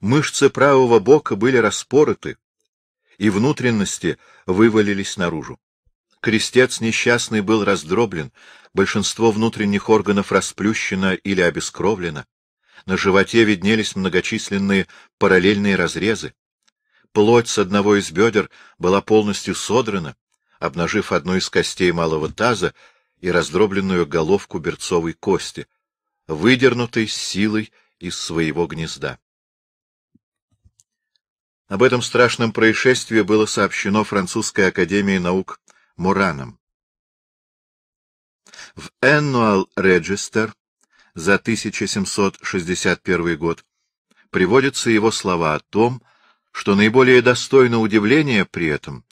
Мышцы правого бока были распороты, и внутренности вывалились наружу. Крестец несчастный был раздроблен, большинство внутренних органов расплющено или обескровлено. На животе виднелись многочисленные параллельные разрезы. Плоть с одного из бедер была полностью содрана, обнажив одну из костей малого таза и раздробленную головку берцовой кости, выдернутой силой из своего гнезда. Об этом страшном происшествии было сообщено Французской академией наук Мураном. В Annual Register за 1761 год приводятся его слова о том, что наиболее достойно удивления при этом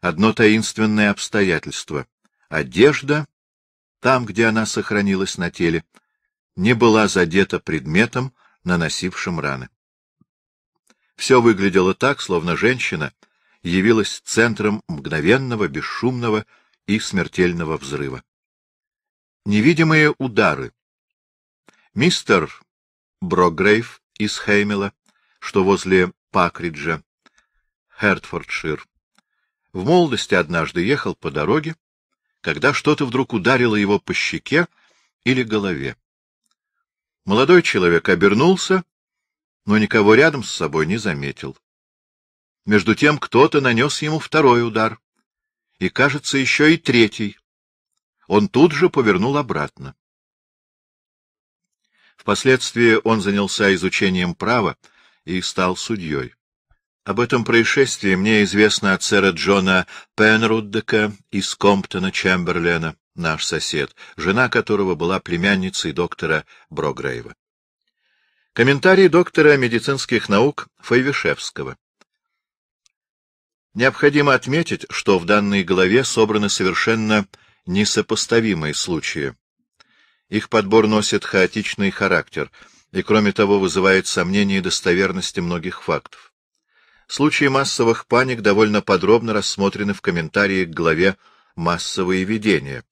одно таинственное обстоятельство — одежда там, где она сохранилась на теле, не была задета предметом, наносившим раны. Все выглядело так, словно женщина явилась центром мгновенного, бесшумного и смертельного взрыва. Невидимые удары. Мистер Брогрейв из Хеймела, что возле Пакриджа, Хертфордшир, в молодости однажды ехал по дороге, когда что-то вдруг ударило его по щеке или голове. Молодой человек обернулся, но никого рядом с собой не заметил. Между тем кто-то нанес ему второй удар, и, кажется, еще и третий. Он тут же повернул обратно. Впоследствии он занялся изучением права и стал судьей. Об этом происшествии мне известно от сэра Джона Пенруддека из Комптона Чемберлена, наш сосед, жена которого была племянницей доктора Брогрейва. Комментарий доктора медицинских наук Файвишевского. Необходимо отметить, что в данной главе собраны совершенно несопоставимые случаи. Их подбор носит хаотичный характер и, кроме того, вызывает сомнения достоверности многих фактов. Случаи массовых паник довольно подробно рассмотрены в комментарии к главе «Массовые видения».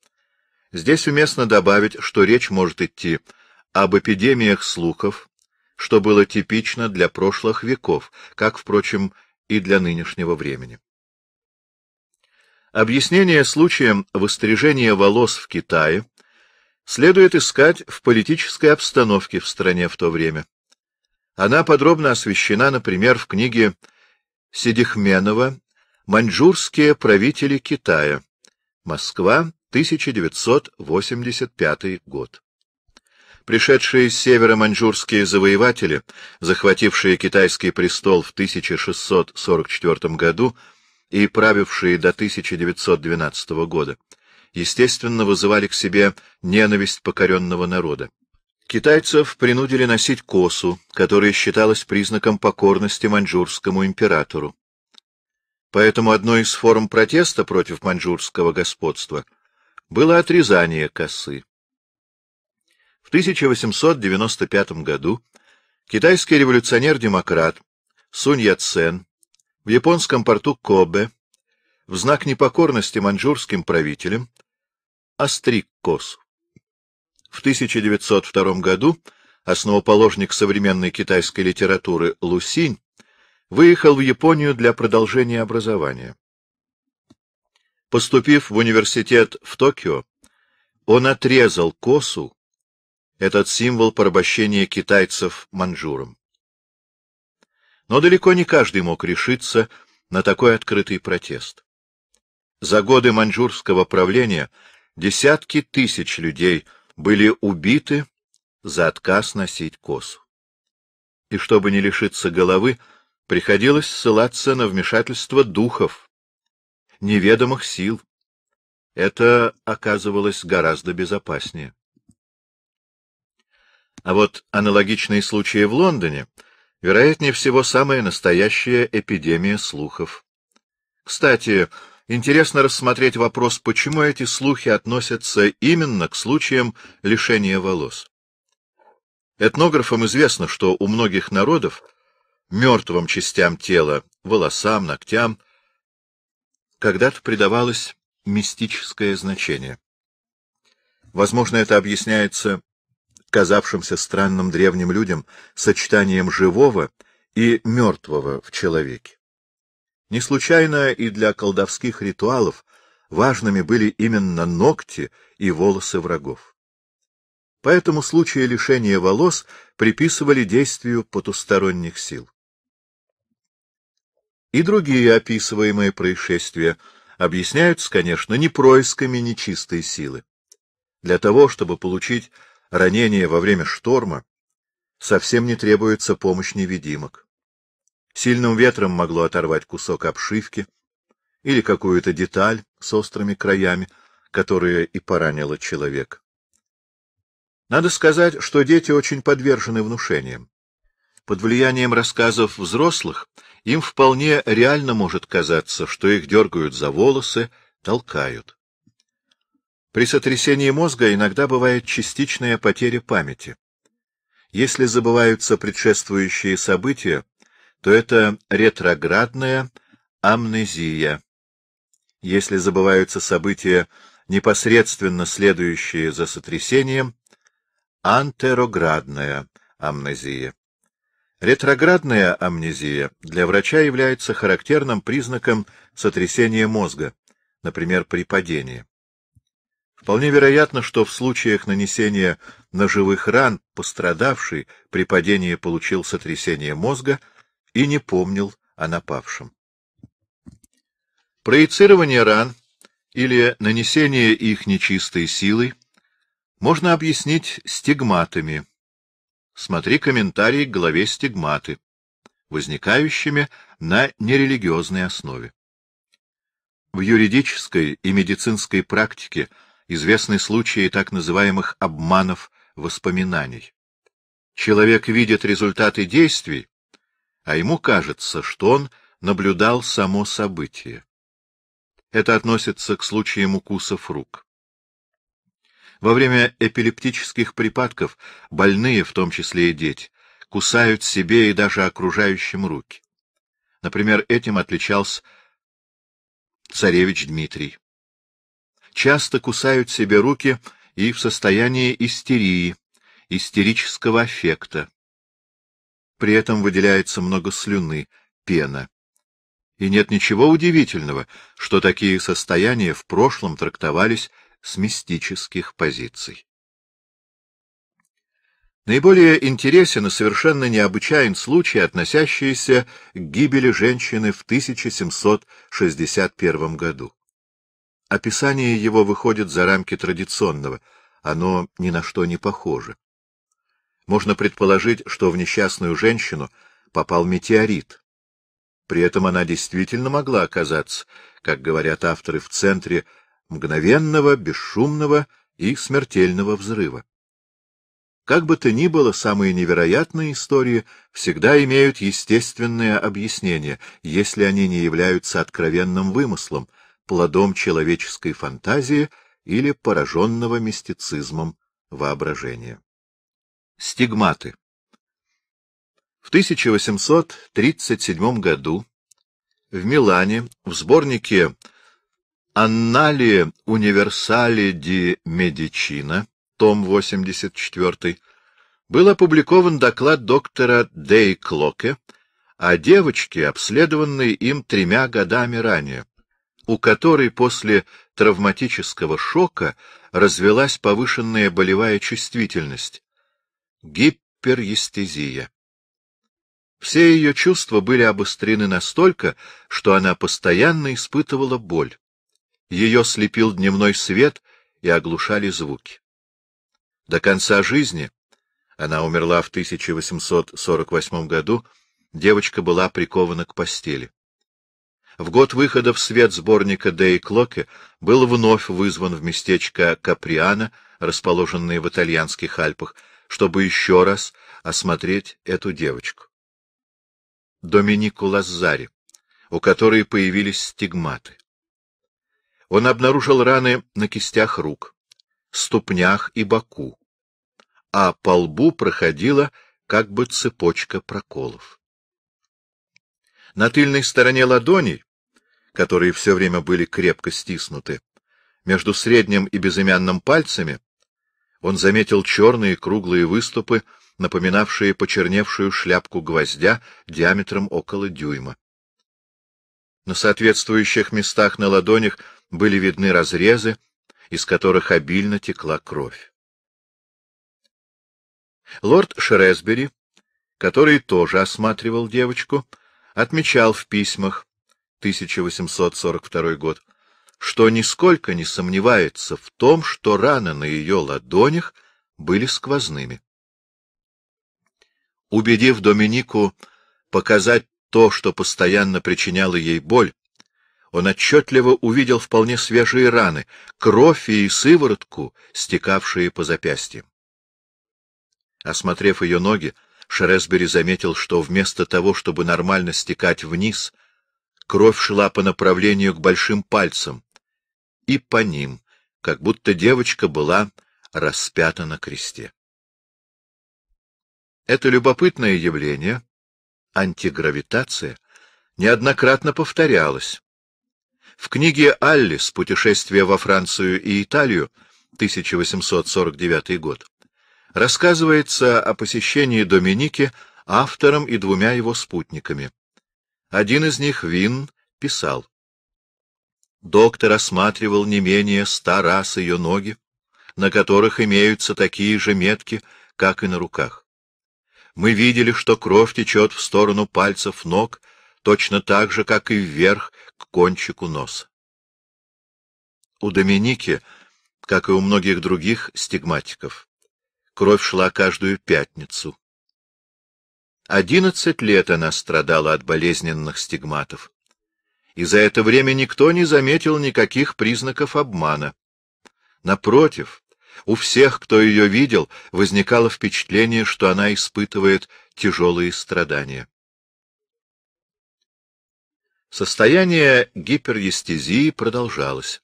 Здесь уместно добавить, что речь может идти об эпидемиях слухов, что было типично для прошлых веков, как, впрочем, и для нынешнего времени. Объяснение случаем выстрижения волос в Китае следует искать в политической обстановке в стране в то время. Она подробно освещена, например, в книге «Связь» Седихменова «Маньчжурские правители Китая. Москва, 1985 год». Пришедшие с севера маньчжурские завоеватели, захватившие китайский престол в 1644 году и правившие до 1912 года, естественно, вызывали к себе ненависть покоренного народа. Китайцев принудили носить косу, которая считалась признаком покорности маньчжурскому императору. Поэтому одной из форм протеста против маньчжурского господства было отрезание косы. В 1895 году китайский революционер-демократ Сунь Яцен в японском порту Кобе в знак непокорности маньчжурским правителям остриг косу. В 1902 году основоположник современной китайской литературы Лусинь выехал в Японию для продолжения образования. Поступив в университет в Токио, он отрезал косу, этот символ порабощения китайцев манжуром. Но далеко не каждый мог решиться на такой открытый протест. За годы маньчжурского правления десятки тысяч людей были убиты за отказ носить косу. И чтобы не лишиться головы, приходилось ссылаться на вмешательство духов, неведомых сил. Это оказывалось гораздо безопаснее. А вот аналогичные случаи в Лондоне, вероятнее всего, самая настоящая эпидемия слухов. Кстати, Интересно рассмотреть вопрос, почему эти слухи относятся именно к случаям лишения волос. Этнографам известно, что у многих народов мертвым частям тела, волосам, ногтям, когда-то придавалось мистическое значение. Возможно, это объясняется казавшимся странным древним людям сочетанием живого и мертвого в человеке. Не случайно и для колдовских ритуалов важными были именно ногти и волосы врагов. Поэтому случаи лишения волос приписывали действию потусторонних сил. И другие описываемые происшествия объясняются, конечно, не происками нечистой силы. Для того, чтобы получить ранение во время шторма, совсем не требуется помощь невидимок. Сильным ветром могло оторвать кусок обшивки или какую-то деталь с острыми краями, которая и поранила человека. Надо сказать, что дети очень подвержены внушениям. Под влиянием рассказов взрослых им вполне реально может казаться, что их дергают за волосы, толкают. При сотрясении мозга иногда бывает частичная потеря памяти. Если забываются предшествующие события, то это ретроградная амнезия. Если забываются события, непосредственно следующие за сотрясением, антероградная амнезия. Ретроградная амнезия для врача является характерным признаком сотрясения мозга, например, при падении. Вполне вероятно, что в случаях нанесения ножевых ран пострадавший при падении получил сотрясение мозга – и не помнил о напавшем. Проецирование ран или нанесение их нечистой силой можно объяснить стигматами. Смотри комментарий к главе «Стигматы», возникающими на нерелигиозной основе. В юридической и медицинской практике известны случаи так называемых обманов воспоминаний. Человек видит результаты действий, а ему кажется, что он наблюдал само событие. Это относится к случаям укусов рук. Во время эпилептических припадков больные, в том числе и дети, кусают себе и даже окружающим руки. Например, этим отличался царевич Дмитрий. Часто кусают себе руки и в состоянии истерии, истерического аффекта. При этом выделяется много слюны, пена. И нет ничего удивительного, что такие состояния в прошлом трактовались с мистических позиций. Наиболее интересен и совершенно необычайен случай, относящийся к гибели женщины в 1761 году. Описание его выходит за рамки традиционного, оно ни на что не похоже можно предположить, что в несчастную женщину попал метеорит. При этом она действительно могла оказаться, как говорят авторы, в центре мгновенного, бесшумного и смертельного взрыва. Как бы то ни было, самые невероятные истории всегда имеют естественное объяснение, если они не являются откровенным вымыслом, плодом человеческой фантазии или пораженного мистицизмом воображения. Стигматы. В 1837 году в Милане в сборнике «Аннали универсали ди медицина», том 84, был опубликован доклад доктора Дей Клоке о девочке, обследованной им тремя годами ранее, у которой после травматического шока развелась повышенная болевая чувствительность, гиперестезия. Все ее чувства были обострены настолько, что она постоянно испытывала боль. Ее слепил дневной свет и оглушали звуки. До конца жизни, она умерла в 1848 году, девочка была прикована к постели. В год выхода в свет сборника Дэй Клоке был вновь вызван в местечко Каприана, расположенное в итальянских Альпах, чтобы еще раз осмотреть эту девочку. Доминику Лазари, у которой появились стигматы. Он обнаружил раны на кистях рук, ступнях и боку, а по лбу проходила как бы цепочка проколов. На тыльной стороне ладоней, которые все время были крепко стиснуты, между средним и безымянным пальцами он заметил черные круглые выступы, напоминавшие почерневшую шляпку гвоздя диаметром около дюйма. На соответствующих местах на ладонях были видны разрезы, из которых обильно текла кровь. Лорд Шресбери, который тоже осматривал девочку, отмечал в письмах 1842 год, что нисколько не сомневается в том, что раны на ее ладонях были сквозными. Убедив Доминику показать то, что постоянно причиняло ей боль, он отчетливо увидел вполне свежие раны, кровь и сыворотку, стекавшие по запястьям. Осмотрев ее ноги, Шересбери заметил, что вместо того, чтобы нормально стекать вниз, кровь шла по направлению к большим пальцам, и по ним, как будто девочка была распята на кресте. Это любопытное явление, антигравитация, неоднократно повторялось. В книге «Аллис. Путешествие во Францию и Италию» 1849 год рассказывается о посещении Доминики автором и двумя его спутниками. Один из них, Вин, писал доктор осматривал не менее ста раз ее ноги, на которых имеются такие же метки, как и на руках. Мы видели, что кровь течет в сторону пальцев ног, точно так же, как и вверх, к кончику носа. У Доминики, как и у многих других стигматиков, кровь шла каждую пятницу. Одиннадцать лет она страдала от болезненных стигматов и за это время никто не заметил никаких признаков обмана. Напротив, у всех, кто ее видел, возникало впечатление, что она испытывает тяжелые страдания. Состояние гиперестезии продолжалось.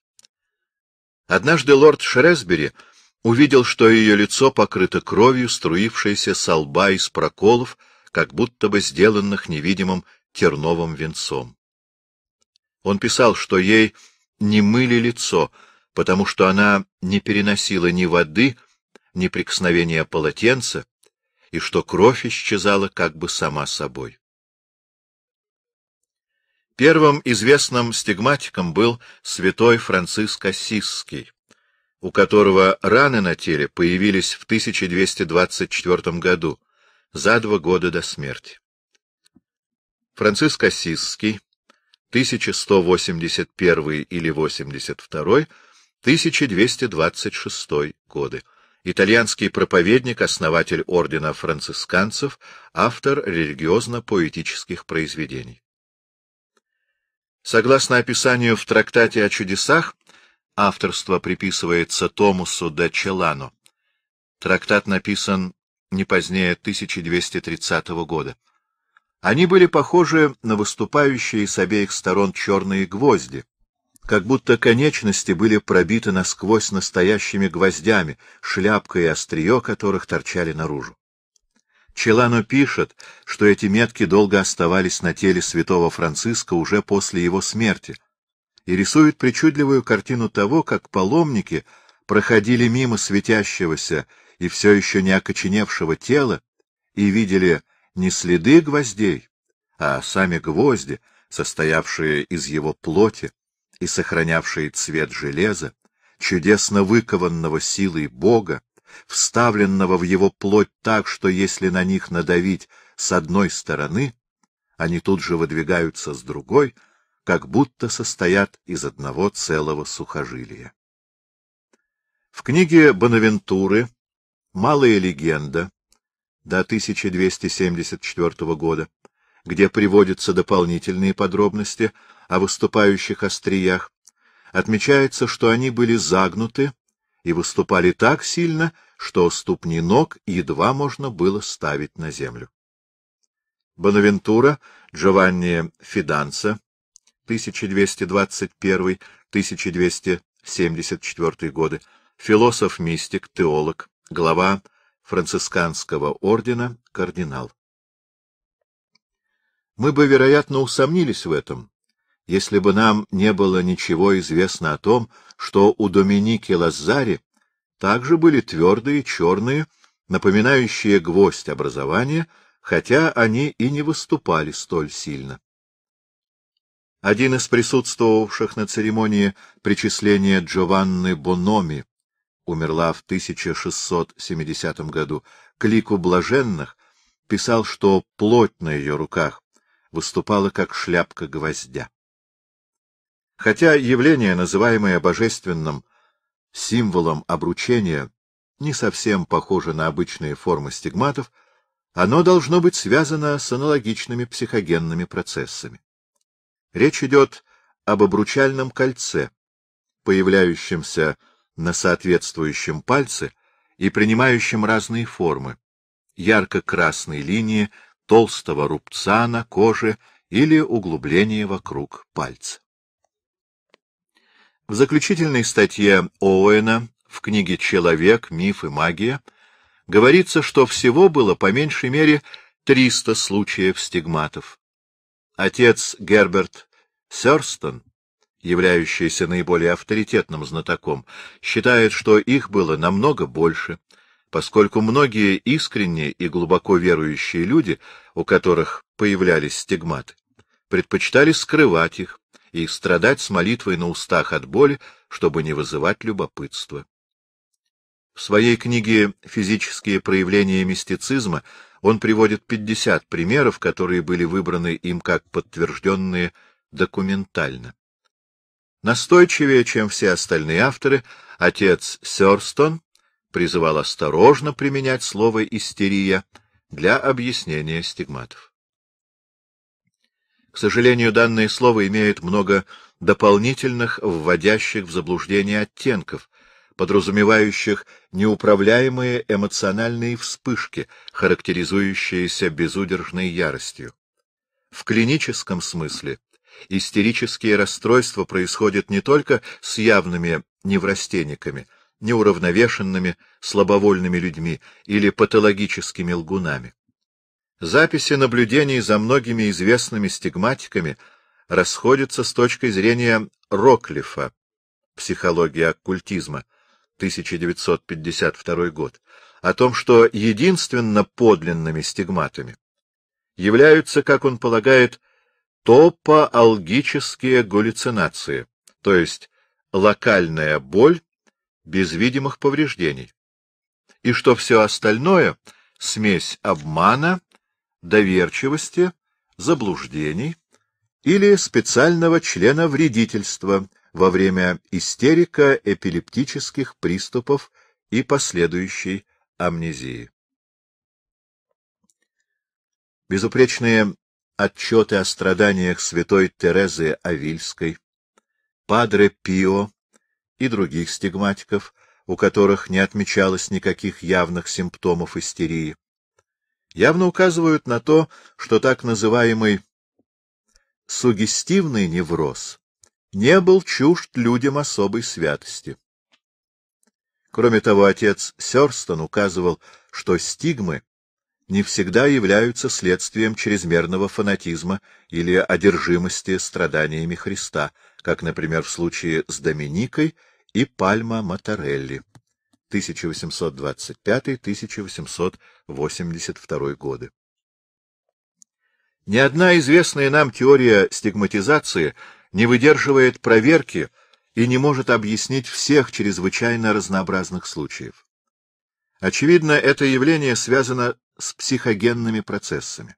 Однажды лорд Шресбери увидел, что ее лицо покрыто кровью, струившейся со лба из проколов, как будто бы сделанных невидимым терновым венцом. Он писал, что ей не мыли лицо, потому что она не переносила ни воды, ни прикосновения полотенца, и что кровь исчезала как бы сама собой. Первым известным стигматиком был святой Франциск Ассизский, у которого раны на теле появились в 1224 году, за два года до смерти. Франциск Ассизский 1181 или 82, 1226 годы. Итальянский проповедник, основатель ордена францисканцев, автор религиозно-поэтических произведений. Согласно описанию в трактате о чудесах, авторство приписывается Томусу де Челано. Трактат написан не позднее 1230 года. Они были похожи на выступающие с обеих сторон черные гвозди, как будто конечности были пробиты насквозь настоящими гвоздями, шляпка и острие которых торчали наружу. Челано пишет, что эти метки долго оставались на теле святого Франциска уже после его смерти, и рисует причудливую картину того, как паломники проходили мимо светящегося и все еще не окоченевшего тела и видели не следы гвоздей, а сами гвозди, состоявшие из его плоти и сохранявшие цвет железа, чудесно выкованного силой Бога, вставленного в его плоть так, что если на них надавить с одной стороны, они тут же выдвигаются с другой, как будто состоят из одного целого сухожилия. В книге Бонавентуры «Малая легенда» до 1274 года, где приводятся дополнительные подробности о выступающих остриях, отмечается, что они были загнуты и выступали так сильно, что ступни ног едва можно было ставить на землю. Бонавентура Джованни Фиданца 1221-1274 годы, философ-мистик, теолог, глава францисканского ордена кардинал. Мы бы, вероятно, усомнились в этом, если бы нам не было ничего известно о том, что у Доминики Лазари также были твердые черные, напоминающие гвоздь образования, хотя они и не выступали столь сильно. Один из присутствовавших на церемонии причисления Джованны Бономи умерла в 1670 году, к лику блаженных, писал, что плоть на ее руках выступала как шляпка гвоздя. Хотя явление, называемое божественным символом обручения, не совсем похоже на обычные формы стигматов, оно должно быть связано с аналогичными психогенными процессами. Речь идет об обручальном кольце, появляющемся на соответствующем пальце и принимающем разные формы — красной линии толстого рубца на коже или углубление вокруг пальца. В заключительной статье Оуэна в книге «Человек. Миф и магия» говорится, что всего было по меньшей мере 300 случаев стигматов. Отец Герберт Сёрстон являющийся наиболее авторитетным знатоком, считает, что их было намного больше, поскольку многие искренние и глубоко верующие люди, у которых появлялись стигматы, предпочитали скрывать их и страдать с молитвой на устах от боли, чтобы не вызывать любопытства. В своей книге «Физические проявления мистицизма» он приводит 50 примеров, которые были выбраны им как подтвержденные документально. Настойчивее, чем все остальные авторы, отец Сёрстон призывал осторожно применять слово «истерия» для объяснения стигматов. К сожалению, данное слово имеет много дополнительных, вводящих в заблуждение оттенков, подразумевающих неуправляемые эмоциональные вспышки, характеризующиеся безудержной яростью. В клиническом смысле истерические расстройства происходят не только с явными неврастенниками, неуравновешенными, слабовольными людьми или патологическими лгунами. Записи наблюдений за многими известными стигматиками расходятся с точкой зрения Роклифа «Психология оккультизма» 1952 год о том, что единственно подлинными стигматами являются, как он полагает, топоалгические галлюцинации, то есть локальная боль без видимых повреждений, и что все остальное — смесь обмана, доверчивости, заблуждений или специального члена вредительства во время истерика эпилептических приступов и последующей амнезии. Безупречные отчеты о страданиях святой Терезы Авильской, Падре Пио и других стигматиков, у которых не отмечалось никаких явных симптомов истерии, явно указывают на то, что так называемый сугестивный невроз не был чужд людям особой святости. Кроме того, отец Сёрстон указывал, что стигмы не всегда являются следствием чрезмерного фанатизма или одержимости страданиями Христа, как, например, в случае с Доминикой и Пальма Моторелли 1825-1882 годы. Ни одна известная нам теория стигматизации не выдерживает проверки и не может объяснить всех чрезвычайно разнообразных случаев. Очевидно, это явление связано с психогенными процессами.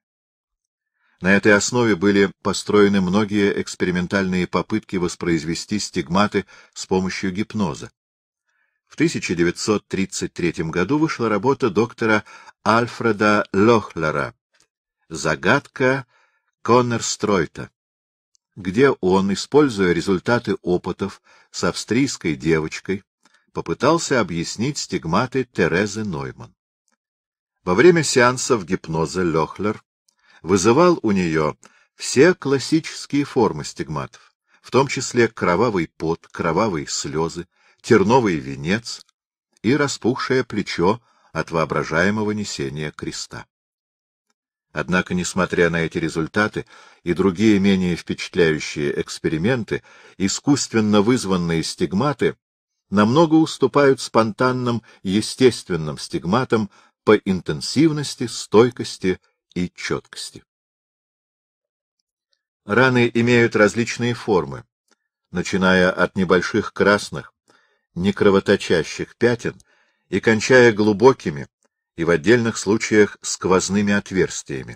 На этой основе были построены многие экспериментальные попытки воспроизвести стигматы с помощью гипноза. В 1933 году вышла работа доктора Альфреда Лохлера «Загадка Коннерстройта», где он, используя результаты опытов с австрийской девочкой, попытался объяснить стигматы Терезы Нойман. Во время сеансов гипноза Лехлер вызывал у нее все классические формы стигматов, в том числе кровавый пот, кровавые слезы, терновый венец и распухшее плечо от воображаемого несения креста. Однако, несмотря на эти результаты и другие менее впечатляющие эксперименты, искусственно вызванные стигматы намного уступают спонтанным естественным стигматам по интенсивности, стойкости и четкости. Раны имеют различные формы, начиная от небольших красных, некровоточащих пятен и кончая глубокими и в отдельных случаях сквозными отверстиями,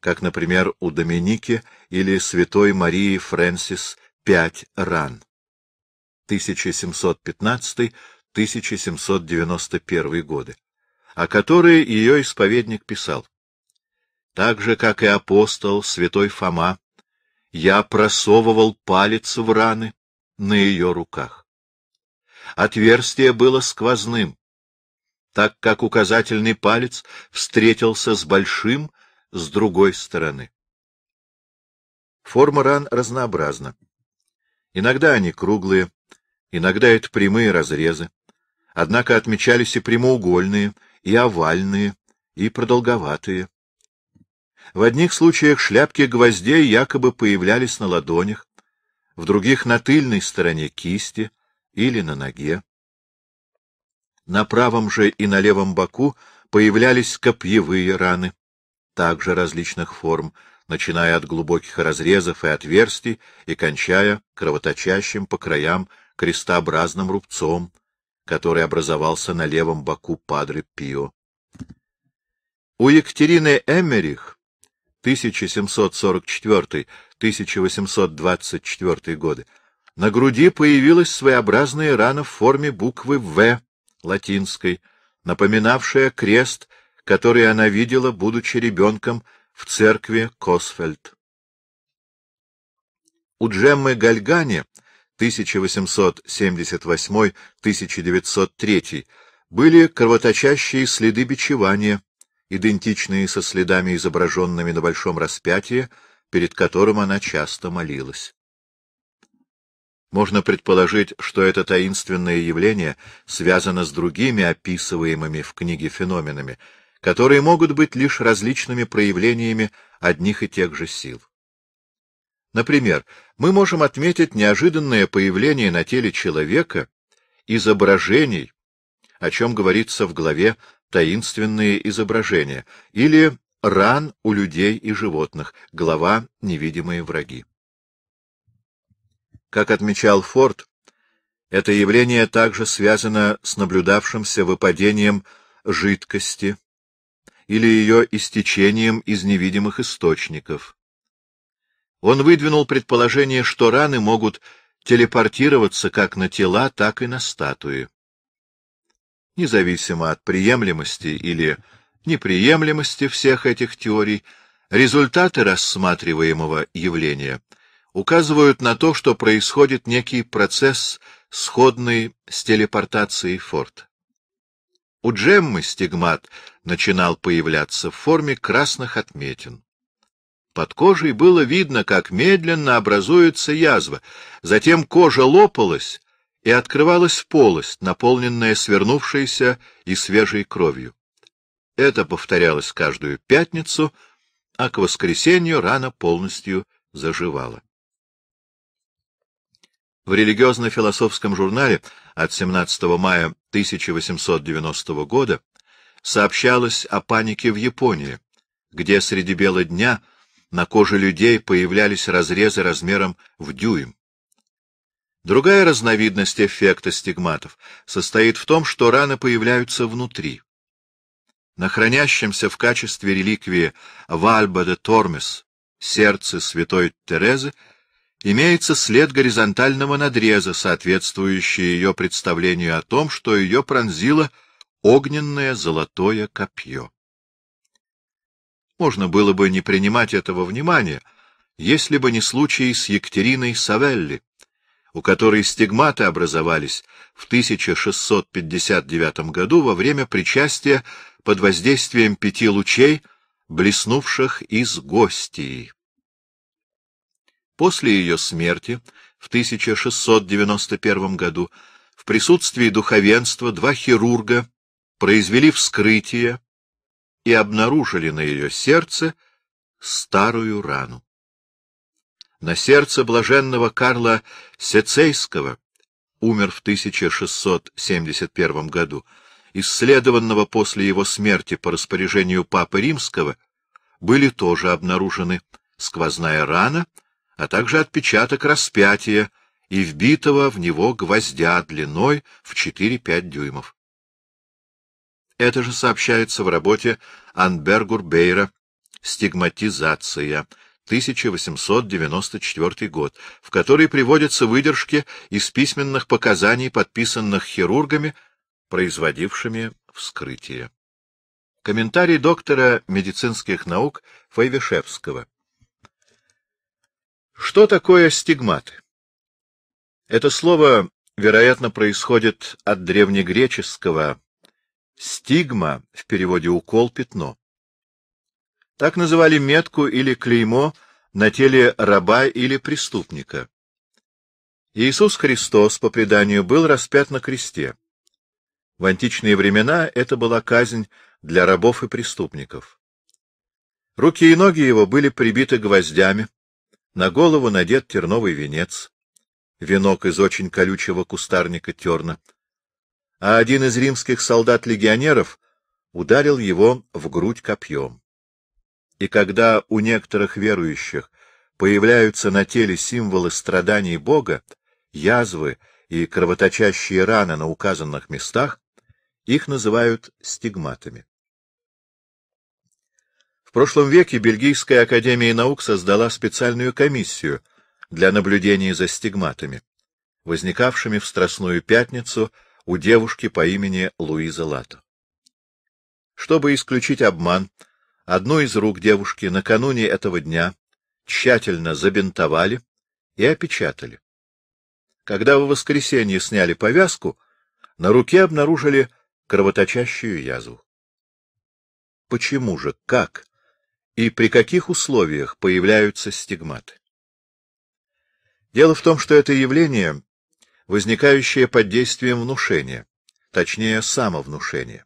как, например, у Доминики или Святой Марии Фрэнсис пять ран. 1715-1791 годы о которой ее исповедник писал. Так же, как и апостол святой Фома, я просовывал палец в раны на ее руках. Отверстие было сквозным, так как указательный палец встретился с большим с другой стороны. Форма ран разнообразна. Иногда они круглые, иногда это прямые разрезы, однако отмечались и прямоугольные — и овальные, и продолговатые. В одних случаях шляпки гвоздей якобы появлялись на ладонях, в других — на тыльной стороне кисти или на ноге. На правом же и на левом боку появлялись копьевые раны, также различных форм, начиная от глубоких разрезов и отверстий и кончая кровоточащим по краям крестообразным рубцом, который образовался на левом боку Падре Пио. У Екатерины Эмерих 1744-1824 годы на груди появилась своеобразная рана в форме буквы «В» латинской, напоминавшая крест, который она видела, будучи ребенком, в церкви Косфельд. У Джеммы Гальгане 1878-1903 были кровоточащие следы бичевания, идентичные со следами, изображенными на большом распятии, перед которым она часто молилась. Можно предположить, что это таинственное явление связано с другими описываемыми в книге феноменами, которые могут быть лишь различными проявлениями одних и тех же сил. Например, мы можем отметить неожиданное появление на теле человека изображений, о чем говорится в главе «Таинственные изображения», или «Ран у людей и животных», глава «Невидимые враги». Как отмечал Форд, это явление также связано с наблюдавшимся выпадением жидкости или ее истечением из невидимых источников. Он выдвинул предположение, что раны могут телепортироваться как на тела, так и на статуи. Независимо от приемлемости или неприемлемости всех этих теорий, результаты рассматриваемого явления указывают на то, что происходит некий процесс, сходный с телепортацией Форд. У Джеммы стигмат начинал появляться в форме красных отметин. Под кожей было видно, как медленно образуется язва, затем кожа лопалась, и открывалась полость, наполненная свернувшейся и свежей кровью. Это повторялось каждую пятницу, а к воскресенью рана полностью заживала. В религиозно-философском журнале от 17 мая 1890 года сообщалось о панике в Японии, где среди бела дня – на коже людей появлялись разрезы размером в дюйм. Другая разновидность эффекта стигматов состоит в том, что раны появляются внутри. На хранящемся в качестве реликвии Вальба де Тормес, сердце святой Терезы, имеется след горизонтального надреза, соответствующий ее представлению о том, что ее пронзило огненное золотое копье. Можно было бы не принимать этого внимания, если бы не случай с Екатериной Савелли, у которой стигматы образовались в 1659 году во время причастия под воздействием пяти лучей, блеснувших из гостии. После ее смерти в 1691 году в присутствии духовенства два хирурга произвели вскрытие, и обнаружили на ее сердце старую рану. На сердце блаженного Карла Сецейского, умер в 1671 году, исследованного после его смерти по распоряжению Папы Римского, были тоже обнаружены сквозная рана, а также отпечаток распятия и вбитого в него гвоздя длиной в 4-5 дюймов. Это же сообщается в работе Анбергур Бейра «Стигматизация», 1894 год, в которой приводятся выдержки из письменных показаний, подписанных хирургами, производившими вскрытие. Комментарий доктора медицинских наук Файвишевского. Что такое стигматы? Это слово, вероятно, происходит от древнегреческого Стигма в переводе «укол» — пятно. Так называли метку или клеймо на теле раба или преступника. Иисус Христос, по преданию, был распят на кресте. В античные времена это была казнь для рабов и преступников. Руки и ноги его были прибиты гвоздями, на голову надет терновый венец, венок из очень колючего кустарника терна а один из римских солдат-легионеров ударил его в грудь копьем. И когда у некоторых верующих появляются на теле символы страданий Бога, язвы и кровоточащие раны на указанных местах, их называют стигматами. В прошлом веке Бельгийская академия наук создала специальную комиссию для наблюдения за стигматами, возникавшими в Страстную пятницу – у девушки по имени Луиза Лато. Чтобы исключить обман, одну из рук девушки накануне этого дня тщательно забинтовали и опечатали. Когда в воскресенье сняли повязку, на руке обнаружили кровоточащую язву. Почему же, как и при каких условиях появляются стигматы? Дело в том, что это явление возникающее под действием внушения, точнее самовнушения.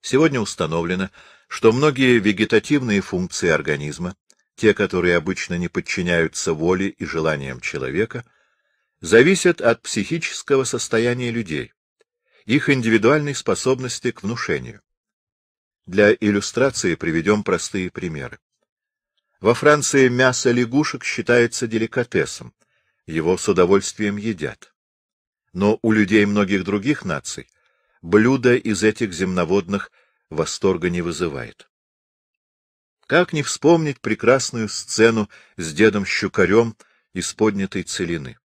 Сегодня установлено, что многие вегетативные функции организма, те, которые обычно не подчиняются воле и желаниям человека, зависят от психического состояния людей, их индивидуальной способности к внушению. Для иллюстрации приведем простые примеры. Во Франции мясо лягушек считается деликатесом, его с удовольствием едят. Но у людей многих других наций блюдо из этих земноводных восторга не вызывает. Как не вспомнить прекрасную сцену с дедом Щукарем из поднятой целины?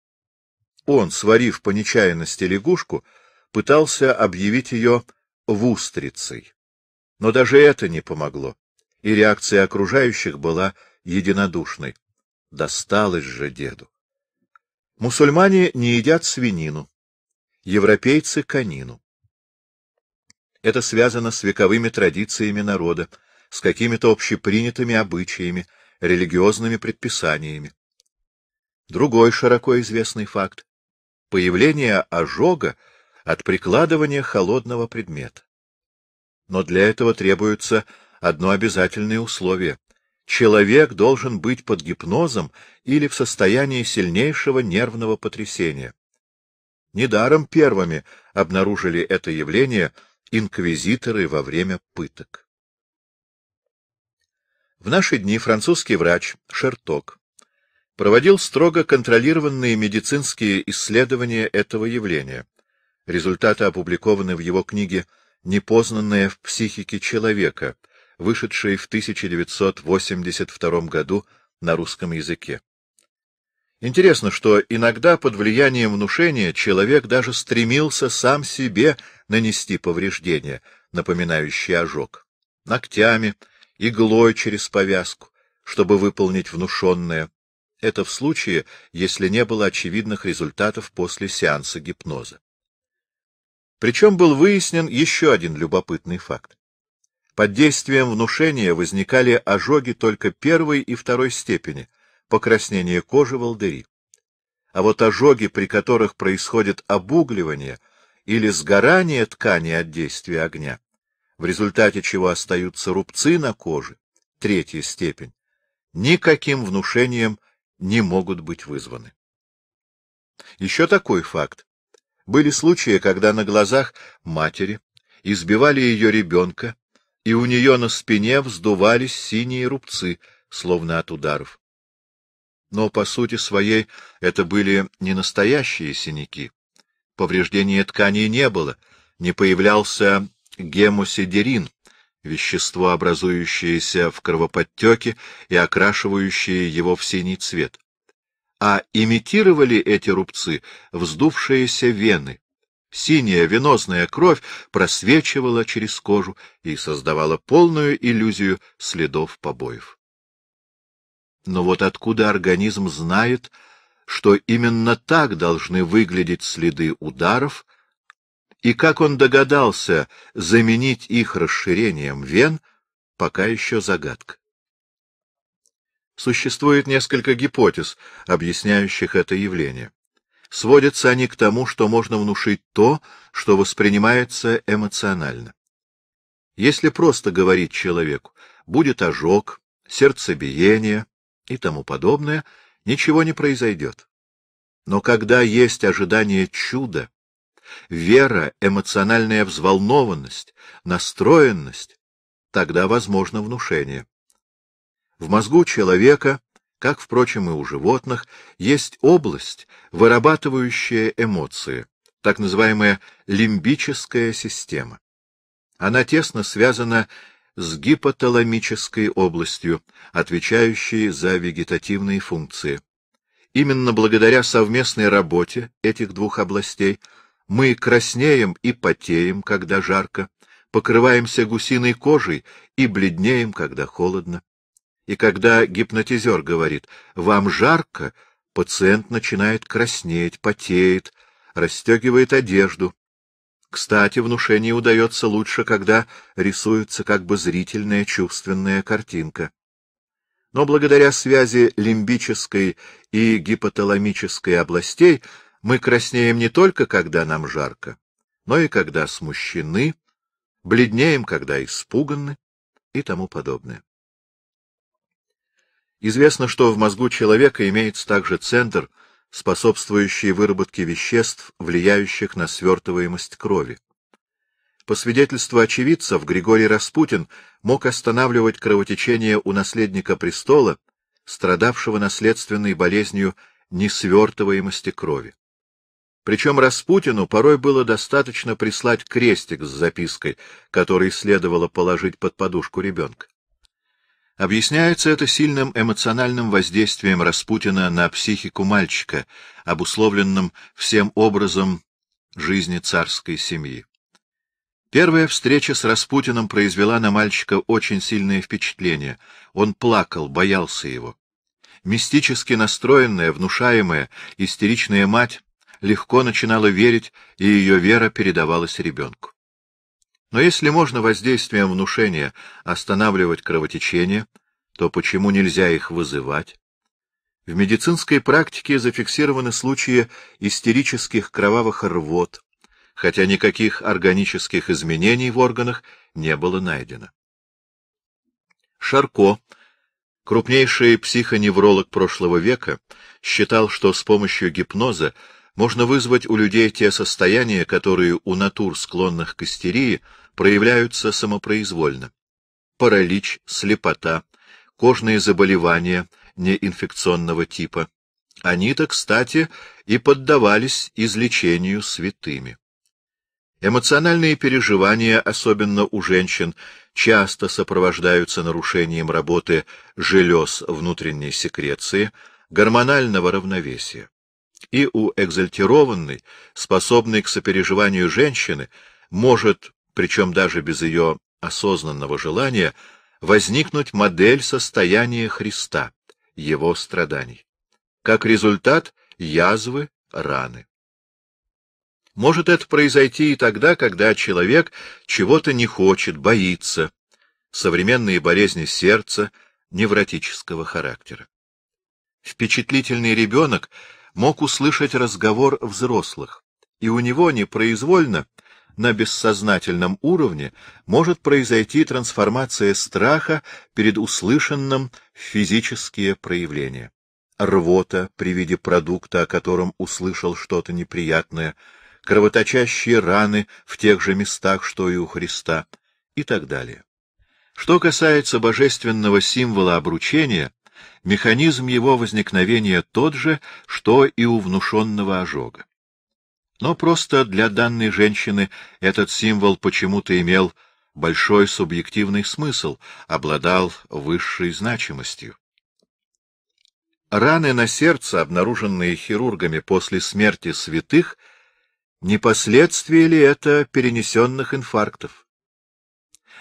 Он, сварив по нечаянности лягушку, пытался объявить ее в Но даже это не помогло, и реакция окружающих была единодушной. Досталось же деду. Мусульмане не едят свинину, европейцы — конину. Это связано с вековыми традициями народа, с какими-то общепринятыми обычаями, религиозными предписаниями. Другой широко известный факт — появление ожога от прикладывания холодного предмета. Но для этого требуется одно обязательное условие человек должен быть под гипнозом или в состоянии сильнейшего нервного потрясения. Недаром первыми обнаружили это явление инквизиторы во время пыток. В наши дни французский врач Шерток проводил строго контролированные медицинские исследования этого явления. Результаты опубликованы в его книге «Непознанное в психике человека», вышедшей в 1982 году на русском языке. Интересно, что иногда под влиянием внушения человек даже стремился сам себе нанести повреждение, напоминающее ожог, ногтями, иглой через повязку, чтобы выполнить внушенное. Это в случае, если не было очевидных результатов после сеанса гипноза. Причем был выяснен еще один любопытный факт. Под действием внушения возникали ожоги только первой и второй степени, покраснение кожи волдыри. А вот ожоги, при которых происходит обугливание или сгорание ткани от действия огня, в результате чего остаются рубцы на коже, третья степень, никаким внушением не могут быть вызваны. Еще такой факт. Были случаи, когда на глазах матери избивали ее ребенка и у нее на спине вздувались синие рубцы, словно от ударов. Но по сути своей это были не настоящие синяки. Повреждения тканей не было, не появлялся гемосидерин, вещество, образующееся в кровоподтеке и окрашивающее его в синий цвет. А имитировали эти рубцы вздувшиеся вены, Синяя венозная кровь просвечивала через кожу и создавала полную иллюзию следов побоев. Но вот откуда организм знает, что именно так должны выглядеть следы ударов, и как он догадался заменить их расширением вен, пока еще загадка. Существует несколько гипотез, объясняющих это явление сводятся они к тому, что можно внушить то, что воспринимается эмоционально. Если просто говорить человеку «будет ожог», «сердцебиение» и тому подобное, ничего не произойдет. Но когда есть ожидание чуда, вера, эмоциональная взволнованность, настроенность, тогда возможно внушение. В мозгу человека как, впрочем, и у животных, есть область, вырабатывающая эмоции, так называемая лимбическая система. Она тесно связана с гипоталамической областью, отвечающей за вегетативные функции. Именно благодаря совместной работе этих двух областей мы краснеем и потеем, когда жарко, покрываемся гусиной кожей и бледнеем, когда холодно. И когда гипнотизер говорит «вам жарко», пациент начинает краснеть, потеет, расстегивает одежду. Кстати, внушение удается лучше, когда рисуется как бы зрительная чувственная картинка. Но благодаря связи лимбической и гипоталамической областей мы краснеем не только, когда нам жарко, но и когда смущены, бледнеем, когда испуганы и тому подобное. Известно, что в мозгу человека имеется также центр, способствующий выработке веществ, влияющих на свертываемость крови. По свидетельству очевидцев, Григорий Распутин мог останавливать кровотечение у наследника престола, страдавшего наследственной болезнью несвертываемости крови. Причем Распутину порой было достаточно прислать крестик с запиской, который следовало положить под подушку ребенка. Объясняется это сильным эмоциональным воздействием Распутина на психику мальчика, обусловленным всем образом жизни царской семьи. Первая встреча с Распутиным произвела на мальчика очень сильное впечатление. Он плакал, боялся его. Мистически настроенная, внушаемая, истеричная мать легко начинала верить, и ее вера передавалась ребенку. Но если можно воздействием внушения останавливать кровотечение, то почему нельзя их вызывать? В медицинской практике зафиксированы случаи истерических кровавых рвот, хотя никаких органических изменений в органах не было найдено. Шарко, крупнейший психоневролог прошлого века, считал, что с помощью гипноза можно вызвать у людей те состояния, которые у натур, склонных к истерии, проявляются самопроизвольно. Паралич, слепота, кожные заболевания неинфекционного типа. Они-то, кстати, и поддавались излечению святыми. Эмоциональные переживания, особенно у женщин, часто сопровождаются нарушением работы желез внутренней секреции, гормонального равновесия. И у экзальтированной, способной к сопереживанию женщины, может причем даже без ее осознанного желания, возникнуть модель состояния Христа, его страданий. Как результат — язвы, раны. Может это произойти и тогда, когда человек чего-то не хочет, боится. Современные болезни сердца невротического характера. Впечатлительный ребенок мог услышать разговор взрослых, и у него непроизвольно на бессознательном уровне может произойти трансформация страха перед услышанным в физические проявления. Рвота при виде продукта, о котором услышал что-то неприятное, кровоточащие раны в тех же местах, что и у Христа, и так далее. Что касается божественного символа обручения, механизм его возникновения тот же, что и у внушенного ожога. Но просто для данной женщины этот символ почему-то имел большой субъективный смысл, обладал высшей значимостью. Раны на сердце, обнаруженные хирургами после смерти святых, не последствия ли это перенесенных инфарктов?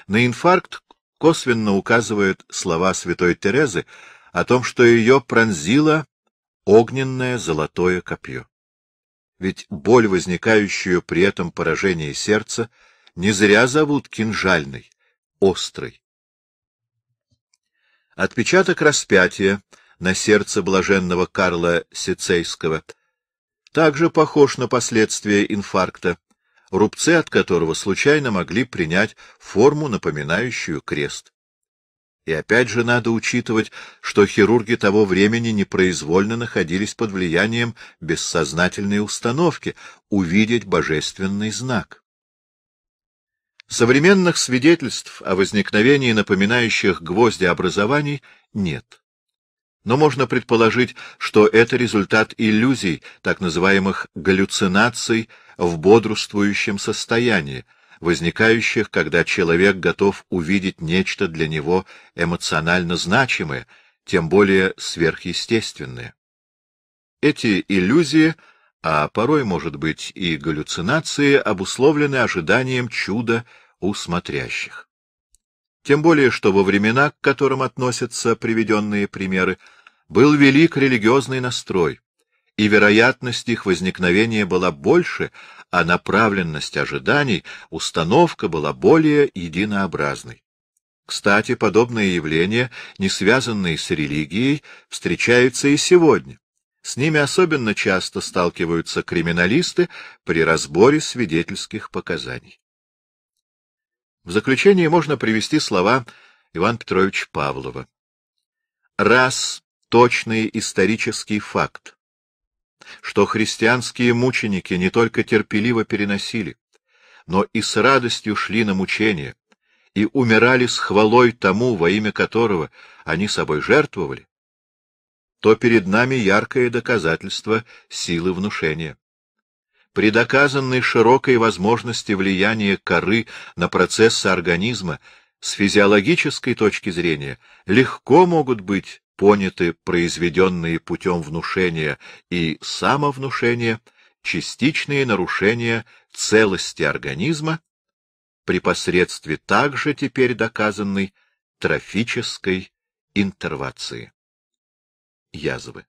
На инфаркт косвенно указывают слова святой Терезы о том, что ее пронзило огненное золотое копье ведь боль, возникающую при этом поражении сердца, не зря зовут кинжальной, острой. Отпечаток распятия на сердце блаженного Карла Сицейского также похож на последствия инфаркта, рубцы от которого случайно могли принять форму, напоминающую крест. И опять же надо учитывать, что хирурги того времени непроизвольно находились под влиянием бессознательной установки увидеть божественный знак. Современных свидетельств о возникновении напоминающих гвозди образований нет. Но можно предположить, что это результат иллюзий, так называемых галлюцинаций в бодрствующем состоянии, возникающих, когда человек готов увидеть нечто для него эмоционально значимое, тем более сверхъестественное. Эти иллюзии, а порой, может быть, и галлюцинации, обусловлены ожиданием чуда у смотрящих. Тем более, что во времена, к которым относятся приведенные примеры, был велик религиозный настрой, и вероятность их возникновения была больше, а направленность ожиданий, установка была более единообразной. Кстати, подобные явления, не связанные с религией, встречаются и сегодня. С ними особенно часто сталкиваются криминалисты при разборе свидетельских показаний. В заключение можно привести слова Ивана Петровича Павлова. Раз точный исторический факт что христианские мученики не только терпеливо переносили, но и с радостью шли на мучения и умирали с хвалой тому, во имя которого они собой жертвовали, то перед нами яркое доказательство силы внушения. При доказанной широкой возможности влияния коры на процессы организма с физиологической точки зрения легко могут быть поняты, произведенные путем внушения и самовнушения, частичные нарушения целости организма при посредстве также теперь доказанной трофической интервации. Язвы.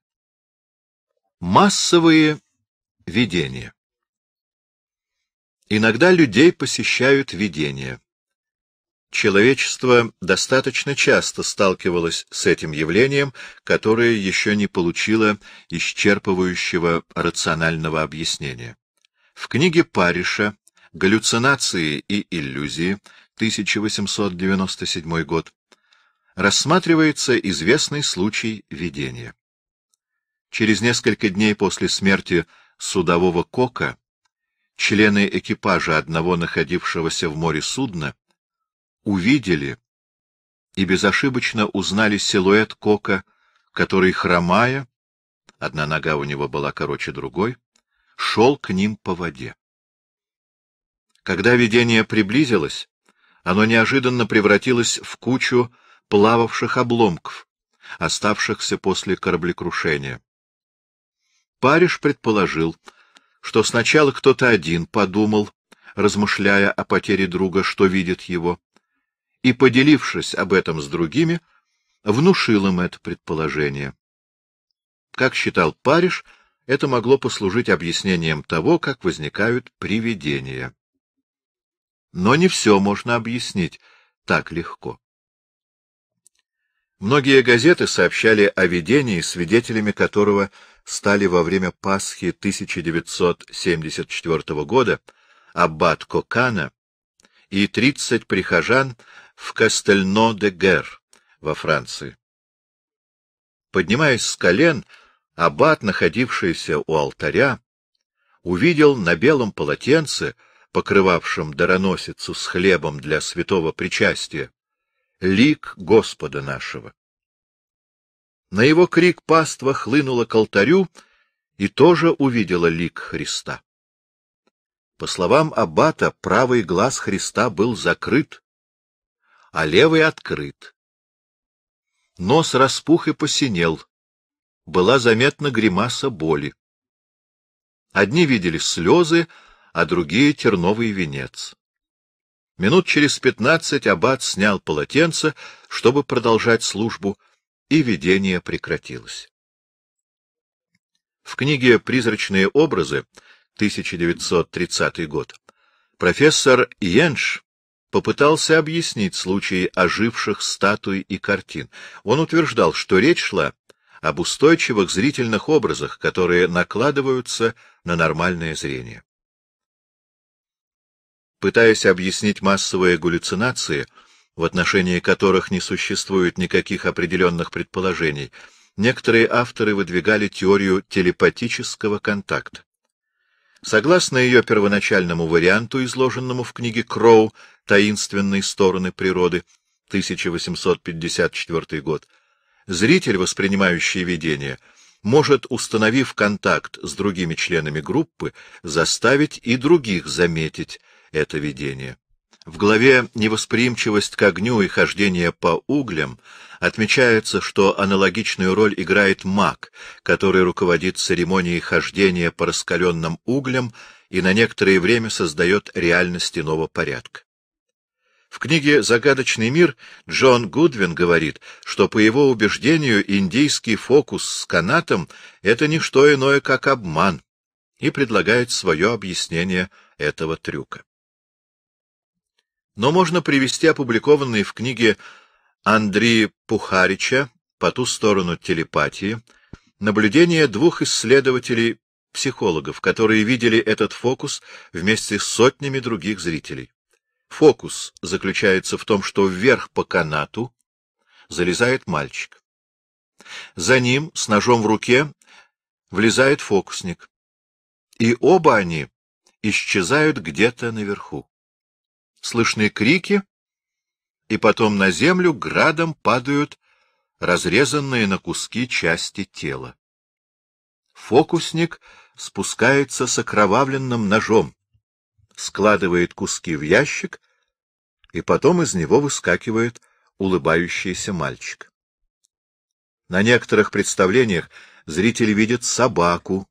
Массовые видения. Иногда людей посещают видения человечество достаточно часто сталкивалось с этим явлением, которое еще не получило исчерпывающего рационального объяснения. В книге Париша «Галлюцинации и иллюзии» 1897 год рассматривается известный случай видения. Через несколько дней после смерти судового кока члены экипажа одного находившегося в море судна увидели и безошибочно узнали силуэт Кока, который, хромая, одна нога у него была короче другой, шел к ним по воде. Когда видение приблизилось, оно неожиданно превратилось в кучу плававших обломков, оставшихся после кораблекрушения. Париж предположил, что сначала кто-то один подумал, размышляя о потере друга, что видит его, и, поделившись об этом с другими, внушил им это предположение. Как считал Париж, это могло послужить объяснением того, как возникают привидения. Но не все можно объяснить так легко. Многие газеты сообщали о видении, свидетелями которого стали во время Пасхи 1974 года аббат Кокана и 30 прихожан в Кастельно-де-Гер во Франции. Поднимаясь с колен, аббат, находившийся у алтаря, увидел на белом полотенце, покрывавшем дароносицу с хлебом для святого причастия, лик Господа нашего. На его крик паства хлынула к алтарю и тоже увидела лик Христа. По словам аббата, правый глаз Христа был закрыт, а левый открыт. Нос распух и посинел. Была заметна гримаса боли. Одни видели слезы, а другие — терновый венец. Минут через пятнадцать аббат снял полотенце, чтобы продолжать службу, и видение прекратилось. В книге «Призрачные образы» 1930 год профессор Йенш попытался объяснить случаи оживших статуй и картин. Он утверждал, что речь шла об устойчивых зрительных образах, которые накладываются на нормальное зрение. Пытаясь объяснить массовые галлюцинации, в отношении которых не существует никаких определенных предположений, некоторые авторы выдвигали теорию телепатического контакта. Согласно ее первоначальному варианту, изложенному в книге Кроу Таинственные стороны природы, 1854 год. Зритель, воспринимающий видение, может, установив контакт с другими членами группы, заставить и других заметить это видение. В главе «Невосприимчивость к огню и хождение по углям» отмечается, что аналогичную роль играет маг, который руководит церемонией хождения по раскаленным углям и на некоторое время создает реальность иного порядка. В книге «Загадочный мир» Джон Гудвин говорит, что, по его убеждению, индийский фокус с канатом — это не что иное, как обман, и предлагает свое объяснение этого трюка. Но можно привести опубликованные в книге Андрея Пухарича «По ту сторону телепатии» наблюдения двух исследователей-психологов, которые видели этот фокус вместе с сотнями других зрителей. Фокус заключается в том, что вверх по канату залезает мальчик. За ним с ножом в руке влезает фокусник. И оба они исчезают где-то наверху. Слышны крики, и потом на землю градом падают разрезанные на куски части тела. Фокусник спускается с окровавленным ножом складывает куски в ящик, и потом из него выскакивает улыбающийся мальчик. На некоторых представлениях зритель видит собаку,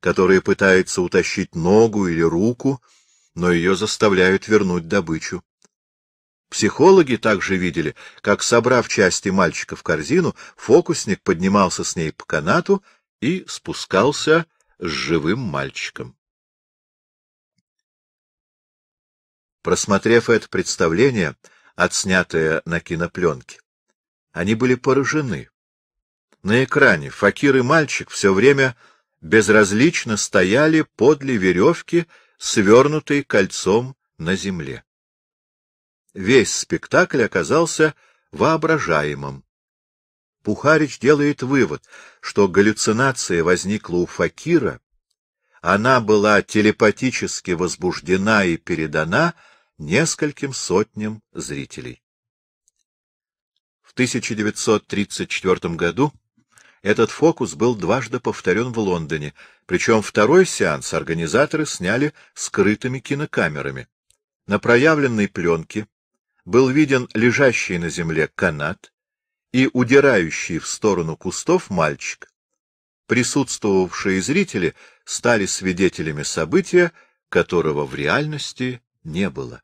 которая пытается утащить ногу или руку, но ее заставляют вернуть добычу. Психологи также видели, как, собрав части мальчика в корзину, фокусник поднимался с ней по канату и спускался с живым мальчиком. Просмотрев это представление, отснятое на кинопленке, они были поражены. На экране факир и мальчик все время безразлично стояли подле веревки, свернутой кольцом на земле. Весь спектакль оказался воображаемым. Пухарич делает вывод, что галлюцинация возникла у факира, она была телепатически возбуждена и передана — нескольким сотням зрителей. В 1934 году этот фокус был дважды повторен в Лондоне, причем второй сеанс организаторы сняли скрытыми кинокамерами. На проявленной пленке был виден лежащий на земле канат и удирающий в сторону кустов мальчик. Присутствовавшие зрители стали свидетелями события, которого в реальности не было.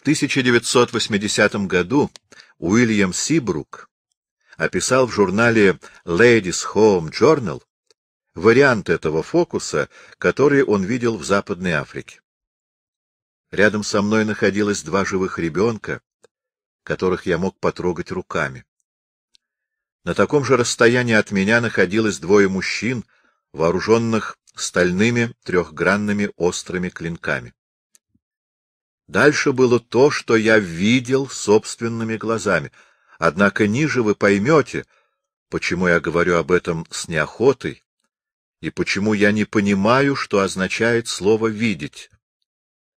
В 1980 году Уильям Сибрук описал в журнале Ladies Home Journal вариант этого фокуса, который он видел в Западной Африке. Рядом со мной находилось два живых ребенка, которых я мог потрогать руками. На таком же расстоянии от меня находилось двое мужчин, вооруженных стальными трехгранными острыми клинками. Дальше было то, что я видел собственными глазами. Однако ниже вы поймете, почему я говорю об этом с неохотой и почему я не понимаю, что означает слово «видеть».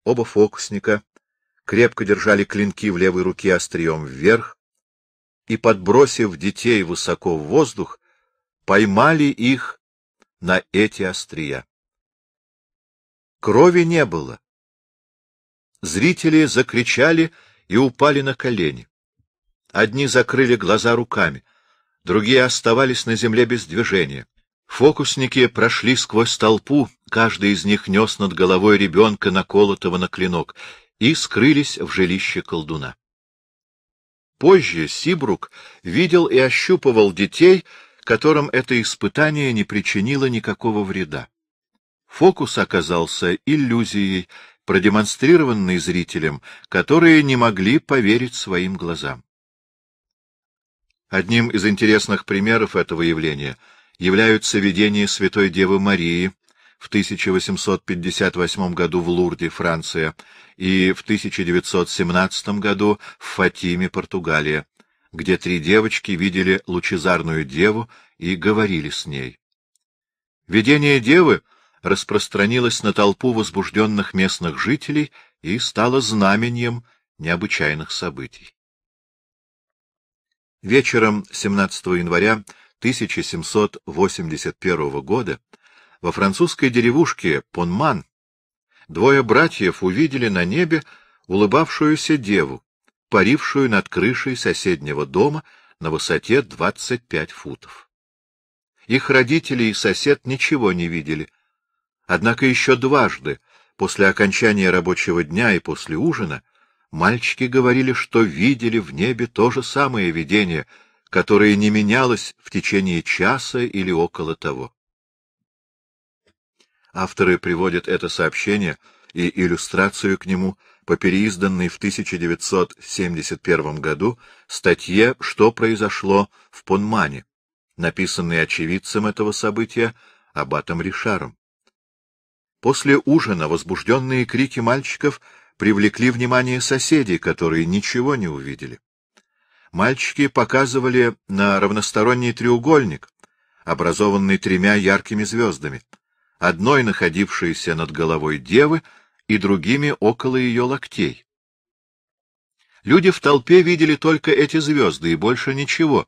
Оба фокусника крепко держали клинки в левой руке острием вверх и, подбросив детей высоко в воздух, поймали их на эти острия. Крови не было, Зрители закричали и упали на колени. Одни закрыли глаза руками, другие оставались на земле без движения. Фокусники прошли сквозь толпу, каждый из них нес над головой ребенка, наколотого на клинок, и скрылись в жилище колдуна. Позже Сибрук видел и ощупывал детей, которым это испытание не причинило никакого вреда. Фокус оказался иллюзией, продемонстрированный зрителям, которые не могли поверить своим глазам. Одним из интересных примеров этого явления являются видения Святой Девы Марии в 1858 году в Лурде, Франция, и в 1917 году в Фатиме, Португалия, где три девочки видели лучезарную деву и говорили с ней. Видение девы распространилось на толпу возбужденных местных жителей и стало знаменем необычайных событий. Вечером 17 января 1781 года во французской деревушке Понман двое братьев увидели на небе улыбавшуюся деву, парившую над крышей соседнего дома на высоте 25 футов. Их родители и сосед ничего не видели — Однако еще дважды, после окончания рабочего дня и после ужина, мальчики говорили, что видели в небе то же самое видение, которое не менялось в течение часа или около того. Авторы приводят это сообщение и иллюстрацию к нему по переизданной в 1971 году статье «Что произошло в Понмане», написанной очевидцем этого события Аббатом Ришаром. После ужина возбужденные крики мальчиков привлекли внимание соседей, которые ничего не увидели. Мальчики показывали на равносторонний треугольник, образованный тремя яркими звездами, одной находившейся над головой девы и другими около ее локтей. Люди в толпе видели только эти звезды и больше ничего,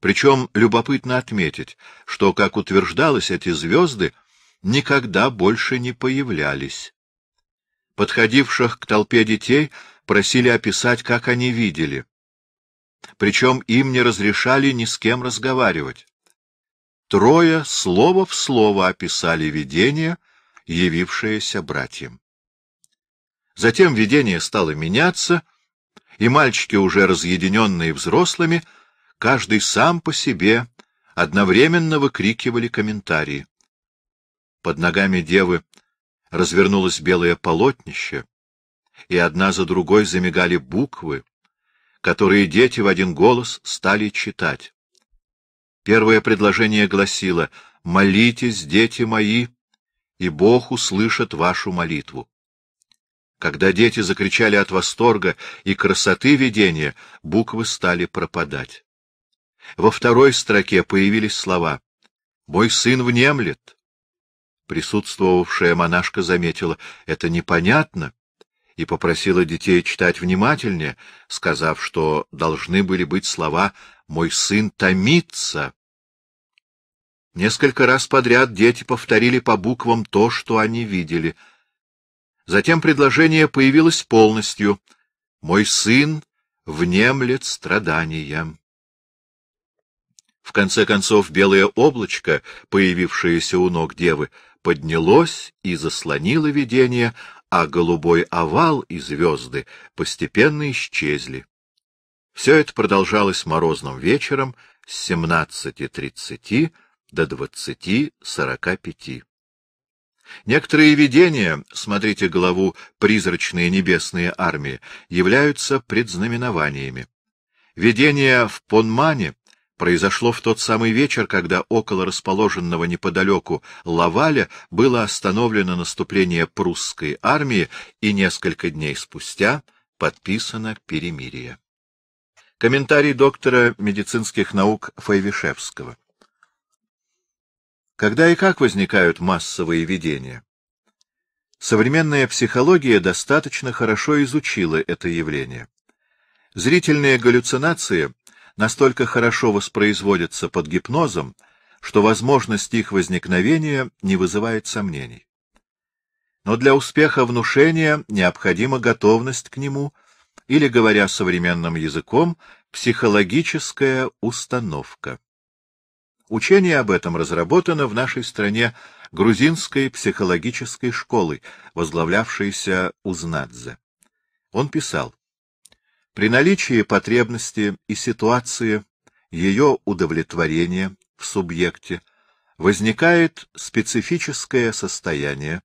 причем любопытно отметить, что, как утверждалось, эти звезды — никогда больше не появлялись. Подходивших к толпе детей просили описать, как они видели. Причем им не разрешали ни с кем разговаривать. Трое слово в слово описали видение, явившееся братьям. Затем видение стало меняться, и мальчики, уже разъединенные взрослыми, каждый сам по себе одновременно выкрикивали комментарии. Под ногами девы развернулось белое полотнище, и одна за другой замигали буквы, которые дети в один голос стали читать. Первое предложение гласило «Молитесь, дети мои, и Бог услышит вашу молитву». Когда дети закричали от восторга и красоты видения, буквы стали пропадать. Во второй строке появились слова «Мой сын внемлет», Присутствовавшая монашка заметила «это непонятно» и попросила детей читать внимательнее, сказав, что должны были быть слова «мой сын томится». Несколько раз подряд дети повторили по буквам то, что они видели. Затем предложение появилось полностью «мой сын внемлет страданиям». В конце концов, белое облачко, появившееся у ног девы, поднялось и заслонило видение, а голубой овал и звезды постепенно исчезли. Все это продолжалось морозным вечером с семнадцати тридцати до двадцати сорока пяти. Некоторые видения, смотрите главу «Призрачные небесные армии», являются предзнаменованиями. Видение в Понмане произошло в тот самый вечер, когда около расположенного неподалеку Лаваля было остановлено наступление прусской армии и несколько дней спустя подписано перемирие. Комментарий доктора медицинских наук Файвишевского. Когда и как возникают массовые видения? Современная психология достаточно хорошо изучила это явление. Зрительные галлюцинации настолько хорошо воспроизводятся под гипнозом, что возможность их возникновения не вызывает сомнений. Но для успеха внушения необходима готовность к нему, или, говоря современным языком, психологическая установка. Учение об этом разработано в нашей стране грузинской психологической школой, возглавлявшейся Узнадзе. Он писал, при наличии потребности и ситуации ее удовлетворения в субъекте возникает специфическое состояние,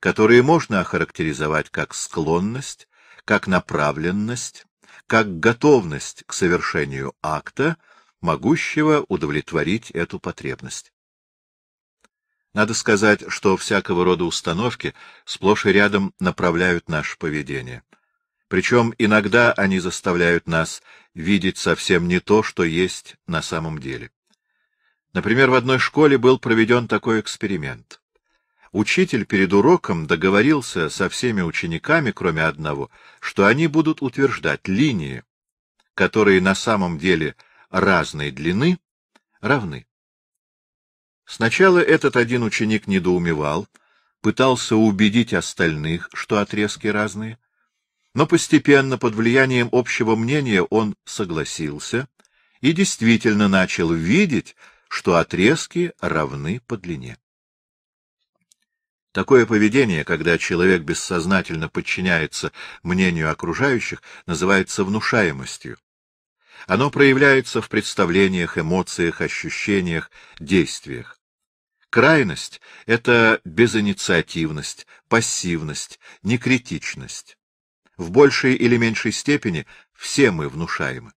которое можно охарактеризовать как склонность, как направленность, как готовность к совершению акта, могущего удовлетворить эту потребность. Надо сказать, что всякого рода установки сплошь и рядом направляют наше поведение — причем иногда они заставляют нас видеть совсем не то, что есть на самом деле. Например, в одной школе был проведен такой эксперимент. Учитель перед уроком договорился со всеми учениками, кроме одного, что они будут утверждать линии, которые на самом деле разной длины, равны. Сначала этот один ученик недоумевал, пытался убедить остальных, что отрезки разные, но постепенно, под влиянием общего мнения, он согласился и действительно начал видеть, что отрезки равны по длине. Такое поведение, когда человек бессознательно подчиняется мнению окружающих, называется внушаемостью. Оно проявляется в представлениях, эмоциях, ощущениях, действиях. Крайность — это безинициативность, пассивность, некритичность в большей или меньшей степени все мы внушаемы.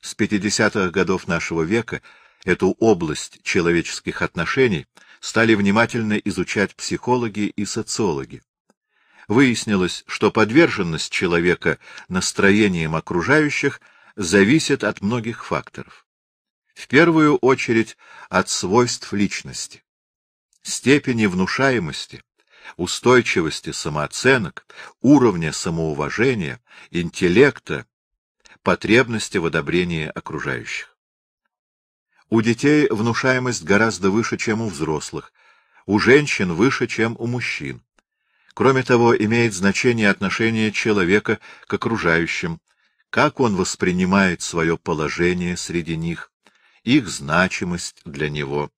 С 50-х годов нашего века эту область человеческих отношений стали внимательно изучать психологи и социологи. Выяснилось, что подверженность человека настроениям окружающих зависит от многих факторов. В первую очередь от свойств личности. Степени внушаемости устойчивости самооценок, уровня самоуважения, интеллекта, потребности в одобрении окружающих. У детей внушаемость гораздо выше, чем у взрослых, у женщин выше, чем у мужчин. Кроме того, имеет значение отношение человека к окружающим, как он воспринимает свое положение среди них, их значимость для него,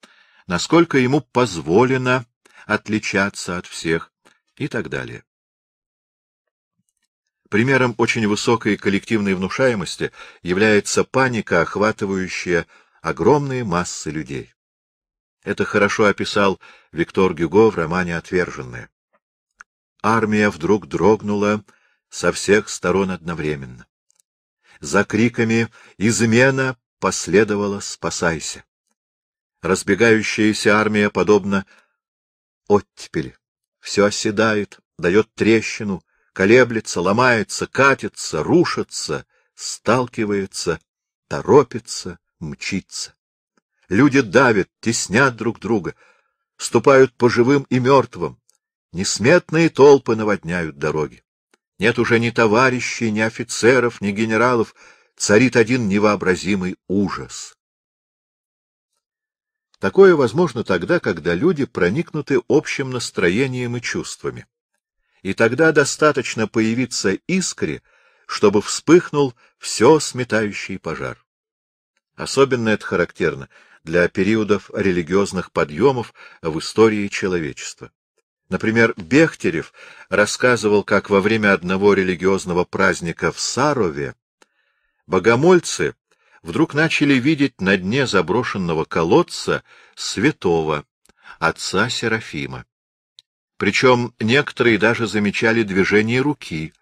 насколько ему позволено отличаться от всех и так далее. Примером очень высокой коллективной внушаемости является паника, охватывающая огромные массы людей. Это хорошо описал Виктор Гюго в романе «Отверженные». Армия вдруг дрогнула со всех сторон одновременно. За криками «Измена!» последовала «Спасайся!». Разбегающаяся армия, подобно оттепели. Все оседает, дает трещину, колеблется, ломается, катится, рушится, сталкивается, торопится, мчится. Люди давят, теснят друг друга, ступают по живым и мертвым. Несметные толпы наводняют дороги. Нет уже ни товарищей, ни офицеров, ни генералов. Царит один невообразимый ужас. Такое возможно тогда, когда люди проникнуты общим настроением и чувствами. И тогда достаточно появиться искре, чтобы вспыхнул все сметающий пожар. Особенно это характерно для периодов религиозных подъемов в истории человечества. Например, Бехтерев рассказывал, как во время одного религиозного праздника в Сарове богомольцы вдруг начали видеть на дне заброшенного колодца святого, отца Серафима. Причем некоторые даже замечали движение руки.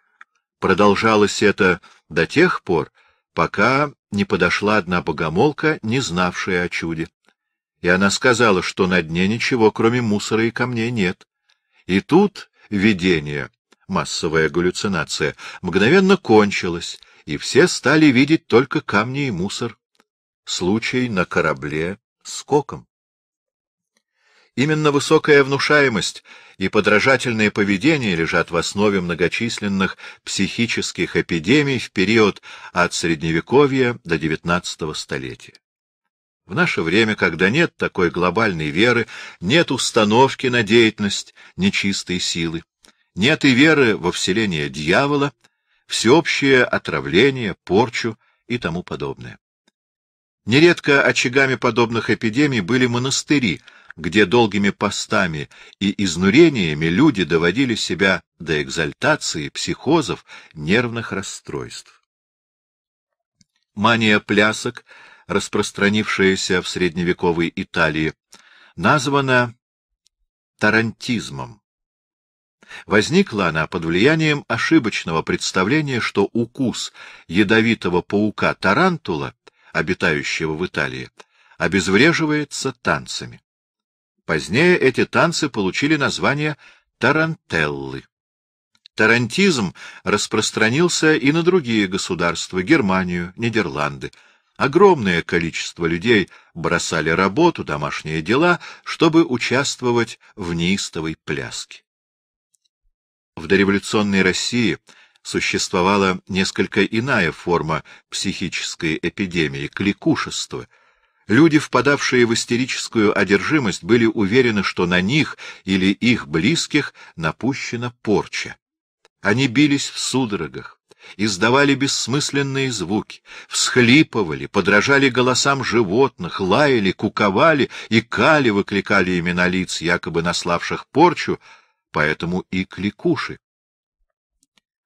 Продолжалось это до тех пор, пока не подошла одна богомолка, не знавшая о чуде. И она сказала, что на дне ничего, кроме мусора и камней, нет. И тут видение, массовая галлюцинация, мгновенно кончилось, и все стали видеть только камни и мусор. Случай на корабле скоком. Именно высокая внушаемость и подражательное поведение лежат в основе многочисленных психических эпидемий в период от Средневековья до XIX столетия. В наше время, когда нет такой глобальной веры, нет установки на деятельность нечистой силы, нет и веры во вселение дьявола, всеобщее отравление, порчу и тому подобное. Нередко очагами подобных эпидемий были монастыри, где долгими постами и изнурениями люди доводили себя до экзальтации, психозов, нервных расстройств. Мания плясок, распространившаяся в средневековой Италии, названа тарантизмом. Возникла она под влиянием ошибочного представления, что укус ядовитого паука-тарантула, обитающего в Италии, обезвреживается танцами. Позднее эти танцы получили название тарантеллы. Тарантизм распространился и на другие государства — Германию, Нидерланды. Огромное количество людей бросали работу, домашние дела, чтобы участвовать в неистовой пляске. В дореволюционной России существовала несколько иная форма психической эпидемии — кликушество. Люди, впадавшие в истерическую одержимость, были уверены, что на них или их близких напущена порча. Они бились в судорогах, издавали бессмысленные звуки, всхлипывали, подражали голосам животных, лаяли, куковали, и кали выкликали имена лиц, якобы наславших порчу — поэтому и кликуши.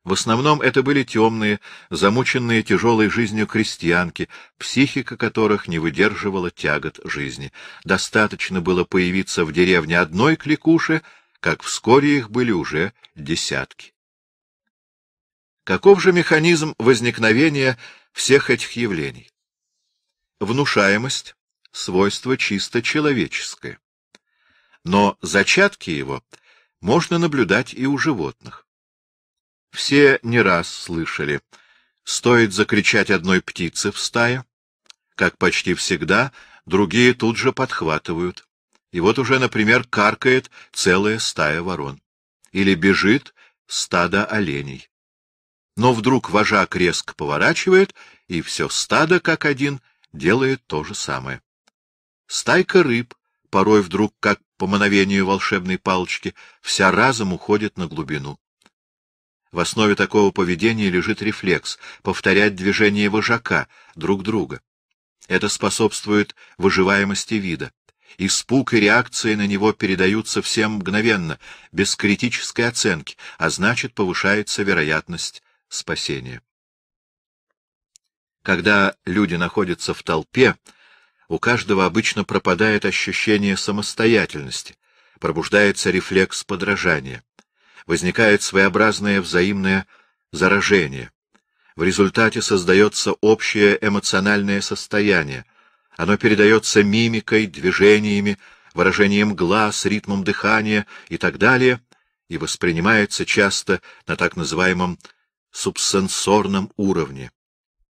В основном это были темные, замученные тяжелой жизнью крестьянки, психика которых не выдерживала тягот жизни. Достаточно было появиться в деревне одной кликуши, как вскоре их были уже десятки. Каков же механизм возникновения всех этих явлений? Внушаемость — свойство чисто человеческое. Но зачатки его — можно наблюдать и у животных. Все не раз слышали, стоит закричать одной птице в стае, как почти всегда другие тут же подхватывают. И вот уже, например, каркает целая стая ворон. Или бежит стадо оленей. Но вдруг вожак резко поворачивает, и все стадо, как один, делает то же самое. Стайка рыб порой вдруг как по мановению волшебной палочки, вся разом уходит на глубину. В основе такого поведения лежит рефлекс — повторять движения вожака, друг друга. Это способствует выживаемости вида. Испуг и реакции на него передаются всем мгновенно, без критической оценки, а значит, повышается вероятность спасения. Когда люди находятся в толпе, у каждого обычно пропадает ощущение самостоятельности, пробуждается рефлекс подражания, возникает своеобразное взаимное заражение. В результате создается общее эмоциональное состояние. Оно передается мимикой, движениями, выражением глаз, ритмом дыхания и так далее, и воспринимается часто на так называемом субсенсорном уровне,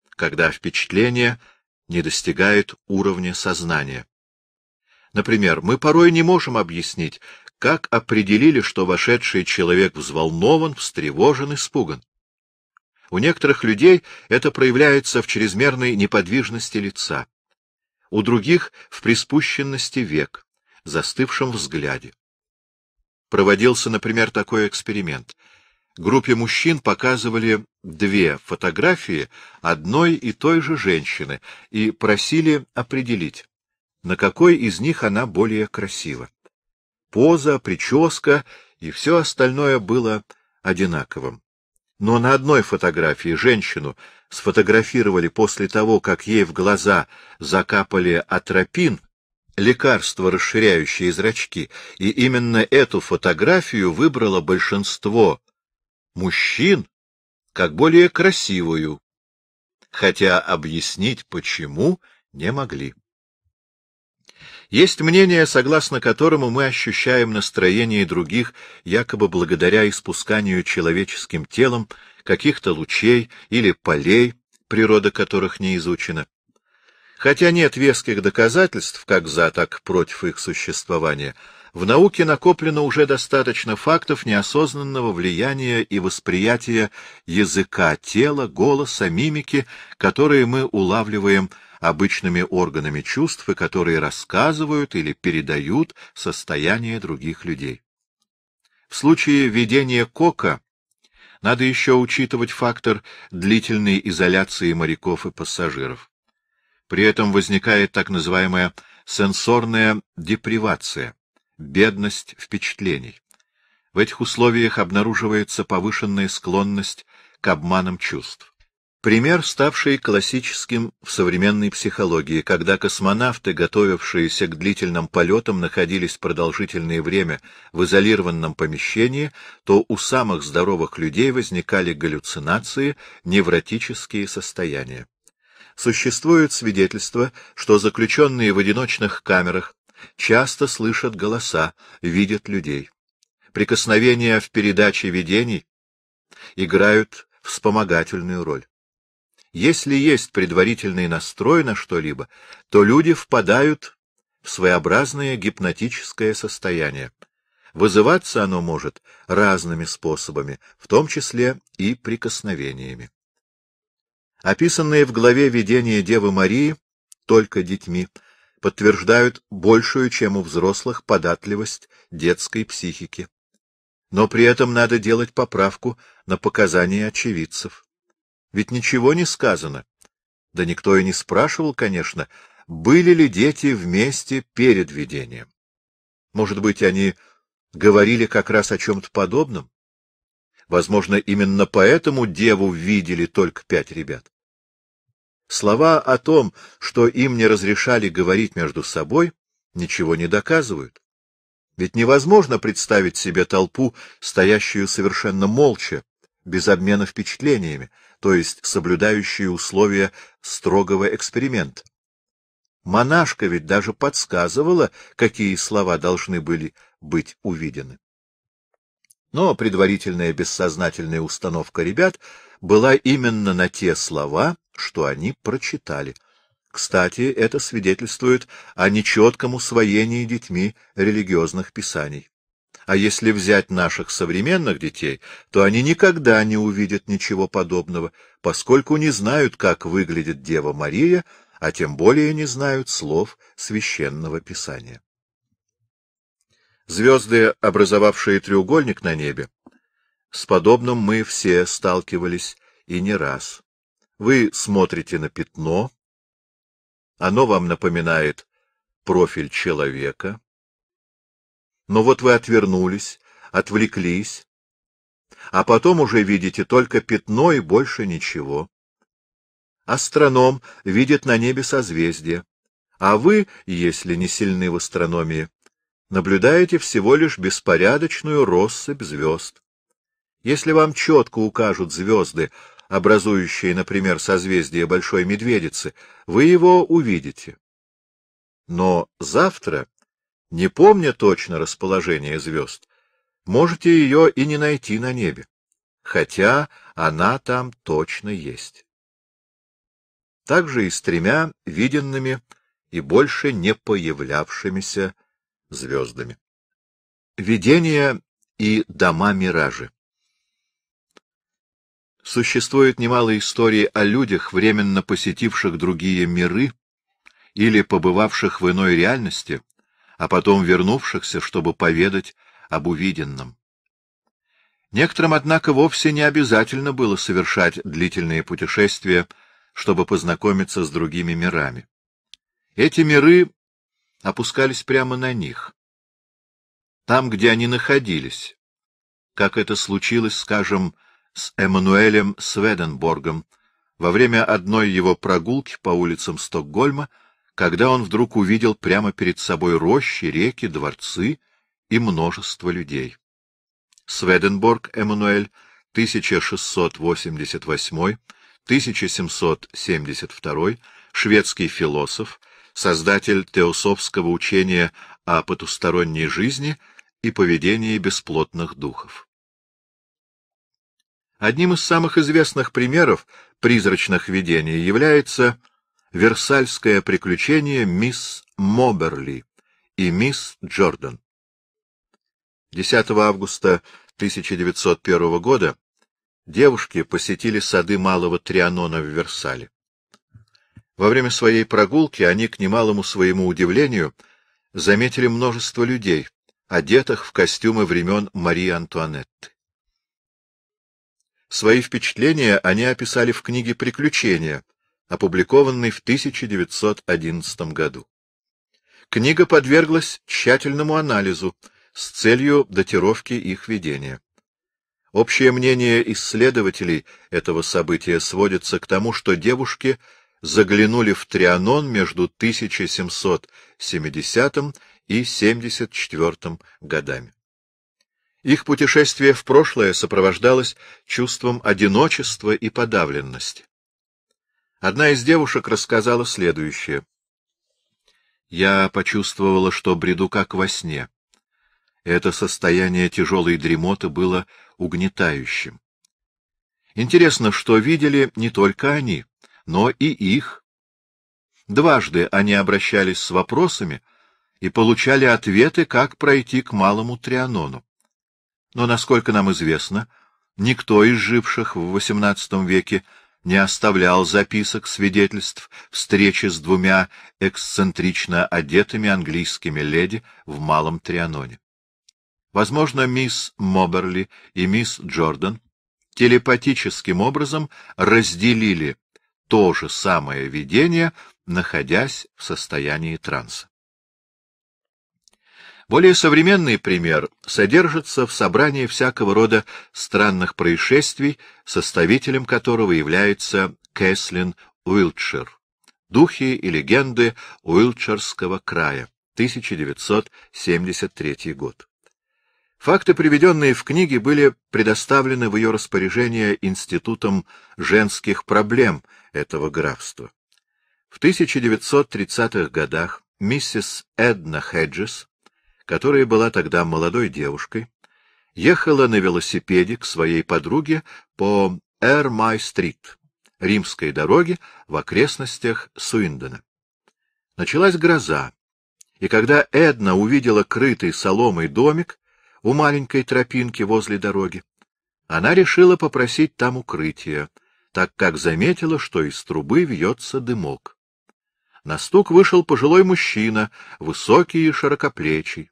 когда впечатление — не достигает уровня сознания. Например, мы порой не можем объяснить, как определили, что вошедший человек взволнован, встревожен, испуган. У некоторых людей это проявляется в чрезмерной неподвижности лица, у других — в приспущенности век, застывшем взгляде. Проводился, например, такой эксперимент — группе мужчин показывали две фотографии одной и той же женщины и просили определить, на какой из них она более красива. Поза, прическа и все остальное было одинаковым. Но на одной фотографии женщину сфотографировали после того, как ей в глаза закапали атропин, лекарство, расширяющее зрачки, и именно эту фотографию выбрало большинство мужчин как более красивую, хотя объяснить почему не могли. Есть мнение, согласно которому мы ощущаем настроение других якобы благодаря испусканию человеческим телом каких-то лучей или полей, природа которых не изучена. Хотя нет веских доказательств как за, так против их существования — в науке накоплено уже достаточно фактов неосознанного влияния и восприятия языка, тела, голоса, мимики, которые мы улавливаем обычными органами чувств и которые рассказывают или передают состояние других людей. В случае ведения кока надо еще учитывать фактор длительной изоляции моряков и пассажиров. При этом возникает так называемая сенсорная депривация бедность впечатлений. В этих условиях обнаруживается повышенная склонность к обманам чувств. Пример, ставший классическим в современной психологии, когда космонавты, готовившиеся к длительным полетам, находились продолжительное время в изолированном помещении, то у самых здоровых людей возникали галлюцинации, невротические состояния. Существует свидетельство, что заключенные в одиночных камерах часто слышат голоса, видят людей. Прикосновения в передаче видений играют вспомогательную роль. Если есть предварительный настрой на что-либо, то люди впадают в своеобразное гипнотическое состояние. Вызываться оно может разными способами, в том числе и прикосновениями. Описанные в главе видения Девы Марии только детьми подтверждают большую, чем у взрослых, податливость детской психики. Но при этом надо делать поправку на показания очевидцев. Ведь ничего не сказано. Да никто и не спрашивал, конечно, были ли дети вместе перед видением. Может быть, они говорили как раз о чем-то подобном? Возможно, именно поэтому деву видели только пять ребят. Слова о том, что им не разрешали говорить между собой, ничего не доказывают. Ведь невозможно представить себе толпу, стоящую совершенно молча, без обмена впечатлениями, то есть соблюдающие условия строгого эксперимента. Монашка ведь даже подсказывала, какие слова должны были быть увидены. Но предварительная бессознательная установка ребят была именно на те слова, что они прочитали. Кстати, это свидетельствует о нечетком усвоении детьми религиозных писаний. А если взять наших современных детей, то они никогда не увидят ничего подобного, поскольку не знают, как выглядит Дева Мария, а тем более не знают слов священного писания. Звезды, образовавшие треугольник на небе, с подобным мы все сталкивались и не раз. Вы смотрите на пятно, оно вам напоминает профиль человека, но вот вы отвернулись, отвлеклись, а потом уже видите только пятно и больше ничего. Астроном видит на небе созвездие, а вы, если не сильны в астрономии, наблюдаете всего лишь беспорядочную россыпь звезд. Если вам четко укажут звезды, образующие, например, созвездие Большой Медведицы, вы его увидите. Но завтра, не помня точно расположение звезд, можете ее и не найти на небе, хотя она там точно есть. Так же и с тремя виденными и больше не появлявшимися звездами. Видение и дома-миражи Существует немало историй о людях, временно посетивших другие миры или побывавших в иной реальности, а потом вернувшихся, чтобы поведать об увиденном. Некоторым, однако, вовсе не обязательно было совершать длительные путешествия, чтобы познакомиться с другими мирами. Эти миры опускались прямо на них, там, где они находились, как это случилось, скажем, с Эммануэлем Сведенборгом во время одной его прогулки по улицам Стокгольма, когда он вдруг увидел прямо перед собой рощи, реки, дворцы и множество людей. Сведенборг Эммануэль, 1688-1772, шведский философ, создатель теософского учения о потусторонней жизни и поведении бесплотных духов. Одним из самых известных примеров призрачных видений является «Версальское приключение мисс Моберли» и «Мисс Джордан». 10 августа 1901 года девушки посетили сады Малого Трианона в Версале. Во время своей прогулки они, к немалому своему удивлению, заметили множество людей, одетых в костюмы времен Марии Антуанетты. Свои впечатления они описали в книге «Приключения», опубликованной в 1911 году. Книга подверглась тщательному анализу с целью датировки их ведения. Общее мнение исследователей этого события сводится к тому, что девушки заглянули в Трианон между 1770 и 1774 годами. Их путешествие в прошлое сопровождалось чувством одиночества и подавленности. Одна из девушек рассказала следующее. «Я почувствовала, что бреду как во сне. Это состояние тяжелой дремоты было угнетающим. Интересно, что видели не только они, но и их. Дважды они обращались с вопросами и получали ответы, как пройти к малому Трианону. Но, насколько нам известно, никто из живших в XVIII веке не оставлял записок свидетельств встречи с двумя эксцентрично одетыми английскими леди в Малом Трианоне. Возможно, мисс Моберли и мисс Джордан телепатическим образом разделили то же самое видение, находясь в состоянии транса. Более современный пример содержится в собрании всякого рода странных происшествий, составителем которого является Кэслин Уилчер. Духи и легенды Уилчерского края. 1973 год. Факты, приведенные в книге, были предоставлены в ее распоряжение Институтом женских проблем этого графства. В 1930-х годах миссис Эдна Хеджес которая была тогда молодой девушкой, ехала на велосипеде к своей подруге по Эрмай-стрит, римской дороге в окрестностях Суиндена. Началась гроза, и когда Эдна увидела крытый соломой домик у маленькой тропинки возле дороги, она решила попросить там укрытия, так как заметила, что из трубы вьется дымок. На стук вышел пожилой мужчина, высокий и широкоплечий.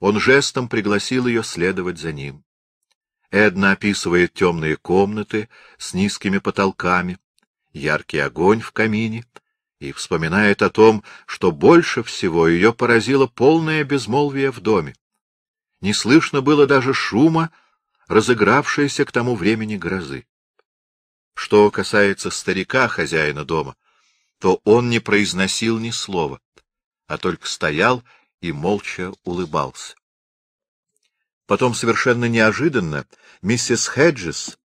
Он жестом пригласил ее следовать за ним. Эдна описывает темные комнаты с низкими потолками, яркий огонь в камине и вспоминает о том, что больше всего ее поразило полное безмолвие в доме. Не слышно было даже шума, разыгравшейся к тому времени грозы. Что касается старика, хозяина дома, то он не произносил ни слова, а только стоял и молча улыбался. Потом совершенно неожиданно миссис Хеджес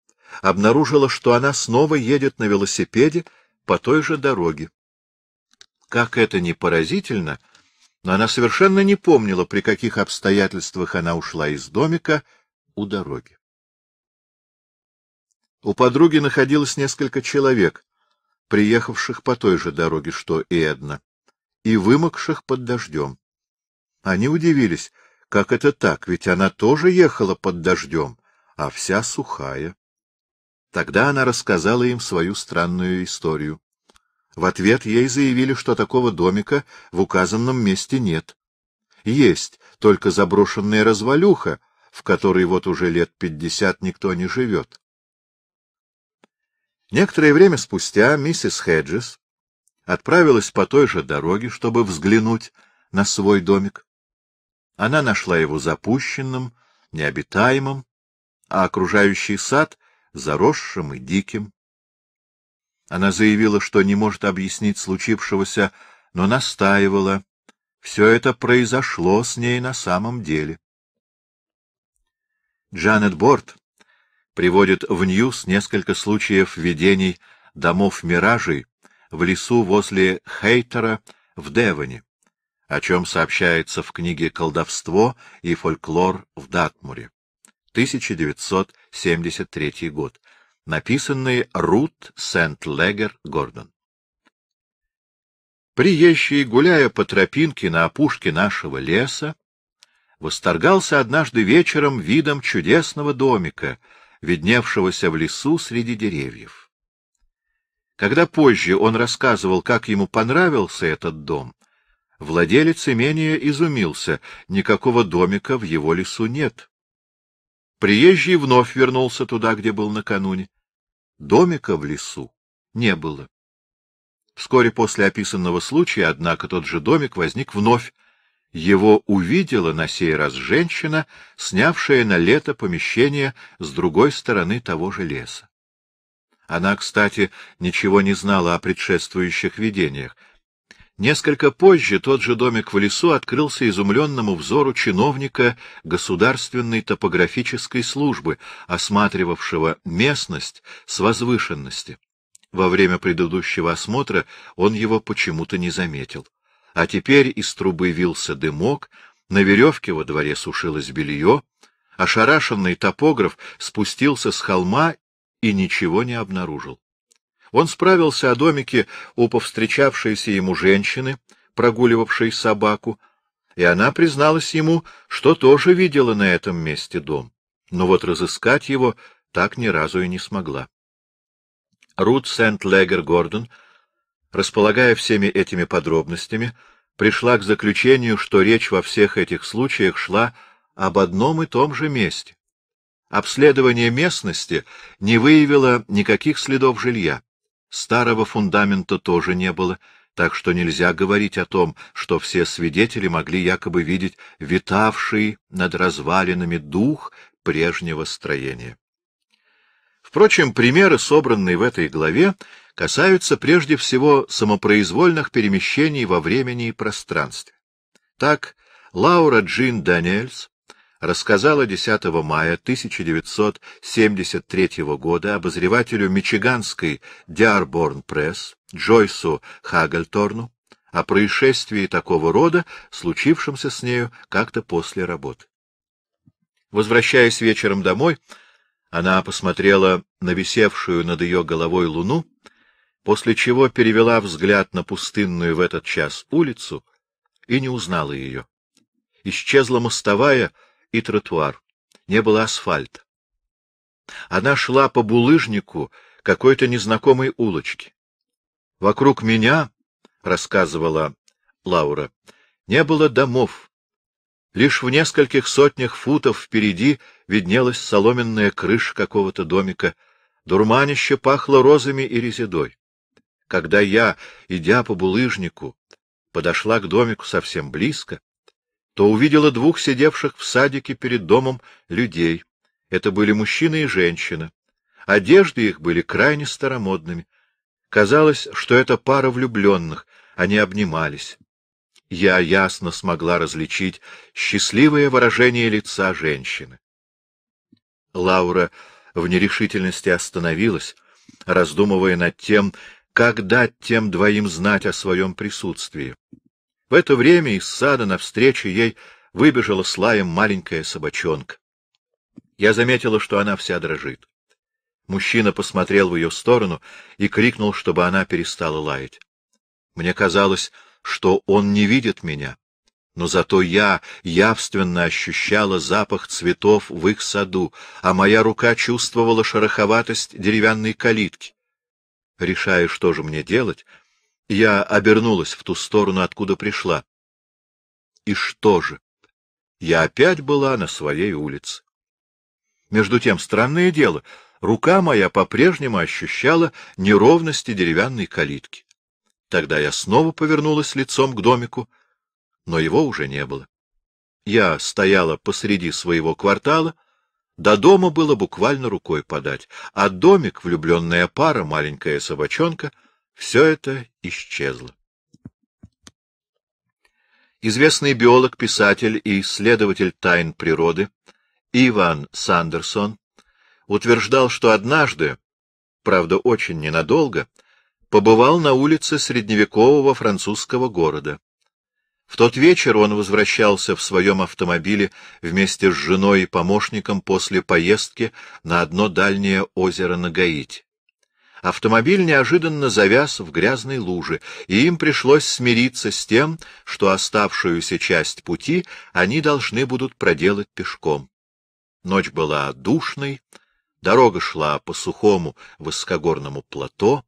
обнаружила, что она снова едет на велосипеде по той же дороге. Как это не поразительно, но она совершенно не помнила, при каких обстоятельствах она ушла из домика у дороги. У подруги находилось несколько человек, приехавших по той же дороге, что и Эдна, и вымокших под дождем. Они удивились, как это так, ведь она тоже ехала под дождем, а вся сухая. Тогда она рассказала им свою странную историю. В ответ ей заявили, что такого домика в указанном месте нет. Есть только заброшенная развалюха, в которой вот уже лет пятьдесят никто не живет. Некоторое время спустя миссис Хеджес отправилась по той же дороге, чтобы взглянуть на свой домик. Она нашла его запущенным, необитаемым, а окружающий сад — заросшим и диким. Она заявила, что не может объяснить случившегося, но настаивала. Все это произошло с ней на самом деле. Джанет Борт приводит в Ньюс несколько случаев видений домов-миражей в лесу возле Хейтера в Девоне о чем сообщается в книге «Колдовство и фольклор в Датмуре», 1973 год, написанный Рут Сент-Легер Гордон. Приезжий, гуляя по тропинке на опушке нашего леса, восторгался однажды вечером видом чудесного домика, видневшегося в лесу среди деревьев. Когда позже он рассказывал, как ему понравился этот дом, Владелец имения изумился, никакого домика в его лесу нет. Приезжий вновь вернулся туда, где был накануне. Домика в лесу не было. Вскоре после описанного случая, однако, тот же домик возник вновь. Его увидела на сей раз женщина, снявшая на лето помещение с другой стороны того же леса. Она, кстати, ничего не знала о предшествующих видениях. Несколько позже тот же домик в лесу открылся изумленному взору чиновника Государственной топографической службы, осматривавшего местность с возвышенности. Во время предыдущего осмотра он его почему-то не заметил. А теперь из трубы вился дымок, на веревке во дворе сушилось белье, ошарашенный топограф спустился с холма и ничего не обнаружил. Он справился о домике у повстречавшейся ему женщины, прогуливавшей собаку, и она призналась ему, что тоже видела на этом месте дом, но вот разыскать его так ни разу и не смогла. Рут Сент-Легер Гордон, располагая всеми этими подробностями, пришла к заключению, что речь во всех этих случаях шла об одном и том же месте. Обследование местности не выявило никаких следов жилья. Старого фундамента тоже не было, так что нельзя говорить о том, что все свидетели могли якобы видеть витавший над развалинами дух прежнего строения. Впрочем, примеры, собранные в этой главе, касаются прежде всего самопроизвольных перемещений во времени и пространстве. Так, Лаура Джин Даниэльс рассказала 10 мая 1973 года обозревателю мичиганской Диарборн Пресс Джойсу Хагельторну о происшествии такого рода, случившемся с нею как-то после работы. Возвращаясь вечером домой, она посмотрела на висевшую над ее головой луну, после чего перевела взгляд на пустынную в этот час улицу и не узнала ее. Исчезла мостовая, и тротуар. Не было асфальта. Она шла по булыжнику какой-то незнакомой улочки. Вокруг меня, — рассказывала Лаура, — не было домов. Лишь в нескольких сотнях футов впереди виднелась соломенная крыша какого-то домика. Дурманище пахло розами и резедой. Когда я, идя по булыжнику, подошла к домику совсем близко, то увидела двух сидевших в садике перед домом людей. Это были мужчина и женщина. Одежды их были крайне старомодными. Казалось, что это пара влюбленных, они обнимались. Я ясно смогла различить счастливое выражение лица женщины. Лаура в нерешительности остановилась, раздумывая над тем, как дать тем двоим знать о своем присутствии. В это время из сада навстречу ей выбежала с лаем маленькая собачонка. Я заметила, что она вся дрожит. Мужчина посмотрел в ее сторону и крикнул, чтобы она перестала лаять. Мне казалось, что он не видит меня, но зато я явственно ощущала запах цветов в их саду, а моя рука чувствовала шероховатость деревянной калитки. Решая, что же мне делать, я обернулась в ту сторону, откуда пришла. И что же? Я опять была на своей улице. Между тем, странное дело, рука моя по-прежнему ощущала неровности деревянной калитки. Тогда я снова повернулась лицом к домику, но его уже не было. Я стояла посреди своего квартала, до дома было буквально рукой подать, а домик, влюбленная пара, маленькая собачонка — все это исчезло. Известный биолог, писатель и исследователь тайн природы Иван Сандерсон утверждал, что однажды, правда очень ненадолго, побывал на улице средневекового французского города. В тот вечер он возвращался в своем автомобиле вместе с женой и помощником после поездки на одно дальнее озеро на Автомобиль неожиданно завяз в грязной луже, и им пришлось смириться с тем, что оставшуюся часть пути они должны будут проделать пешком. Ночь была душной, дорога шла по сухому высокогорному плато.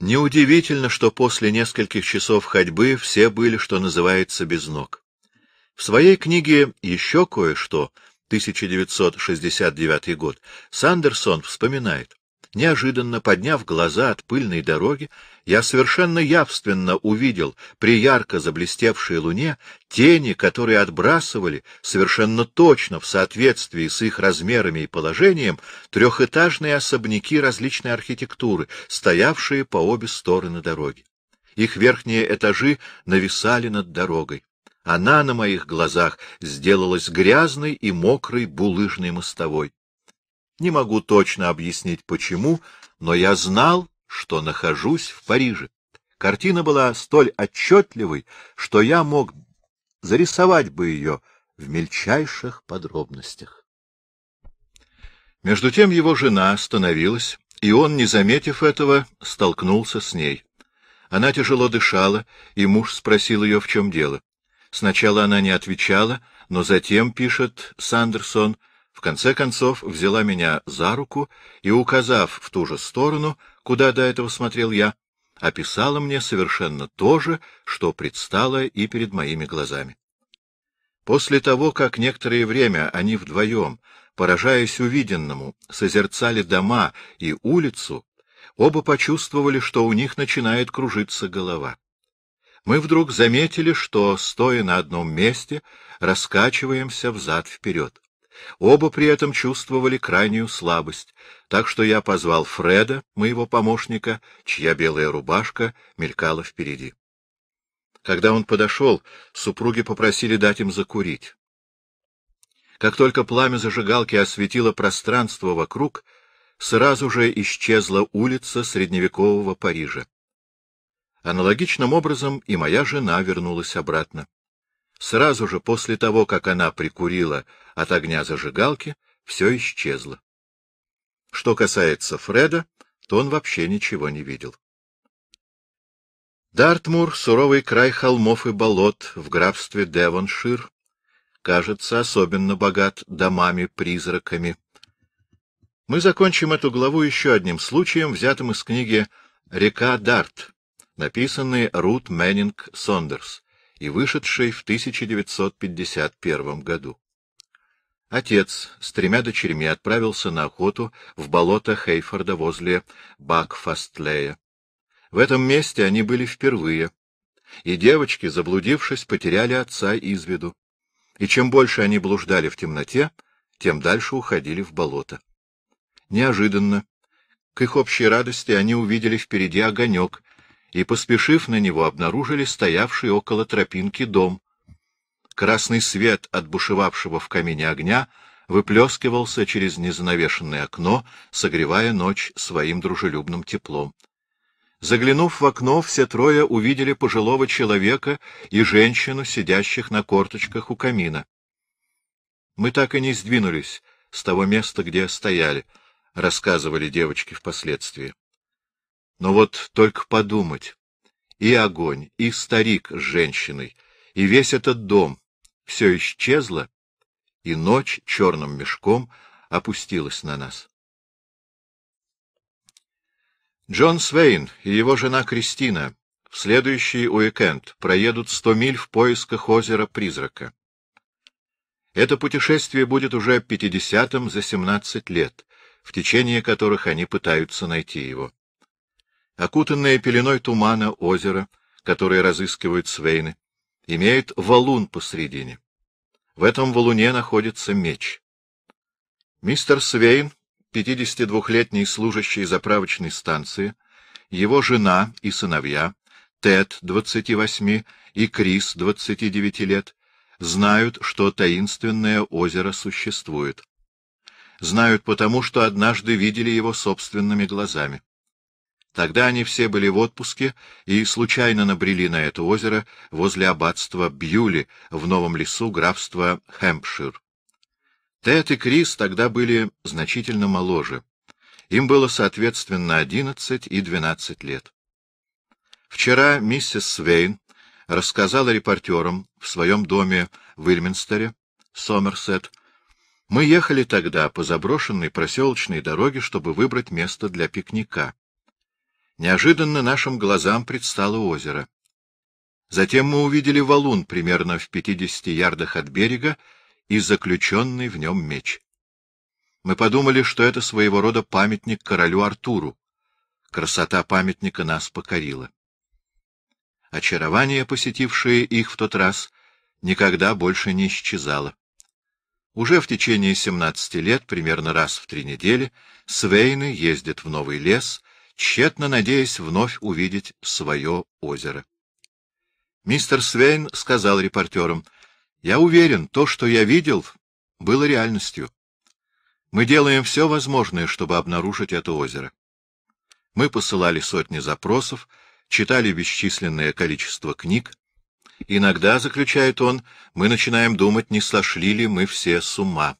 Неудивительно, что после нескольких часов ходьбы все были, что называется, без ног. В своей книге «Еще кое-что» 1969 год Сандерсон вспоминает. Неожиданно, подняв глаза от пыльной дороги, я совершенно явственно увидел при ярко заблестевшей луне тени, которые отбрасывали, совершенно точно в соответствии с их размерами и положением, трехэтажные особняки различной архитектуры, стоявшие по обе стороны дороги. Их верхние этажи нависали над дорогой. Она на моих глазах сделалась грязной и мокрой булыжной мостовой. Не могу точно объяснить, почему, но я знал, что нахожусь в Париже. Картина была столь отчетливой, что я мог зарисовать бы ее в мельчайших подробностях. Между тем его жена остановилась, и он, не заметив этого, столкнулся с ней. Она тяжело дышала, и муж спросил ее, в чем дело. Сначала она не отвечала, но затем, пишет Сандерсон, — конце концов взяла меня за руку и, указав в ту же сторону, куда до этого смотрел я, описала мне совершенно то же, что предстало и перед моими глазами. После того, как некоторое время они вдвоем, поражаясь увиденному, созерцали дома и улицу, оба почувствовали, что у них начинает кружиться голова. Мы вдруг заметили, что, стоя на одном месте, раскачиваемся взад-вперед. Оба при этом чувствовали крайнюю слабость, так что я позвал Фреда, моего помощника, чья белая рубашка мелькала впереди. Когда он подошел, супруги попросили дать им закурить. Как только пламя зажигалки осветило пространство вокруг, сразу же исчезла улица средневекового Парижа. Аналогичным образом и моя жена вернулась обратно. Сразу же после того, как она прикурила от огня зажигалки, все исчезло. Что касается Фреда, то он вообще ничего не видел. Дартмур — суровый край холмов и болот в графстве Девоншир, кажется, особенно богат домами-призраками. Мы закончим эту главу еще одним случаем, взятым из книги «Река Дарт», написанной Рут Мэнинг Сондерс и вышедшей в 1951 году. Отец с тремя дочерьми отправился на охоту в болото Хейфорда возле Бакфастлея. В этом месте они были впервые, и девочки, заблудившись, потеряли отца из виду. И чем больше они блуждали в темноте, тем дальше уходили в болото. Неожиданно, к их общей радости, они увидели впереди огонек, и, поспешив на него, обнаружили стоявший около тропинки дом. Красный свет от бушевавшего в камине огня выплескивался через незанавешенное окно, согревая ночь своим дружелюбным теплом. Заглянув в окно, все трое увидели пожилого человека и женщину, сидящих на корточках у камина. — Мы так и не сдвинулись с того места, где стояли, — рассказывали девочки впоследствии. Но вот только подумать. И огонь, и старик с женщиной, и весь этот дом. Все исчезло, и ночь черным мешком опустилась на нас. Джон Свейн и его жена Кристина в следующий уикенд проедут сто миль в поисках озера Призрака. Это путешествие будет уже пятидесятым за семнадцать лет, в течение которых они пытаются найти его. Окутанное пеленой тумана озеро, которое разыскивают свейны, имеет валун посредине. В этом валуне находится меч. Мистер Свейн, 52-летний служащий заправочной станции, его жена и сыновья, Тед, 28, и Крис, 29 лет, знают, что таинственное озеро существует. Знают потому, что однажды видели его собственными глазами. Тогда они все были в отпуске и случайно набрели на это озеро возле аббатства Бьюли в новом лесу графства Хэмпшир. Тед и Крис тогда были значительно моложе. Им было, соответственно, одиннадцать и двенадцать лет. Вчера миссис Свейн рассказала репортерам в своем доме в Ильминстере, Сомерсет, «Мы ехали тогда по заброшенной проселочной дороге, чтобы выбрать место для пикника». Неожиданно нашим глазам предстало озеро. Затем мы увидели валун примерно в 50 ярдах от берега и заключенный в нем меч. Мы подумали, что это своего рода памятник королю Артуру. Красота памятника нас покорила. Очарование, посетившее их в тот раз, никогда больше не исчезало. Уже в течение 17 лет, примерно раз в три недели, Свейны ездят в Новый лес — тщетно надеясь вновь увидеть свое озеро. Мистер Свейн сказал репортерам, — Я уверен, то, что я видел, было реальностью. Мы делаем все возможное, чтобы обнаружить это озеро. Мы посылали сотни запросов, читали бесчисленное количество книг. Иногда, — заключает он, — мы начинаем думать, не сошли ли мы все с ума.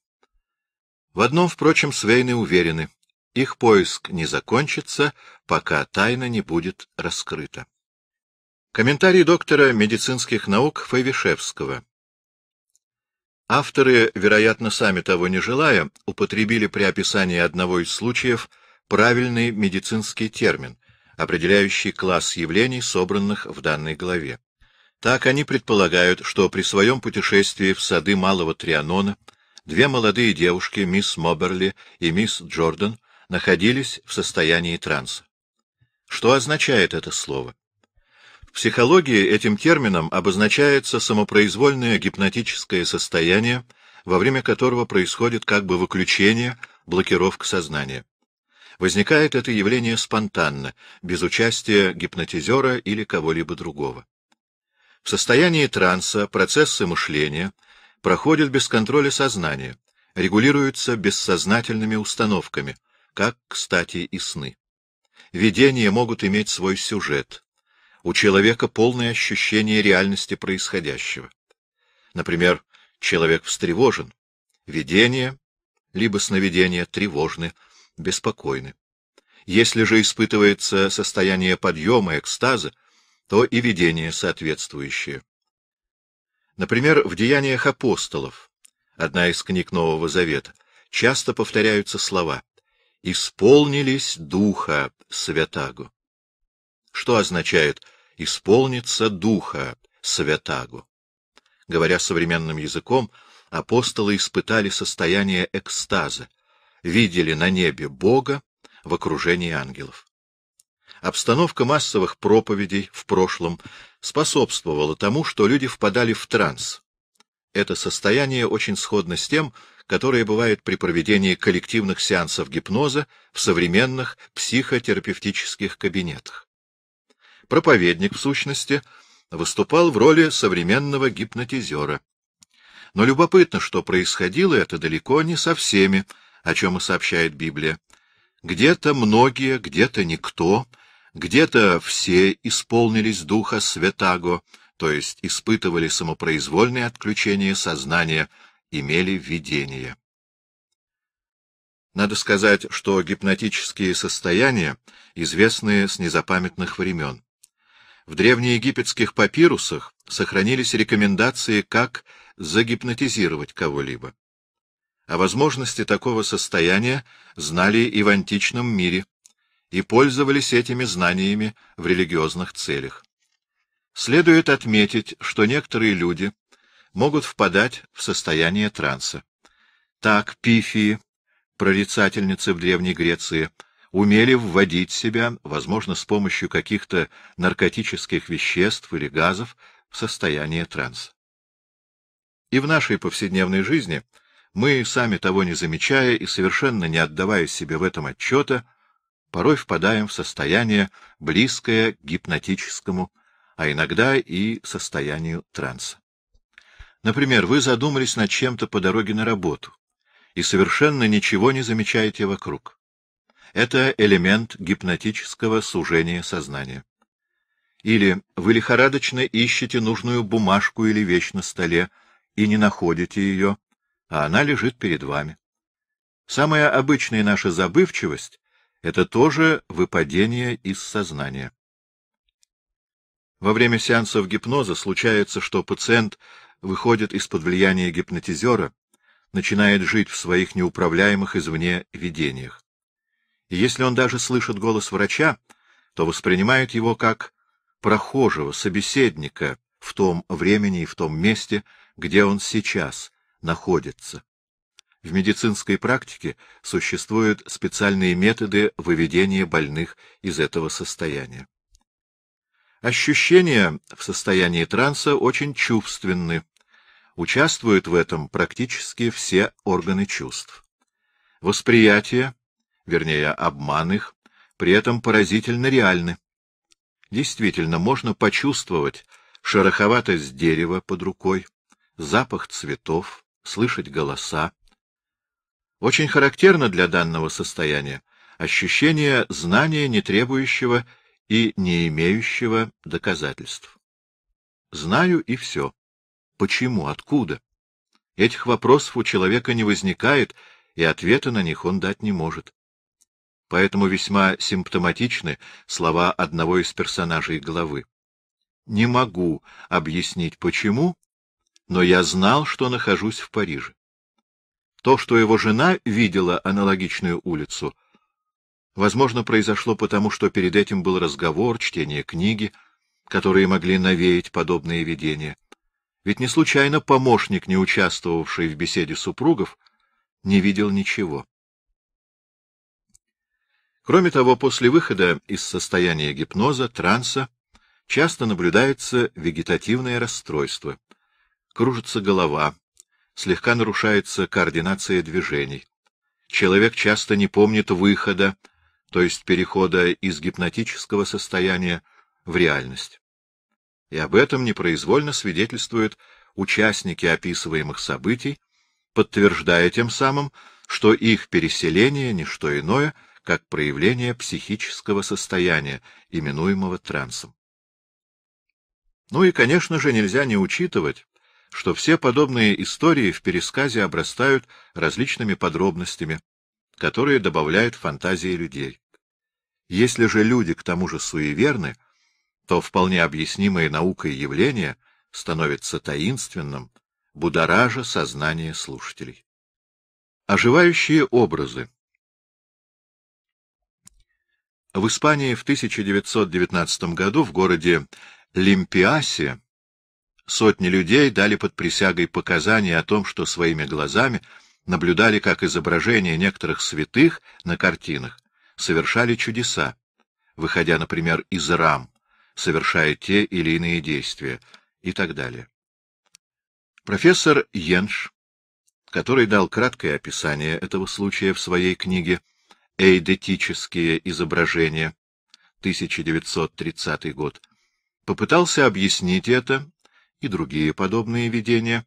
В одном, впрочем, Свейны уверены. Их поиск не закончится, пока тайна не будет раскрыта. Комментарий доктора медицинских наук Фавишевского. Авторы, вероятно, сами того не желая, употребили при описании одного из случаев правильный медицинский термин, определяющий класс явлений, собранных в данной главе. Так они предполагают, что при своем путешествии в сады Малого Трианона две молодые девушки, мисс Моберли и мисс Джордан, находились в состоянии транса. Что означает это слово? В психологии этим термином обозначается самопроизвольное гипнотическое состояние, во время которого происходит как бы выключение, блокировка сознания. Возникает это явление спонтанно, без участия гипнотизера или кого-либо другого. В состоянии транса процессы мышления проходят без контроля сознания, регулируются бессознательными установками — как, кстати, и сны. Видения могут иметь свой сюжет. У человека полное ощущение реальности происходящего. Например, человек встревожен. Видение, либо сновидения тревожны, беспокойны. Если же испытывается состояние подъема, экстаза, то и видение соответствующее. Например, в «Деяниях апостолов», одна из книг Нового Завета, часто повторяются слова исполнились духа святаго. Что означает исполниться духа святаго»? Говоря современным языком, апостолы испытали состояние экстаза, видели на небе Бога в окружении ангелов. Обстановка массовых проповедей в прошлом способствовала тому, что люди впадали в транс. Это состояние очень сходно с тем, которые бывают при проведении коллективных сеансов гипноза в современных психотерапевтических кабинетах. Проповедник, в сущности, выступал в роли современного гипнотизера. Но любопытно, что происходило это далеко не со всеми, о чем и сообщает Библия. Где-то многие, где-то никто, где-то все исполнились духа святаго, то есть испытывали самопроизвольное отключение сознания имели видение. Надо сказать, что гипнотические состояния известны с незапамятных времен. В древнеегипетских папирусах сохранились рекомендации, как загипнотизировать кого-либо. О возможности такого состояния знали и в античном мире, и пользовались этими знаниями в религиозных целях. Следует отметить, что некоторые люди могут впадать в состояние транса. Так пифии, прорицательницы в Древней Греции, умели вводить себя, возможно, с помощью каких-то наркотических веществ или газов, в состояние транса. И в нашей повседневной жизни мы, сами того не замечая и совершенно не отдавая себе в этом отчета, порой впадаем в состояние, близкое к гипнотическому, а иногда и состоянию транса. Например, вы задумались над чем-то по дороге на работу и совершенно ничего не замечаете вокруг. Это элемент гипнотического сужения сознания. Или вы лихорадочно ищете нужную бумажку или вещь на столе и не находите ее, а она лежит перед вами. Самая обычная наша забывчивость — это тоже выпадение из сознания. Во время сеансов гипноза случается, что пациент выходит из-под влияния гипнотизера, начинает жить в своих неуправляемых извне видениях. И если он даже слышит голос врача, то воспринимает его как прохожего, собеседника в том времени и в том месте, где он сейчас находится. В медицинской практике существуют специальные методы выведения больных из этого состояния. Ощущения в состоянии транса очень чувственны. Участвуют в этом практически все органы чувств. Восприятие, вернее обман их, при этом поразительно реальны. Действительно, можно почувствовать шероховатость дерева под рукой, запах цветов, слышать голоса. Очень характерно для данного состояния ощущение знания, не требующего и не имеющего доказательств. Знаю и все. Почему, откуда? Этих вопросов у человека не возникает, и ответа на них он дать не может. Поэтому весьма симптоматичны слова одного из персонажей главы. Не могу объяснить почему, но я знал, что нахожусь в Париже. То, что его жена видела аналогичную улицу, возможно, произошло потому, что перед этим был разговор, чтение книги, которые могли навеять подобные видения. Ведь не случайно помощник, не участвовавший в беседе супругов, не видел ничего. Кроме того, после выхода из состояния гипноза, транса, часто наблюдается вегетативное расстройство. Кружится голова, слегка нарушается координация движений. Человек часто не помнит выхода то есть перехода из гипнотического состояния в реальность. И об этом непроизвольно свидетельствуют участники описываемых событий, подтверждая тем самым, что их переселение — не что иное, как проявление психического состояния, именуемого трансом. Ну и, конечно же, нельзя не учитывать, что все подобные истории в пересказе обрастают различными подробностями, которые добавляют фантазии людей. Если же люди к тому же суеверны, то вполне объяснимое наукой явление становится таинственным, будоража сознание слушателей. Оживающие образы В Испании в 1919 году в городе Лимпиасе сотни людей дали под присягой показания о том, что своими глазами наблюдали, как изображения некоторых святых на картинах совершали чудеса, выходя, например, из рам, совершая те или иные действия и так далее. Профессор Йенш, который дал краткое описание этого случая в своей книге «Эйдетические изображения», 1930 год, попытался объяснить это и другие подобные видения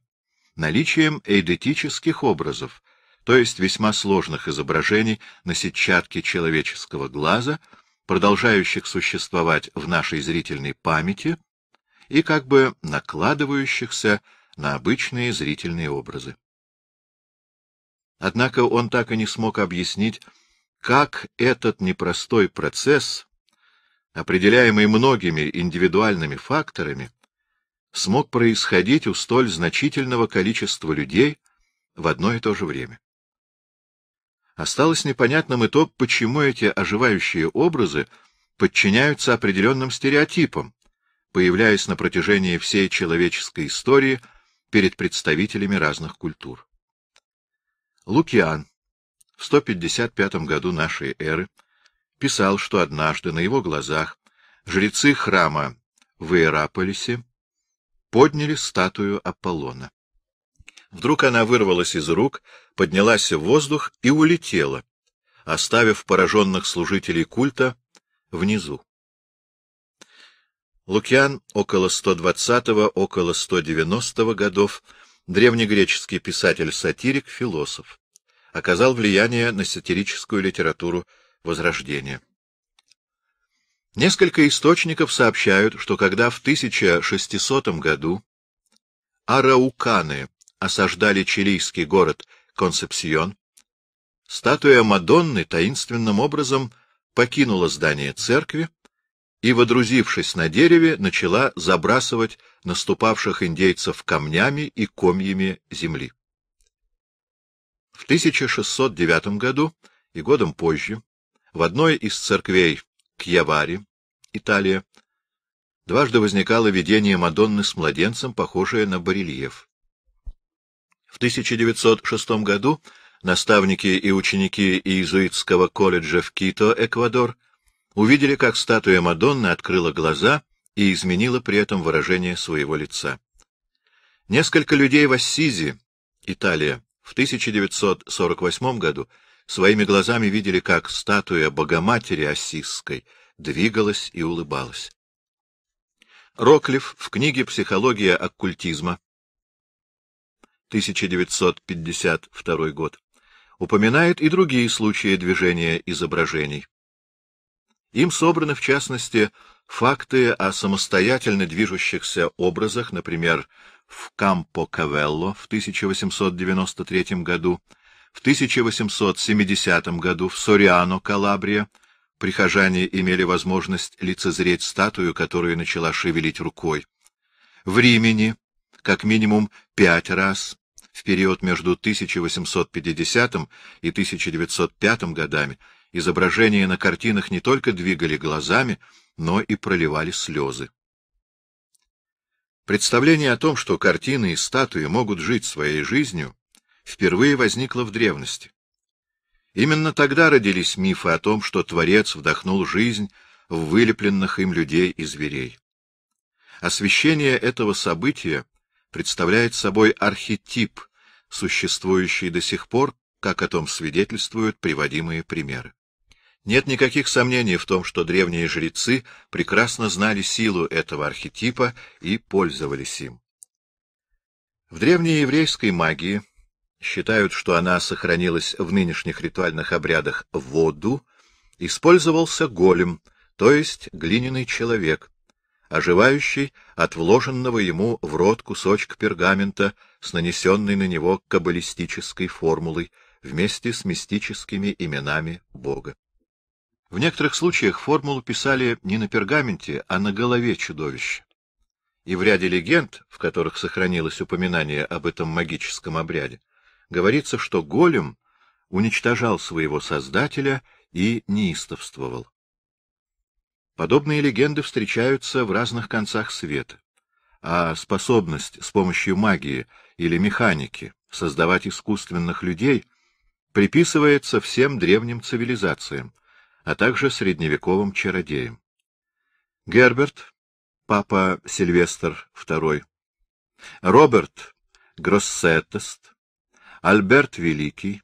наличием эйдетических образов — то есть весьма сложных изображений на сетчатке человеческого глаза, продолжающих существовать в нашей зрительной памяти и как бы накладывающихся на обычные зрительные образы. Однако он так и не смог объяснить, как этот непростой процесс, определяемый многими индивидуальными факторами, смог происходить у столь значительного количества людей в одно и то же время. Осталось непонятным и то, почему эти оживающие образы подчиняются определенным стереотипам, появляясь на протяжении всей человеческой истории перед представителями разных культур. Лукиан в 155 году нашей эры писал, что однажды на его глазах жрецы храма в Иераполисе подняли статую Аполлона. Вдруг она вырвалась из рук, поднялась в воздух и улетела, оставив пораженных служителей культа внизу. Лукиан около 120-го, около 190-го годов, древнегреческий писатель-сатирик, философ, оказал влияние на сатирическую литературу Возрождения. Несколько источников сообщают, что когда в 1600 году арауканы осаждали чилийский город Консепсион, статуя Мадонны таинственным образом покинула здание церкви и, водрузившись на дереве, начала забрасывать наступавших индейцев камнями и комьями земли. В 1609 году и годом позже в одной из церквей Кьявари, Италия, дважды возникало видение Мадонны с младенцем, похожее на барельеф. В 1906 году наставники и ученики иезуитского колледжа в Кито, Эквадор, увидели, как статуя Мадонны открыла глаза и изменила при этом выражение своего лица. Несколько людей в Ассизи, Италия, в 1948 году своими глазами видели, как статуя Богоматери Ассизской двигалась и улыбалась. Роклифф в книге «Психология оккультизма» 1952 год, упоминает и другие случаи движения изображений. Им собраны, в частности, факты о самостоятельно движущихся образах, например, в Кампо-Кавелло в 1893 году, в 1870 году в Сориано-Калабрия прихожане имели возможность лицезреть статую, которая начала шевелить рукой. В Римени как минимум пять раз в период между 1850 и 1905 годами изображения на картинах не только двигали глазами, но и проливали слезы. Представление о том, что картины и статуи могут жить своей жизнью, впервые возникло в древности. Именно тогда родились мифы о том, что Творец вдохнул жизнь в вылепленных им людей и зверей. Освещение этого события представляет собой архетип, существующий до сих пор, как о том свидетельствуют приводимые примеры. Нет никаких сомнений в том, что древние жрецы прекрасно знали силу этого архетипа и пользовались им. В древней еврейской магии считают, что она сохранилась в нынешних ритуальных обрядах воду, использовался голем, то есть глиняный человек, оживающий от вложенного ему в рот кусочек пергамента с нанесенной на него каббалистической формулой вместе с мистическими именами Бога. В некоторых случаях формулу писали не на пергаменте, а на голове чудовища. И в ряде легенд, в которых сохранилось упоминание об этом магическом обряде, говорится, что голем уничтожал своего создателя и неистовствовал. Подобные легенды встречаются в разных концах света, а способность с помощью магии или механики создавать искусственных людей приписывается всем древним цивилизациям, а также средневековым чародеям. Герберт, папа Сильвестр II, Роберт Гроссеттест, Альберт Великий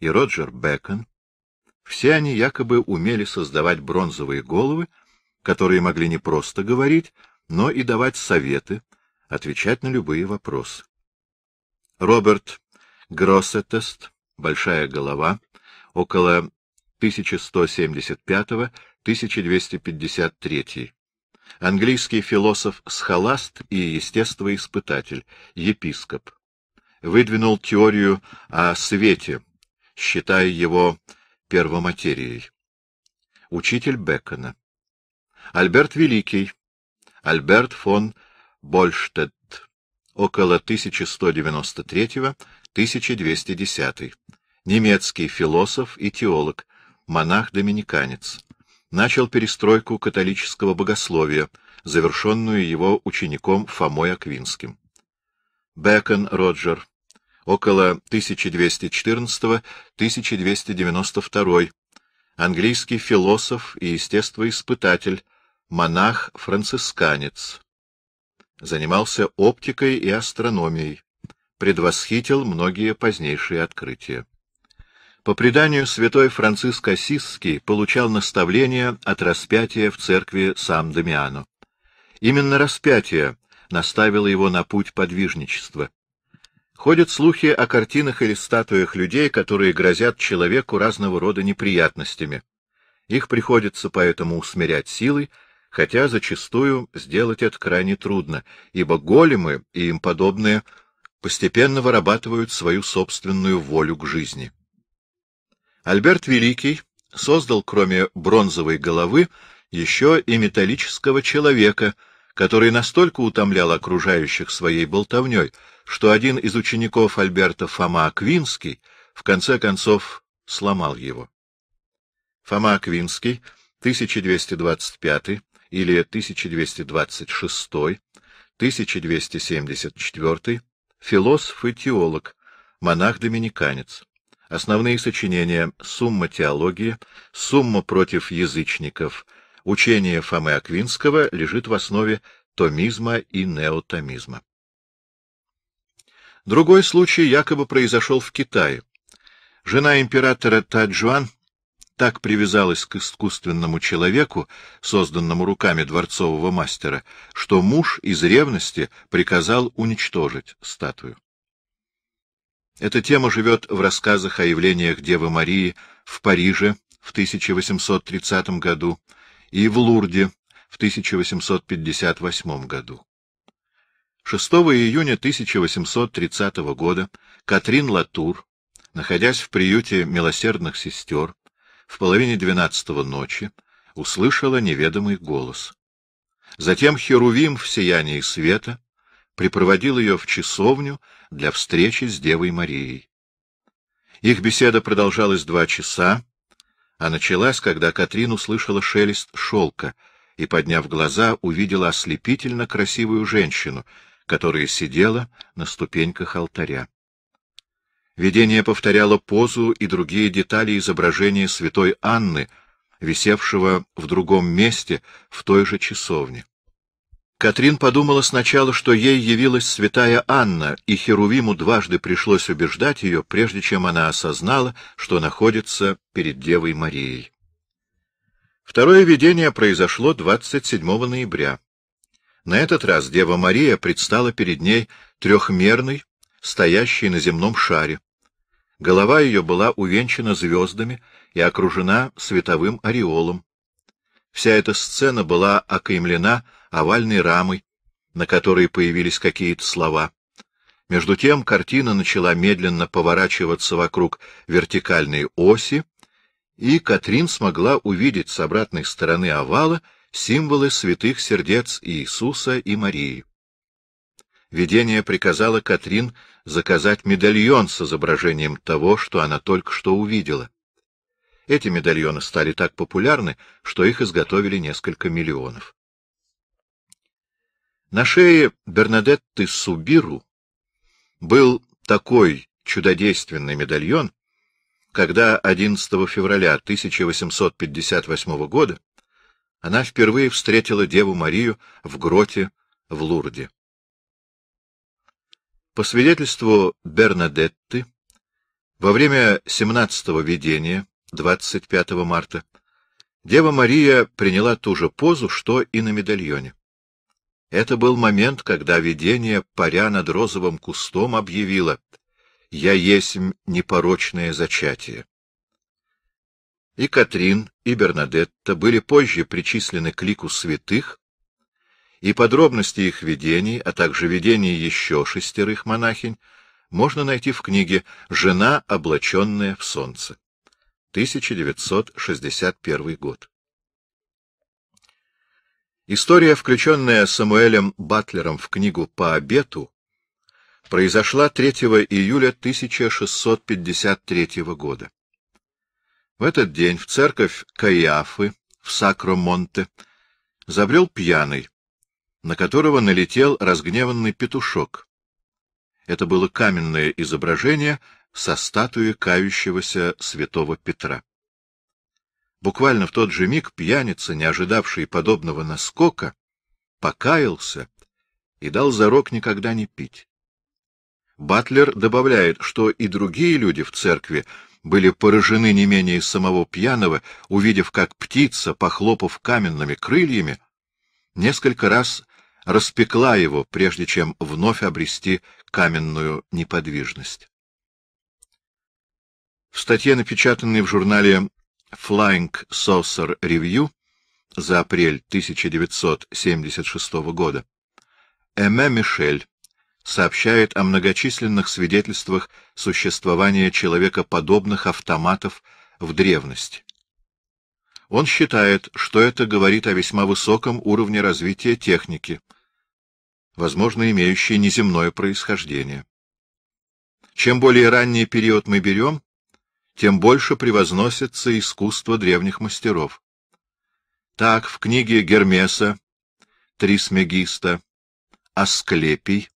и Роджер Бекон все они якобы умели создавать бронзовые головы, которые могли не просто говорить, но и давать советы, отвечать на любые вопросы. Роберт Гроссетест, «Большая голова», около 1175-1253. Английский философ-схоласт и естествоиспытатель, епископ. Выдвинул теорию о свете, считая его первоматерией. Учитель Бекона. Альберт Великий. Альберт фон Больштедт. Около 1193-1210. Немецкий философ и теолог, монах-доминиканец. Начал перестройку католического богословия, завершенную его учеником Фомой Аквинским. Бекон Роджер около 1214-1292, английский философ и естествоиспытатель, монах-францисканец. Занимался оптикой и астрономией, предвосхитил многие позднейшие открытия. По преданию, святой Франциск Осисский получал наставление от распятия в церкви Сан-Дамиано. Именно распятие наставило его на путь подвижничества. Ходят слухи о картинах или статуях людей, которые грозят человеку разного рода неприятностями. Их приходится поэтому усмирять силой, хотя зачастую сделать это крайне трудно, ибо големы и им подобные постепенно вырабатывают свою собственную волю к жизни. Альберт Великий создал, кроме бронзовой головы, еще и металлического человека, который настолько утомлял окружающих своей болтовней, что один из учеников Альберта Фома Аквинский в конце концов сломал его. Фома Аквинский, 1225 или 1226, 1274, философ и теолог, монах-доминиканец. Основные сочинения «Сумма теологии», «Сумма против язычников», учение Фомы Аквинского лежит в основе томизма и неотомизма. Другой случай якобы произошел в Китае. Жена императора Таджуан так привязалась к искусственному человеку, созданному руками дворцового мастера, что муж из ревности приказал уничтожить статую. Эта тема живет в рассказах о явлениях Девы Марии в Париже в 1830 году и в Лурде в 1858 году. 6 июня 1830 года Катрин Латур, находясь в приюте милосердных сестер, в половине двенадцатого ночи услышала неведомый голос. Затем Херувим в сиянии света припроводил ее в часовню для встречи с Девой Марией. Их беседа продолжалась два часа, а началась, когда Катрин услышала шелест шелка и, подняв глаза, увидела ослепительно красивую женщину, которая сидела на ступеньках алтаря. Видение повторяло позу и другие детали изображения святой Анны, висевшего в другом месте, в той же часовне. Катрин подумала сначала, что ей явилась святая Анна, и Херувиму дважды пришлось убеждать ее, прежде чем она осознала, что находится перед Девой Марией. Второе видение произошло 27 ноября. На этот раз Дева Мария предстала перед ней трехмерной, стоящей на земном шаре. Голова ее была увенчана звездами и окружена световым ореолом. Вся эта сцена была окаймлена овальной рамой, на которой появились какие-то слова. Между тем картина начала медленно поворачиваться вокруг вертикальной оси, и Катрин смогла увидеть с обратной стороны овала — символы святых сердец Иисуса и Марии. Видение приказало Катрин заказать медальон с изображением того, что она только что увидела. Эти медальоны стали так популярны, что их изготовили несколько миллионов. На шее Бернадетты Субиру был такой чудодейственный медальон, когда 11 февраля 1858 года она впервые встретила Деву Марию в гроте в Лурде. По свидетельству Бернадетты, во время 17-го видения, 25 марта, Дева Мария приняла ту же позу, что и на медальоне. Это был момент, когда видение, паря над розовым кустом, объявило «Я есмь непорочное зачатие». И Катрин, и Бернадетта были позже причислены к лику святых, и подробности их видений, а также видений еще шестерых монахинь, можно найти в книге «Жена, облаченная в солнце» 1961 год. История, включенная Самуэлем Батлером в книгу «По обету», произошла 3 июля 1653 года. В этот день в церковь Каиафы в Сакромонте забрел пьяный, на которого налетел разгневанный петушок. Это было каменное изображение со статуи кающегося святого Петра. Буквально в тот же миг пьяница, не ожидавший подобного наскока, покаялся и дал зарок никогда не пить. Батлер добавляет, что и другие люди в церкви были поражены не менее самого пьяного, увидев, как птица, похлопав каменными крыльями, несколько раз распекла его, прежде чем вновь обрести каменную неподвижность. В статье, напечатанной в журнале Flying Saucer Review за апрель 1976 года, Эме Мишель сообщает о многочисленных свидетельствах существования человекоподобных автоматов в древности. Он считает, что это говорит о весьма высоком уровне развития техники, возможно, имеющей неземное происхождение. Чем более ранний период мы берем, тем больше превозносится искусство древних мастеров. Так, в книге Гермеса, Трисмегиста, Асклепий,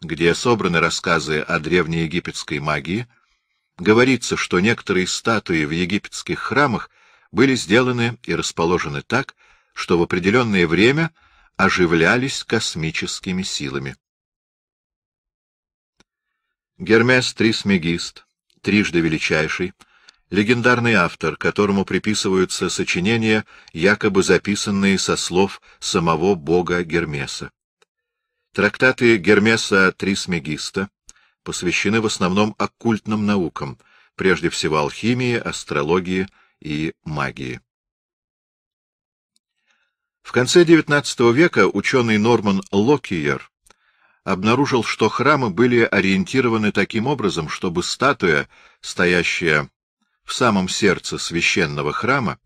где собраны рассказы о древнеегипетской магии, говорится, что некоторые статуи в египетских храмах были сделаны и расположены так, что в определенное время оживлялись космическими силами. Гермес Трисмегист, трижды величайший, легендарный автор, которому приписываются сочинения, якобы записанные со слов самого бога Гермеса. Трактаты Гермеса Трисмегиста посвящены в основном оккультным наукам, прежде всего алхимии, астрологии и магии. В конце XIX века ученый Норман Локиер обнаружил, что храмы были ориентированы таким образом, чтобы статуя, стоящая в самом сердце священного храма,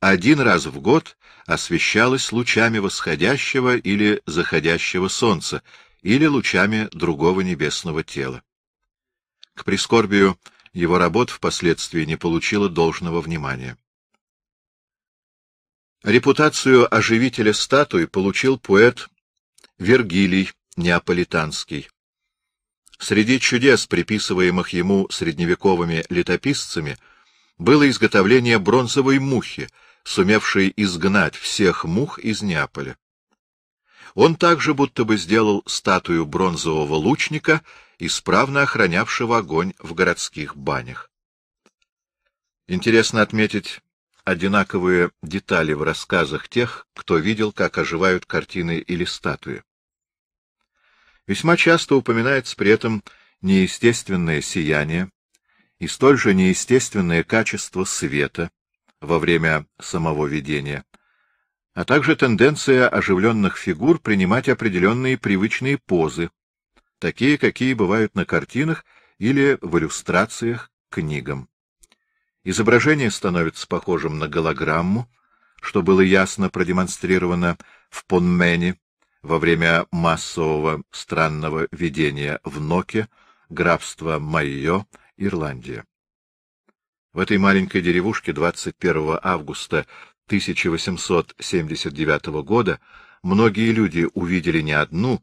один раз в год освещалась лучами восходящего или заходящего солнца или лучами другого небесного тела. К прискорбию его работ впоследствии не получила должного внимания. Репутацию оживителя статуи получил поэт Вергилий Неаполитанский. Среди чудес, приписываемых ему средневековыми летописцами, было изготовление бронзовой мухи — сумевший изгнать всех мух из Неаполя. Он также будто бы сделал статую бронзового лучника, исправно охранявшего огонь в городских банях. Интересно отметить одинаковые детали в рассказах тех, кто видел, как оживают картины или статуи. Весьма часто упоминается при этом неестественное сияние и столь же неестественное качество света, во время самого видения, а также тенденция оживленных фигур принимать определенные привычные позы, такие, какие бывают на картинах или в иллюстрациях к книгам. Изображение становится похожим на голограмму, что было ясно продемонстрировано в Понмене во время массового странного видения в Ноке, графства Майо, Ирландия. В этой маленькой деревушке 21 августа 1879 года многие люди увидели не одну,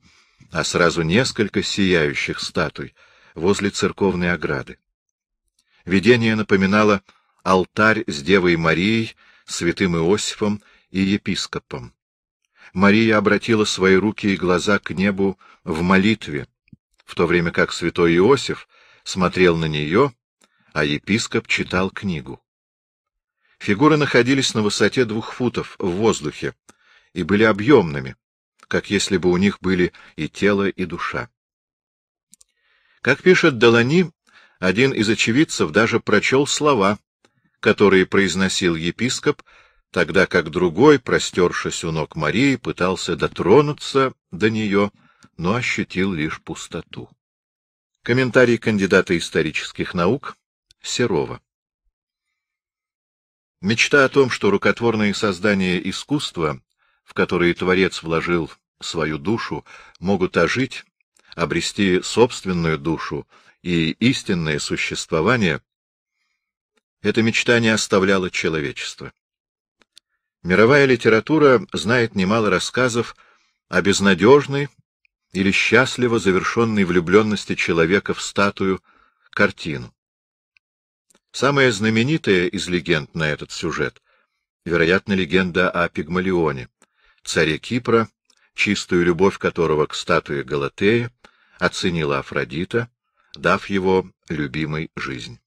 а сразу несколько сияющих статуй возле церковной ограды. Видение напоминало алтарь с Девой Марией, святым Иосифом и епископом. Мария обратила свои руки и глаза к небу в молитве, в то время как святой Иосиф смотрел на нее а епископ читал книгу. Фигуры находились на высоте двух футов в воздухе и были объемными, как если бы у них были и тело, и душа. Как пишет Долани, один из очевидцев даже прочел слова, которые произносил епископ, тогда как другой, простершись у ног Марии, пытался дотронуться до нее, но ощутил лишь пустоту. Комментарий кандидата исторических наук Серова. Мечта о том, что рукотворные создания искусства, в которые творец вложил свою душу, могут ожить, обрести собственную душу и истинное существование, эта мечта не оставляла человечество. Мировая литература знает немало рассказов о безнадежной или счастливо завершенной влюбленности человека в статую, картину. Самая знаменитая из легенд на этот сюжет, вероятно, легенда о Пигмалионе, царе Кипра, чистую любовь которого к статуе Галатея оценила Афродита, дав его любимой жизнь.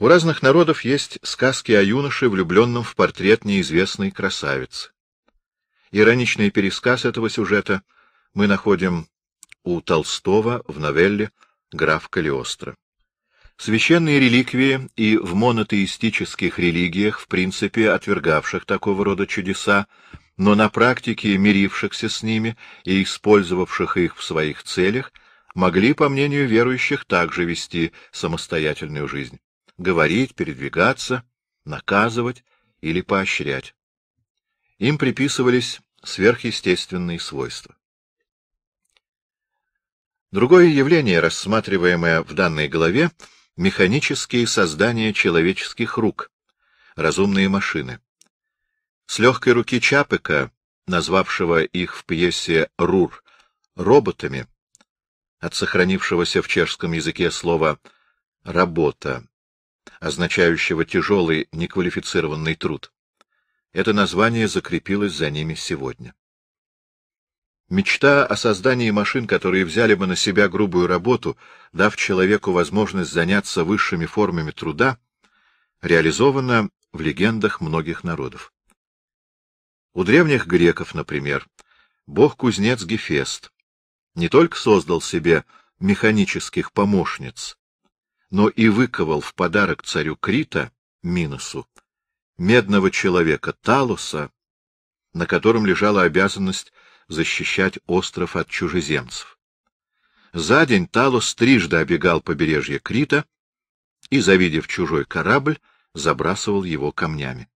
У разных народов есть сказки о юноше, влюбленном в портрет неизвестной красавицы. Ироничный пересказ этого сюжета мы находим у Толстого в новелле «Граф Калиостро». Священные реликвии и в монотеистических религиях, в принципе отвергавших такого рода чудеса, но на практике мирившихся с ними и использовавших их в своих целях, могли, по мнению верующих, также вести самостоятельную жизнь, говорить, передвигаться, наказывать или поощрять. Им приписывались сверхъестественные свойства. Другое явление, рассматриваемое в данной главе, — механические создания человеческих рук, разумные машины. С легкой руки Чапека, назвавшего их в пьесе «Рур» роботами, от сохранившегося в чешском языке слова «работа», означающего тяжелый неквалифицированный труд. Это название закрепилось за ними сегодня. Мечта о создании машин, которые взяли бы на себя грубую работу, дав человеку возможность заняться высшими формами труда, реализована в легендах многих народов. У древних греков, например, бог-кузнец Гефест не только создал себе механических помощниц, но и выковал в подарок царю Крита, Миносу, медного человека Талоса, на котором лежала обязанность защищать остров от чужеземцев. За день Талос трижды обегал побережье Крита и, завидев чужой корабль, забрасывал его камнями.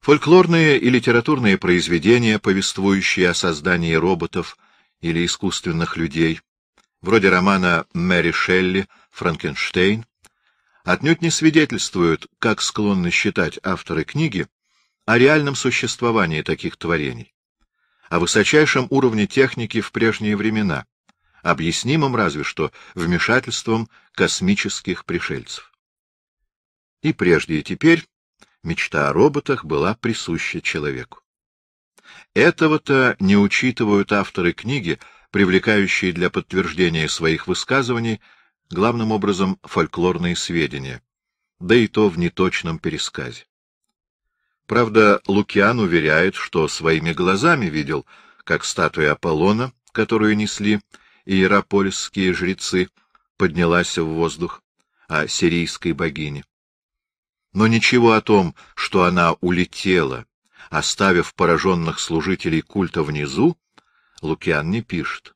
Фольклорные и литературные произведения, повествующие о создании роботов или искусственных людей, вроде романа Мэри Шелли «Франкенштейн», отнюдь не свидетельствуют, как склонны считать авторы книги, о реальном существовании таких творений, о высочайшем уровне техники в прежние времена, объяснимом разве что вмешательством космических пришельцев. И прежде и теперь мечта о роботах была присуща человеку. Этого-то не учитывают авторы книги, привлекающие для подтверждения своих высказываний главным образом фольклорные сведения, да и то в неточном пересказе. Правда, Лукиан уверяет, что своими глазами видел, как статуя Аполлона, которую несли иерополисские жрецы, поднялась в воздух, а сирийской богине. Но ничего о том, что она улетела, оставив пораженных служителей культа внизу, Лукиан не пишет.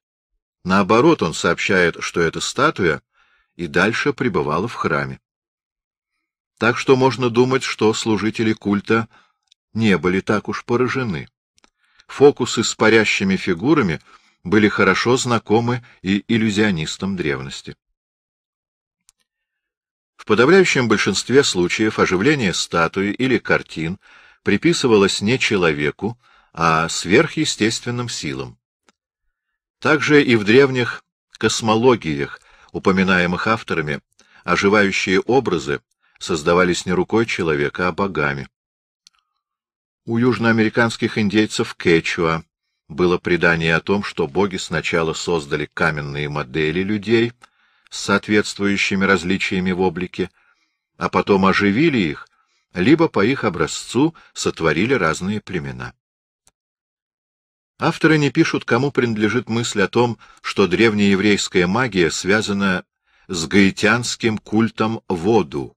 Наоборот, он сообщает, что эта статуя и дальше пребывала в храме. Так что можно думать, что служители культа — не были так уж поражены. Фокусы с парящими фигурами были хорошо знакомы и иллюзионистам древности. В подавляющем большинстве случаев оживление статуи или картин приписывалось не человеку, а сверхъестественным силам. Также и в древних космологиях, упоминаемых авторами, оживающие образы создавались не рукой человека, а богами. У южноамериканских индейцев Кечуа было предание о том, что боги сначала создали каменные модели людей с соответствующими различиями в облике, а потом оживили их, либо по их образцу сотворили разные племена. Авторы не пишут, кому принадлежит мысль о том, что древнееврейская магия связана с гаитянским культом Воду.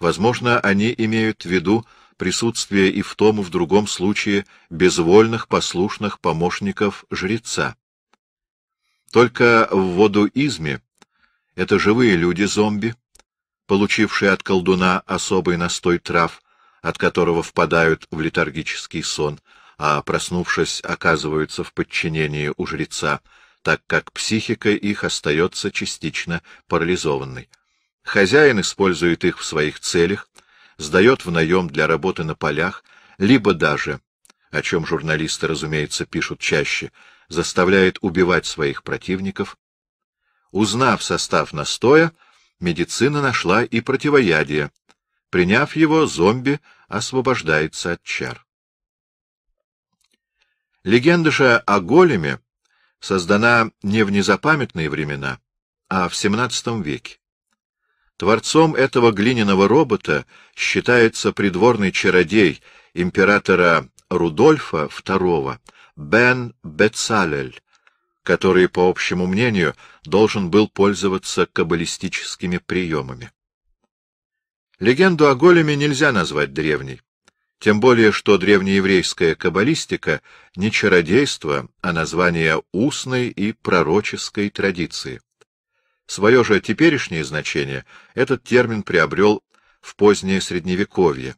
Возможно, они имеют в виду присутствие и в том, и в другом случае безвольных послушных помощников жреца. Только в водуизме это живые люди-зомби, получившие от колдуна особый настой трав, от которого впадают в летаргический сон, а, проснувшись, оказываются в подчинении у жреца, так как психика их остается частично парализованной. Хозяин использует их в своих целях, сдает в наем для работы на полях, либо даже, о чем журналисты, разумеется, пишут чаще, заставляет убивать своих противников. Узнав состав настоя, медицина нашла и противоядие. Приняв его, зомби освобождается от чар. Легенда же о големе создана не в незапамятные времена, а в XVII веке. Творцом этого глиняного робота считается придворный чародей императора Рудольфа II Бен Бецалель, который, по общему мнению, должен был пользоваться каббалистическими приемами. Легенду о големе нельзя назвать древней, тем более что древнееврейская каббалистика не чародейство, а название устной и пророческой традиции. Свое же теперешнее значение этот термин приобрел в позднее Средневековье,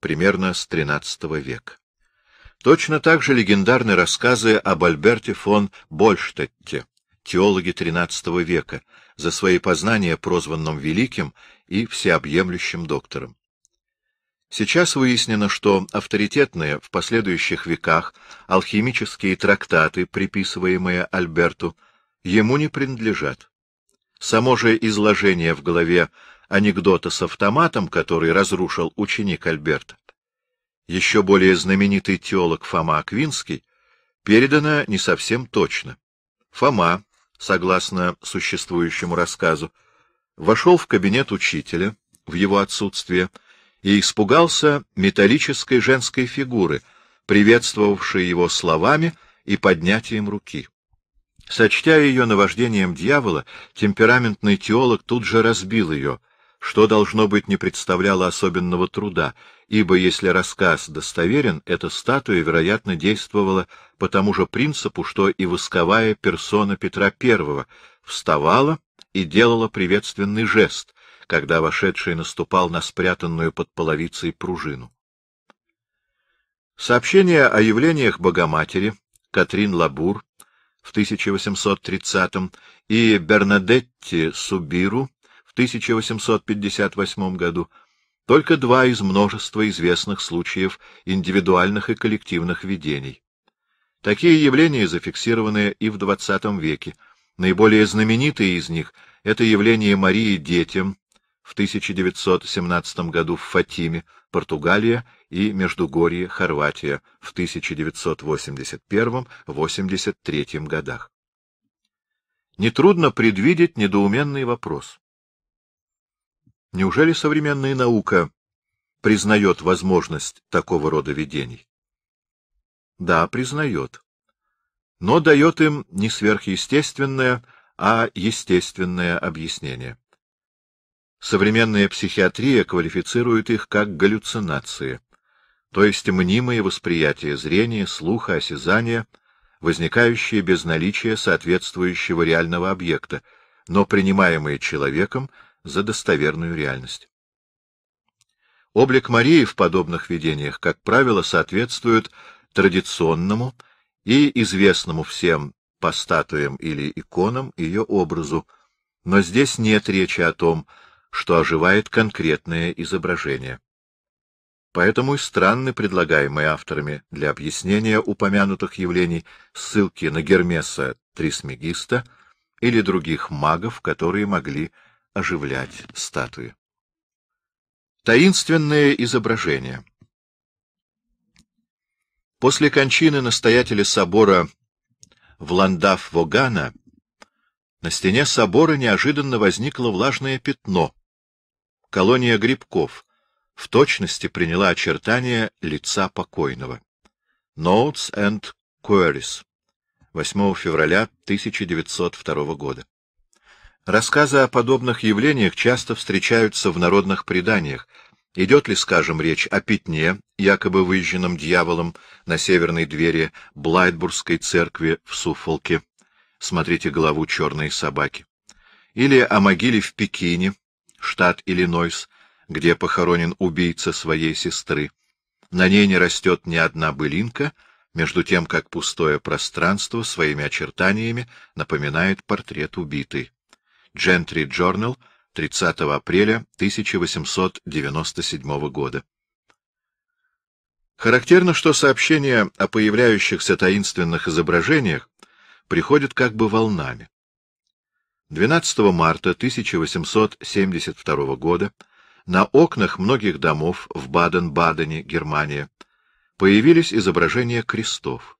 примерно с XIII века. Точно так же легендарны рассказы об Альберте фон Больштетте, теологе XIII века, за свои познания прозванным великим и всеобъемлющим доктором. Сейчас выяснено, что авторитетные в последующих веках алхимические трактаты, приписываемые Альберту, ему не принадлежат. Само же изложение в голове анекдота с автоматом, который разрушил ученик Альберта, еще более знаменитый теолог Фома Аквинский, передано не совсем точно. Фома, согласно существующему рассказу, вошел в кабинет учителя в его отсутствие и испугался металлической женской фигуры, приветствовавшей его словами и поднятием руки. Сочтя ее наваждением дьявола, темпераментный теолог тут же разбил ее, что, должно быть, не представляло особенного труда, ибо если рассказ достоверен, эта статуя, вероятно, действовала по тому же принципу, что и восковая персона Петра I, вставала и делала приветственный жест, когда вошедший наступал на спрятанную под половицей пружину. Сообщение о явлениях Богоматери Катрин Лабур в 1830 и Бернадетти Субиру в 1858 году только два из множества известных случаев индивидуальных и коллективных видений. Такие явления зафиксированы и в XX веке. Наиболее знаменитые из них — это явление Марии детям в 1917 году в Фатиме, Португалия и Междугорье, Хорватия в 1981-83 годах. Нетрудно предвидеть недоуменный вопрос. Неужели современная наука признает возможность такого рода видений? Да, признает. Но дает им не сверхъестественное, а естественное объяснение. Современная психиатрия квалифицирует их как галлюцинации, то есть мнимые восприятия зрения, слуха, осязания, возникающие без наличия соответствующего реального объекта, но принимаемые человеком за достоверную реальность. Облик Марии в подобных видениях, как правило, соответствует традиционному и известному всем по статуям или иконам ее образу, но здесь нет речи о том, что что оживает конкретное изображение. Поэтому и странны предлагаемые авторами для объяснения упомянутых явлений ссылки на Гермеса Трисмегиста или других магов, которые могли оживлять статуи. Таинственные изображения После кончины настоятеля собора Вландав-Вогана на стене собора неожиданно возникло влажное пятно, колония грибков в точности приняла очертания лица покойного. Notes and Queries. 8 февраля 1902 года. Рассказы о подобных явлениях часто встречаются в народных преданиях. Идет ли, скажем, речь о пятне, якобы выжженном дьяволом на северной двери Блайтбургской церкви в Суффолке? Смотрите главу «Черные собаки». Или о могиле в Пекине, штат Иллинойс, где похоронен убийца своей сестры. На ней не растет ни одна былинка, между тем как пустое пространство своими очертаниями напоминает портрет убитой. Джентри Джорнал, 30 апреля 1897 года. Характерно, что сообщения о появляющихся таинственных изображениях приходят как бы волнами. 12 марта 1872 года на окнах многих домов в Баден-Бадене, Германия, появились изображения крестов.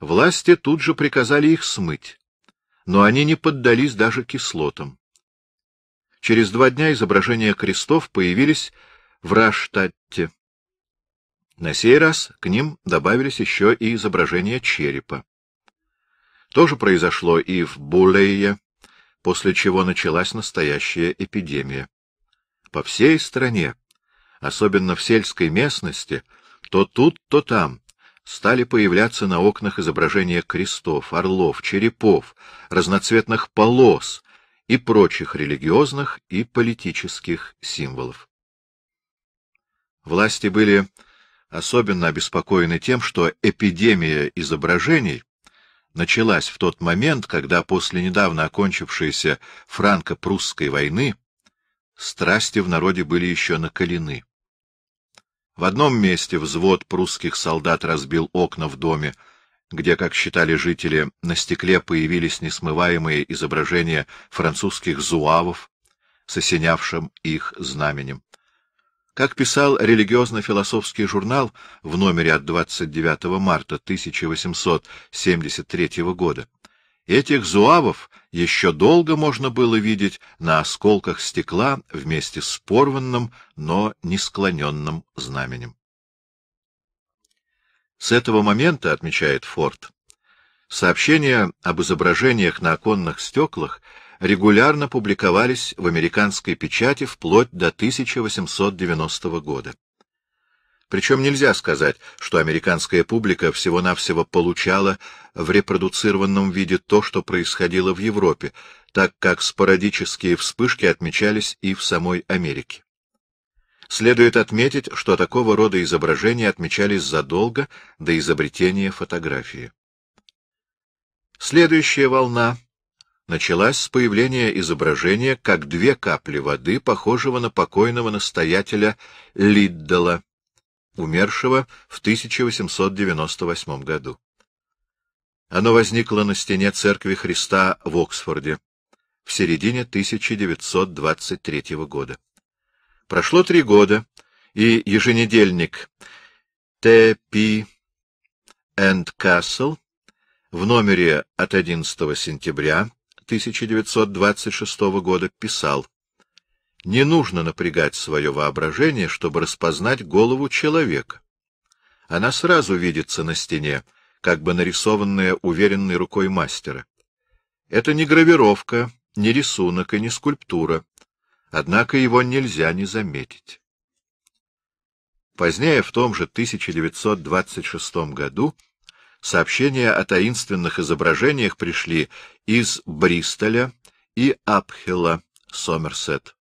Власти тут же приказали их смыть, но они не поддались даже кислотам. Через два дня изображения крестов появились в Раштатте. На сей раз к ним добавились еще и изображения черепа. То же произошло и в Булее, после чего началась настоящая эпидемия. По всей стране, особенно в сельской местности, то тут, то там, стали появляться на окнах изображения крестов, орлов, черепов, разноцветных полос и прочих религиозных и политических символов. Власти были особенно обеспокоены тем, что эпидемия изображений началась в тот момент, когда после недавно окончившейся франко-прусской войны страсти в народе были еще накалены. В одном месте взвод прусских солдат разбил окна в доме, где, как считали жители, на стекле появились несмываемые изображения французских зуавов с осенявшим их знаменем. Как писал религиозно-философский журнал в номере от 29 марта 1873 года, этих зуавов еще долго можно было видеть на осколках стекла вместе с порванным, но не склоненным знаменем. С этого момента, отмечает Форд, сообщения об изображениях на оконных стеклах — регулярно публиковались в американской печати вплоть до 1890 года. Причем нельзя сказать, что американская публика всего-навсего получала в репродуцированном виде то, что происходило в Европе, так как спорадические вспышки отмечались и в самой Америке. Следует отметить, что такого рода изображения отмечались задолго до изобретения фотографии. Следующая волна началась с появления изображения, как две капли воды, похожего на покойного настоятеля Лиддала, умершего в 1898 году. Оно возникло на стене церкви Христа в Оксфорде в середине 1923 года. Прошло три года, и еженедельник Т.П. Энд Кассел в номере от 11 сентября 1926 года писал «Не нужно напрягать свое воображение, чтобы распознать голову человека. Она сразу видится на стене, как бы нарисованная уверенной рукой мастера. Это не гравировка, не рисунок и не скульптура, однако его нельзя не заметить». Позднее, в том же 1926 году, Сообщения о таинственных изображениях пришли из Бристоля и Апхилла, Сомерсет.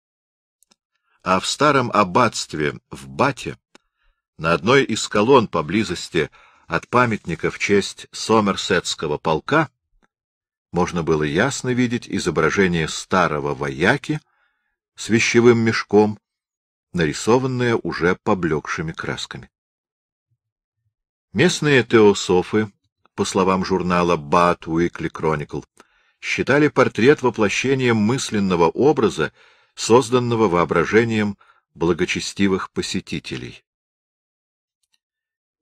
А в старом аббатстве в Бате на одной из колонн поблизости от памятника в честь Сомерсетского полка можно было ясно видеть изображение старого вояки с вещевым мешком, нарисованное уже поблекшими красками. Местные теософы, по словам журнала Bat Weekly Chronicle, считали портрет воплощением мысленного образа, созданного воображением благочестивых посетителей.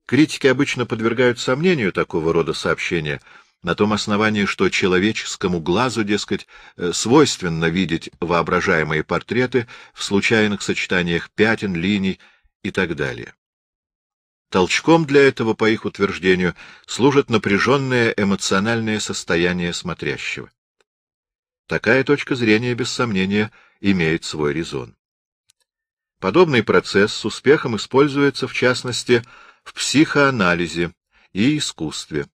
Критики обычно подвергают сомнению такого рода сообщения на том основании, что человеческому глазу, дескать, э, свойственно видеть воображаемые портреты в случайных сочетаниях пятен, линий и так далее. Толчком для этого, по их утверждению, служит напряженное эмоциональное состояние смотрящего. Такая точка зрения, без сомнения, имеет свой резон. Подобный процесс с успехом используется, в частности, в психоанализе и искусстве.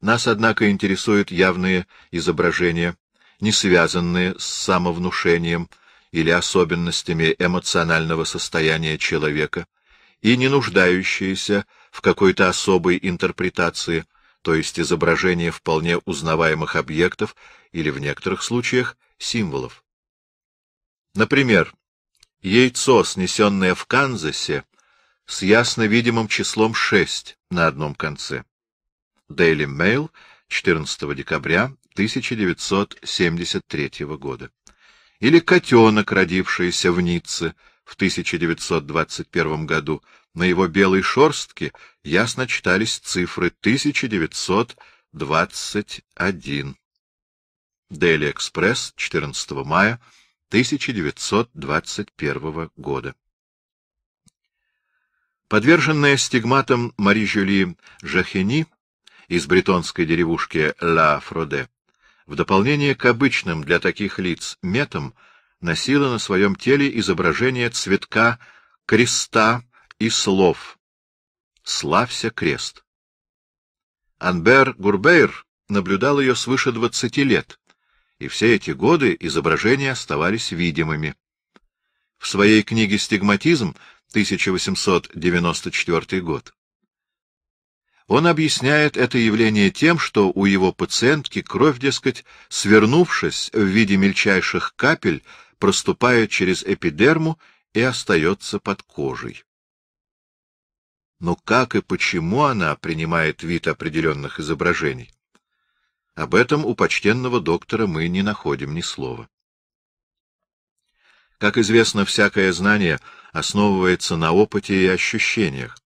Нас, однако, интересуют явные изображения, не связанные с самовнушением или особенностями эмоционального состояния человека, и не нуждающиеся в какой-то особой интерпретации, то есть изображение вполне узнаваемых объектов или в некоторых случаях символов. Например, яйцо, снесенное в Канзасе, с ясно видимым числом 6 на одном конце. Daily Mail, 14 декабря 1973 года. Или котенок, родившийся в Ницце, в 1921 году, на его белой шорстке ясно читались цифры 1921. Дели Экспресс, 14 мая 1921 года. Подверженная стигматам Мари Жюли Жахени из бретонской деревушки Ла Фроде, в дополнение к обычным для таких лиц метам, носила на своем теле изображение цветка, креста и слов Слався крест». Анбер Гурбейр наблюдал ее свыше двадцати лет, и все эти годы изображения оставались видимыми. В своей книге «Стигматизм» 1894 год он объясняет это явление тем, что у его пациентки кровь, дескать, свернувшись в виде мельчайших капель, проступает через эпидерму и остается под кожей. Но как и почему она принимает вид определенных изображений? Об этом у почтенного доктора мы не находим ни слова. Как известно, всякое знание основывается на опыте и ощущениях.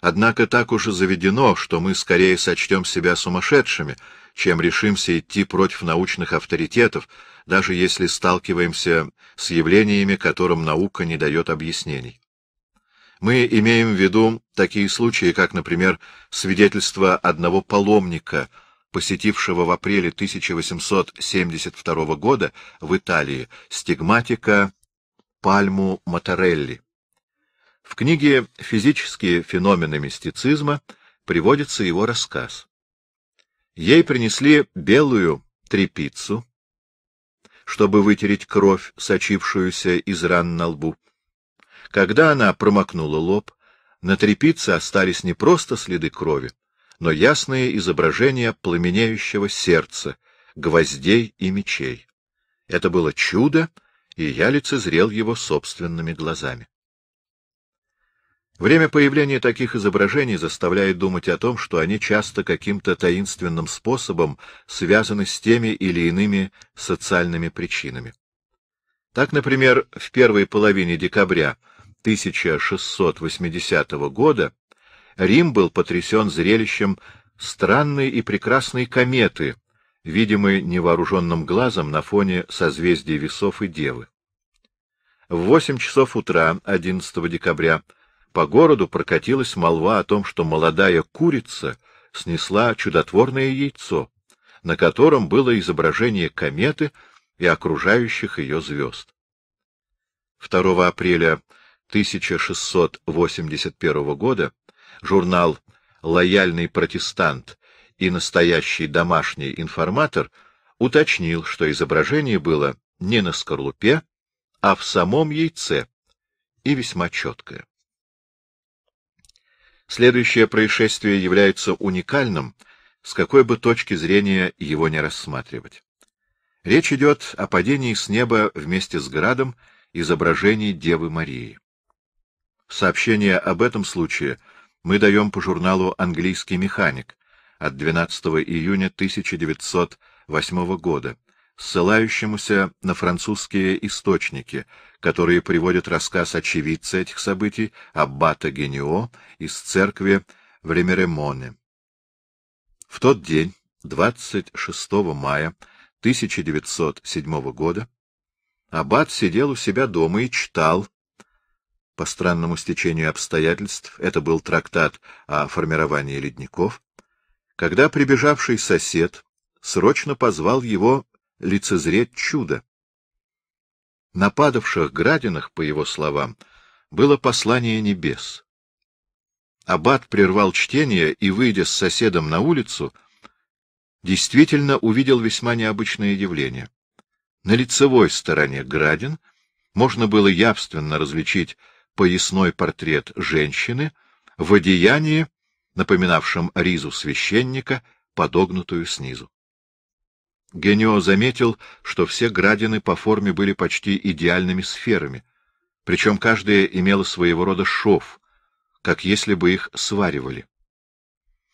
Однако так уж заведено, что мы скорее сочтем себя сумасшедшими, чем решимся идти против научных авторитетов, даже если сталкиваемся с явлениями, которым наука не дает объяснений. Мы имеем в виду такие случаи, как, например, свидетельство одного паломника, посетившего в апреле 1872 года в Италии стигматика Пальму Моторелли. В книге «Физические феномены мистицизма» приводится его рассказ. Ей принесли белую трепицу, чтобы вытереть кровь, сочившуюся из ран на лбу. Когда она промокнула лоб, на трепице остались не просто следы крови, но ясные изображения пламенеющего сердца, гвоздей и мечей. Это было чудо, и я лицезрел его собственными глазами. Время появления таких изображений заставляет думать о том, что они часто каким-то таинственным способом связаны с теми или иными социальными причинами. Так, например, в первой половине декабря 1680 года Рим был потрясен зрелищем странной и прекрасной кометы, видимой невооруженным глазом на фоне созвездий Весов и Девы. В 8 часов утра 11 декабря по городу прокатилась молва о том, что молодая курица снесла чудотворное яйцо, на котором было изображение кометы и окружающих ее звезд. 2 апреля 1681 года журнал «Лояльный протестант» и «Настоящий домашний информатор» уточнил, что изображение было не на скорлупе, а в самом яйце, и весьма четкое. Следующее происшествие является уникальным, с какой бы точки зрения его не рассматривать. Речь идет о падении с неба вместе с градом изображений Девы Марии. Сообщение об этом случае мы даем по журналу «Английский механик» от 12 июня 1908 года, ссылающемуся на французские источники, которые приводят рассказ очевидца этих событий, аббата Генио, из церкви в Ремеремоне. В тот день, 26 мая 1907 года, аббат сидел у себя дома и читал, по странному стечению обстоятельств, это был трактат о формировании ледников, когда прибежавший сосед срочно позвал его лицезреть чудо. На падавших градинах, по его словам, было послание небес. Аббат прервал чтение и, выйдя с соседом на улицу, действительно увидел весьма необычное явление. На лицевой стороне градин можно было явственно различить поясной портрет женщины в одеянии, напоминавшем ризу священника, подогнутую снизу. Генио заметил, что все градины по форме были почти идеальными сферами, причем каждая имела своего рода шов, как если бы их сваривали.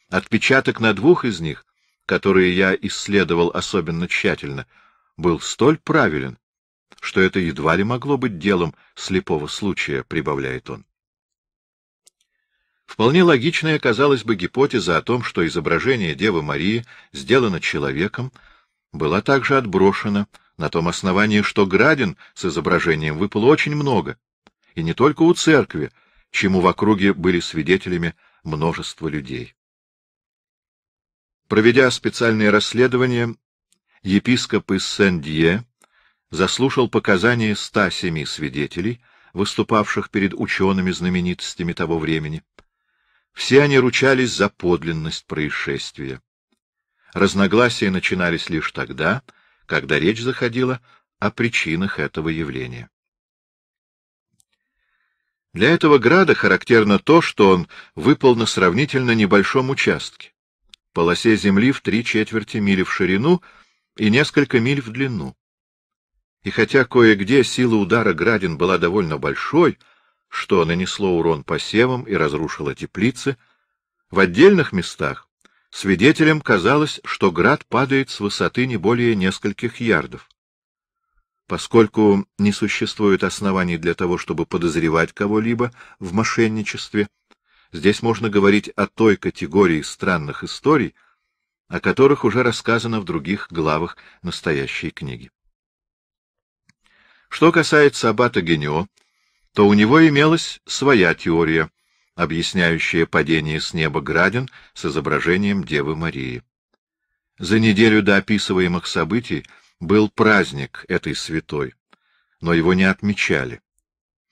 Отпечаток на двух из них, которые я исследовал особенно тщательно, был столь правилен, что это едва ли могло быть делом слепого случая, прибавляет он. Вполне логичная казалась бы гипотеза о том, что изображение Девы Марии сделано человеком, была также отброшена на том основании, что градин с изображением выпало очень много, и не только у церкви, чему в округе были свидетелями множество людей. Проведя специальные расследования, епископ из Сен-Дье заслушал показания семи свидетелей, выступавших перед учеными-знаменитостями того времени. Все они ручались за подлинность происшествия. Разногласия начинались лишь тогда, когда речь заходила о причинах этого явления. Для этого града характерно то, что он выпал на сравнительно небольшом участке, полосе земли в три четверти мили в ширину и несколько миль в длину. И хотя кое-где сила удара градин была довольно большой, что нанесло урон посевам и разрушило теплицы, в отдельных местах Свидетелям казалось, что град падает с высоты не более нескольких ярдов. Поскольку не существует оснований для того, чтобы подозревать кого-либо в мошенничестве, здесь можно говорить о той категории странных историй, о которых уже рассказано в других главах настоящей книги. Что касается аббата Генио, то у него имелась своя теория, объясняющее падение с неба градин с изображением Девы Марии. За неделю до описываемых событий был праздник этой святой, но его не отмечали.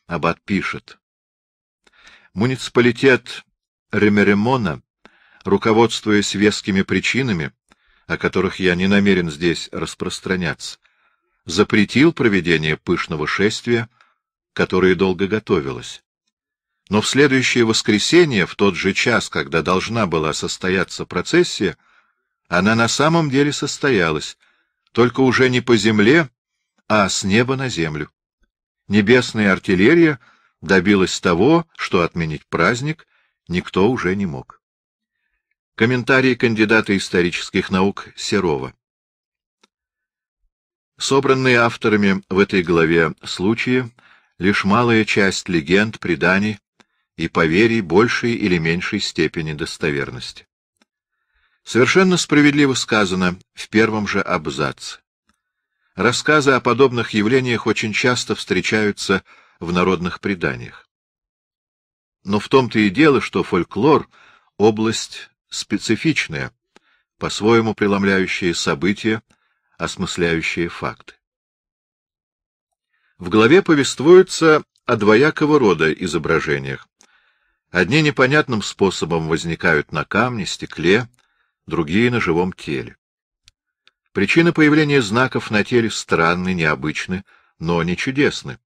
Аббат пишет. Муниципалитет Ремеремона, руководствуясь вескими причинами, о которых я не намерен здесь распространяться, запретил проведение пышного шествия, которое долго готовилось. Но в следующее воскресенье, в тот же час, когда должна была состояться процессия, она на самом деле состоялась, только уже не по земле, а с неба на землю. Небесная артиллерия добилась того, что отменить праздник никто уже не мог. Комментарий кандидата исторических наук Серова. Собранные авторами в этой главе случаи лишь малая часть легенд, преданий, и поверий большей или меньшей степени достоверности. Совершенно справедливо сказано в первом же абзаце. Рассказы о подобных явлениях очень часто встречаются в народных преданиях. Но в том-то и дело, что фольклор — область специфичная, по-своему преломляющая события, осмысляющие факты. В главе повествуется о двоякого рода изображениях Одни непонятным способом возникают на камне, стекле, другие — на живом теле. Причины появления знаков на теле странны, необычны, но не чудесны.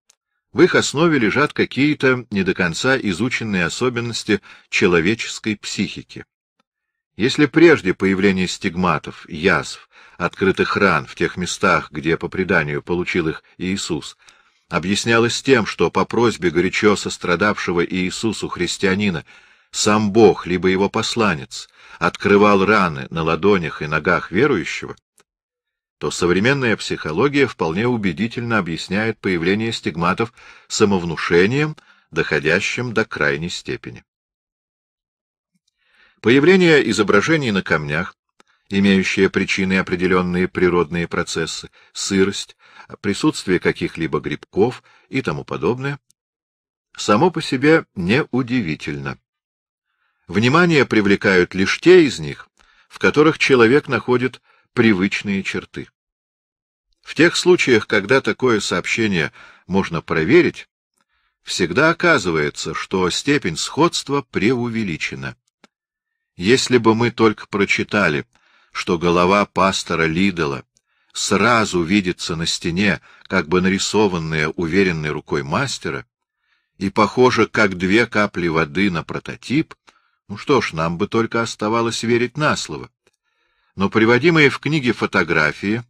В их основе лежат какие-то не до конца изученные особенности человеческой психики. Если прежде появление стигматов, язв, открытых ран в тех местах, где, по преданию, получил их Иисус — объяснялось тем, что по просьбе горячо сострадавшего Иисусу христианина сам Бог, либо его посланец, открывал раны на ладонях и ногах верующего, то современная психология вполне убедительно объясняет появление стигматов самовнушением, доходящим до крайней степени. Появление изображений на камнях, имеющие причины определенные природные процессы, сырость, присутствие каких-либо грибков и тому подобное, само по себе неудивительно. Внимание привлекают лишь те из них, в которых человек находит привычные черты. В тех случаях, когда такое сообщение можно проверить, всегда оказывается, что степень сходства преувеличена. Если бы мы только прочитали, что голова пастора Лидела сразу видится на стене, как бы нарисованная уверенной рукой мастера, и похоже, как две капли воды на прототип, ну что ж, нам бы только оставалось верить на слово. Но приводимые в книге фотографии,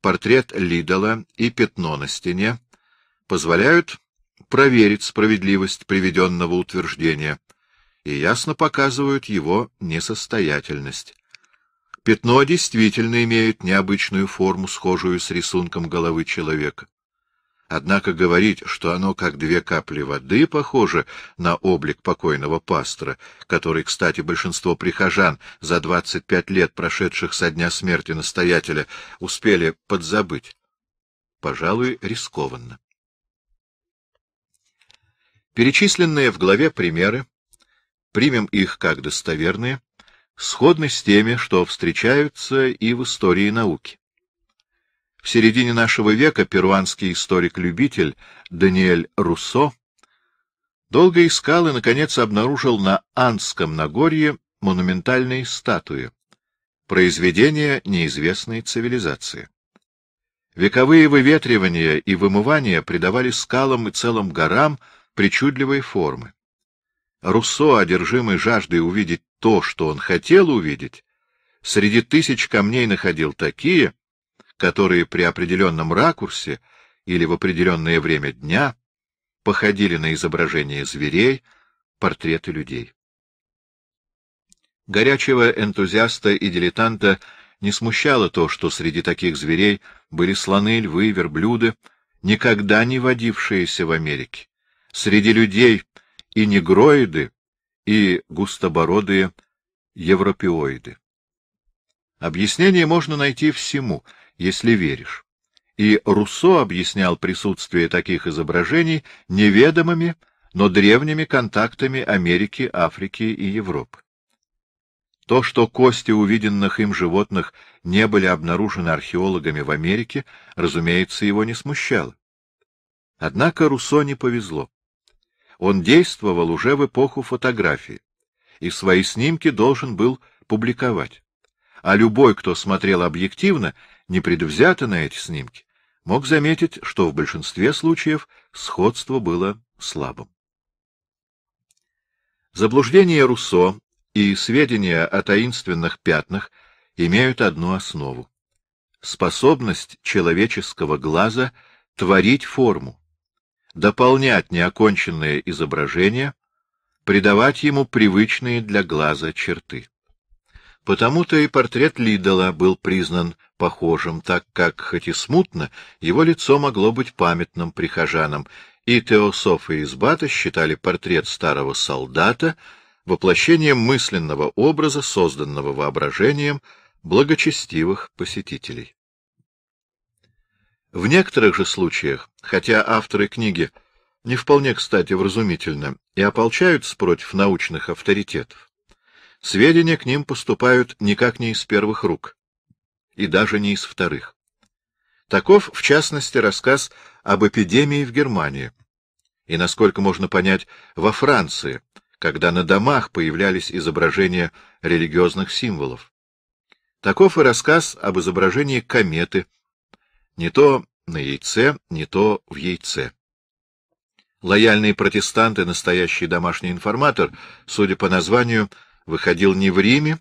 портрет Лидала и пятно на стене позволяют проверить справедливость приведенного утверждения и ясно показывают его несостоятельность. Пятно действительно имеет необычную форму, схожую с рисунком головы человека. Однако говорить, что оно как две капли воды похоже на облик покойного пастора, который, кстати, большинство прихожан за 25 лет, прошедших со дня смерти настоятеля, успели подзабыть, пожалуй, рискованно. Перечисленные в главе примеры, примем их как достоверные, сходны с теми, что встречаются и в истории науки. В середине нашего века перуанский историк-любитель Даниэль Руссо долго искал и, наконец, обнаружил на Анском Нагорье монументальные статуи, произведения неизвестной цивилизации. Вековые выветривания и вымывания придавали скалам и целым горам причудливые формы. Руссо, одержимый жаждой увидеть то, что он хотел увидеть, среди тысяч камней находил такие, которые при определенном ракурсе или в определенное время дня походили на изображения зверей, портреты людей. Горячего энтузиаста и дилетанта не смущало то, что среди таких зверей были слоны, львы, верблюды, никогда не водившиеся в Америке. Среди людей и негроиды, и густобородые европеоиды. Объяснение можно найти всему, если веришь. И Руссо объяснял присутствие таких изображений неведомыми, но древними контактами Америки, Африки и Европы. То, что кости увиденных им животных не были обнаружены археологами в Америке, разумеется, его не смущало. Однако Руссо не повезло. Он действовал уже в эпоху фотографии и свои снимки должен был публиковать. А любой, кто смотрел объективно, непредвзято на эти снимки, мог заметить, что в большинстве случаев сходство было слабым. Заблуждение Руссо и сведения о таинственных пятнах имеют одну основу — способность человеческого глаза творить форму, дополнять неоконченное изображение, придавать ему привычные для глаза черты. Потому-то и портрет Лидала был признан похожим, так как, хоть и смутно, его лицо могло быть памятным прихожанам, и Теософ и Избата считали портрет старого солдата воплощением мысленного образа, созданного воображением благочестивых посетителей. В некоторых же случаях, хотя авторы книги не вполне, кстати, вразумительно и ополчаются против научных авторитетов, сведения к ним поступают никак не из первых рук и даже не из вторых. Таков, в частности, рассказ об эпидемии в Германии и, насколько можно понять, во Франции, когда на домах появлялись изображения религиозных символов. Таков и рассказ об изображении кометы не то на яйце, не то в яйце. Лояльный протестант и настоящий домашний информатор, судя по названию, выходил не в Риме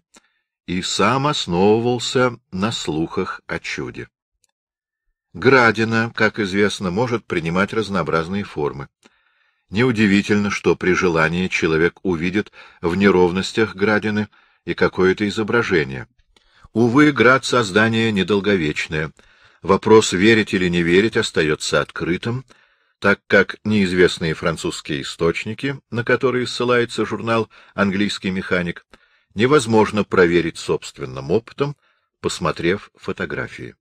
и сам основывался на слухах о чуде. Градина, как известно, может принимать разнообразные формы. Неудивительно, что при желании человек увидит в неровностях градины и какое-то изображение. Увы, град создания недолговечное — Вопрос, верить или не верить, остается открытым, так как неизвестные французские источники, на которые ссылается журнал «Английский механик», невозможно проверить собственным опытом, посмотрев фотографии.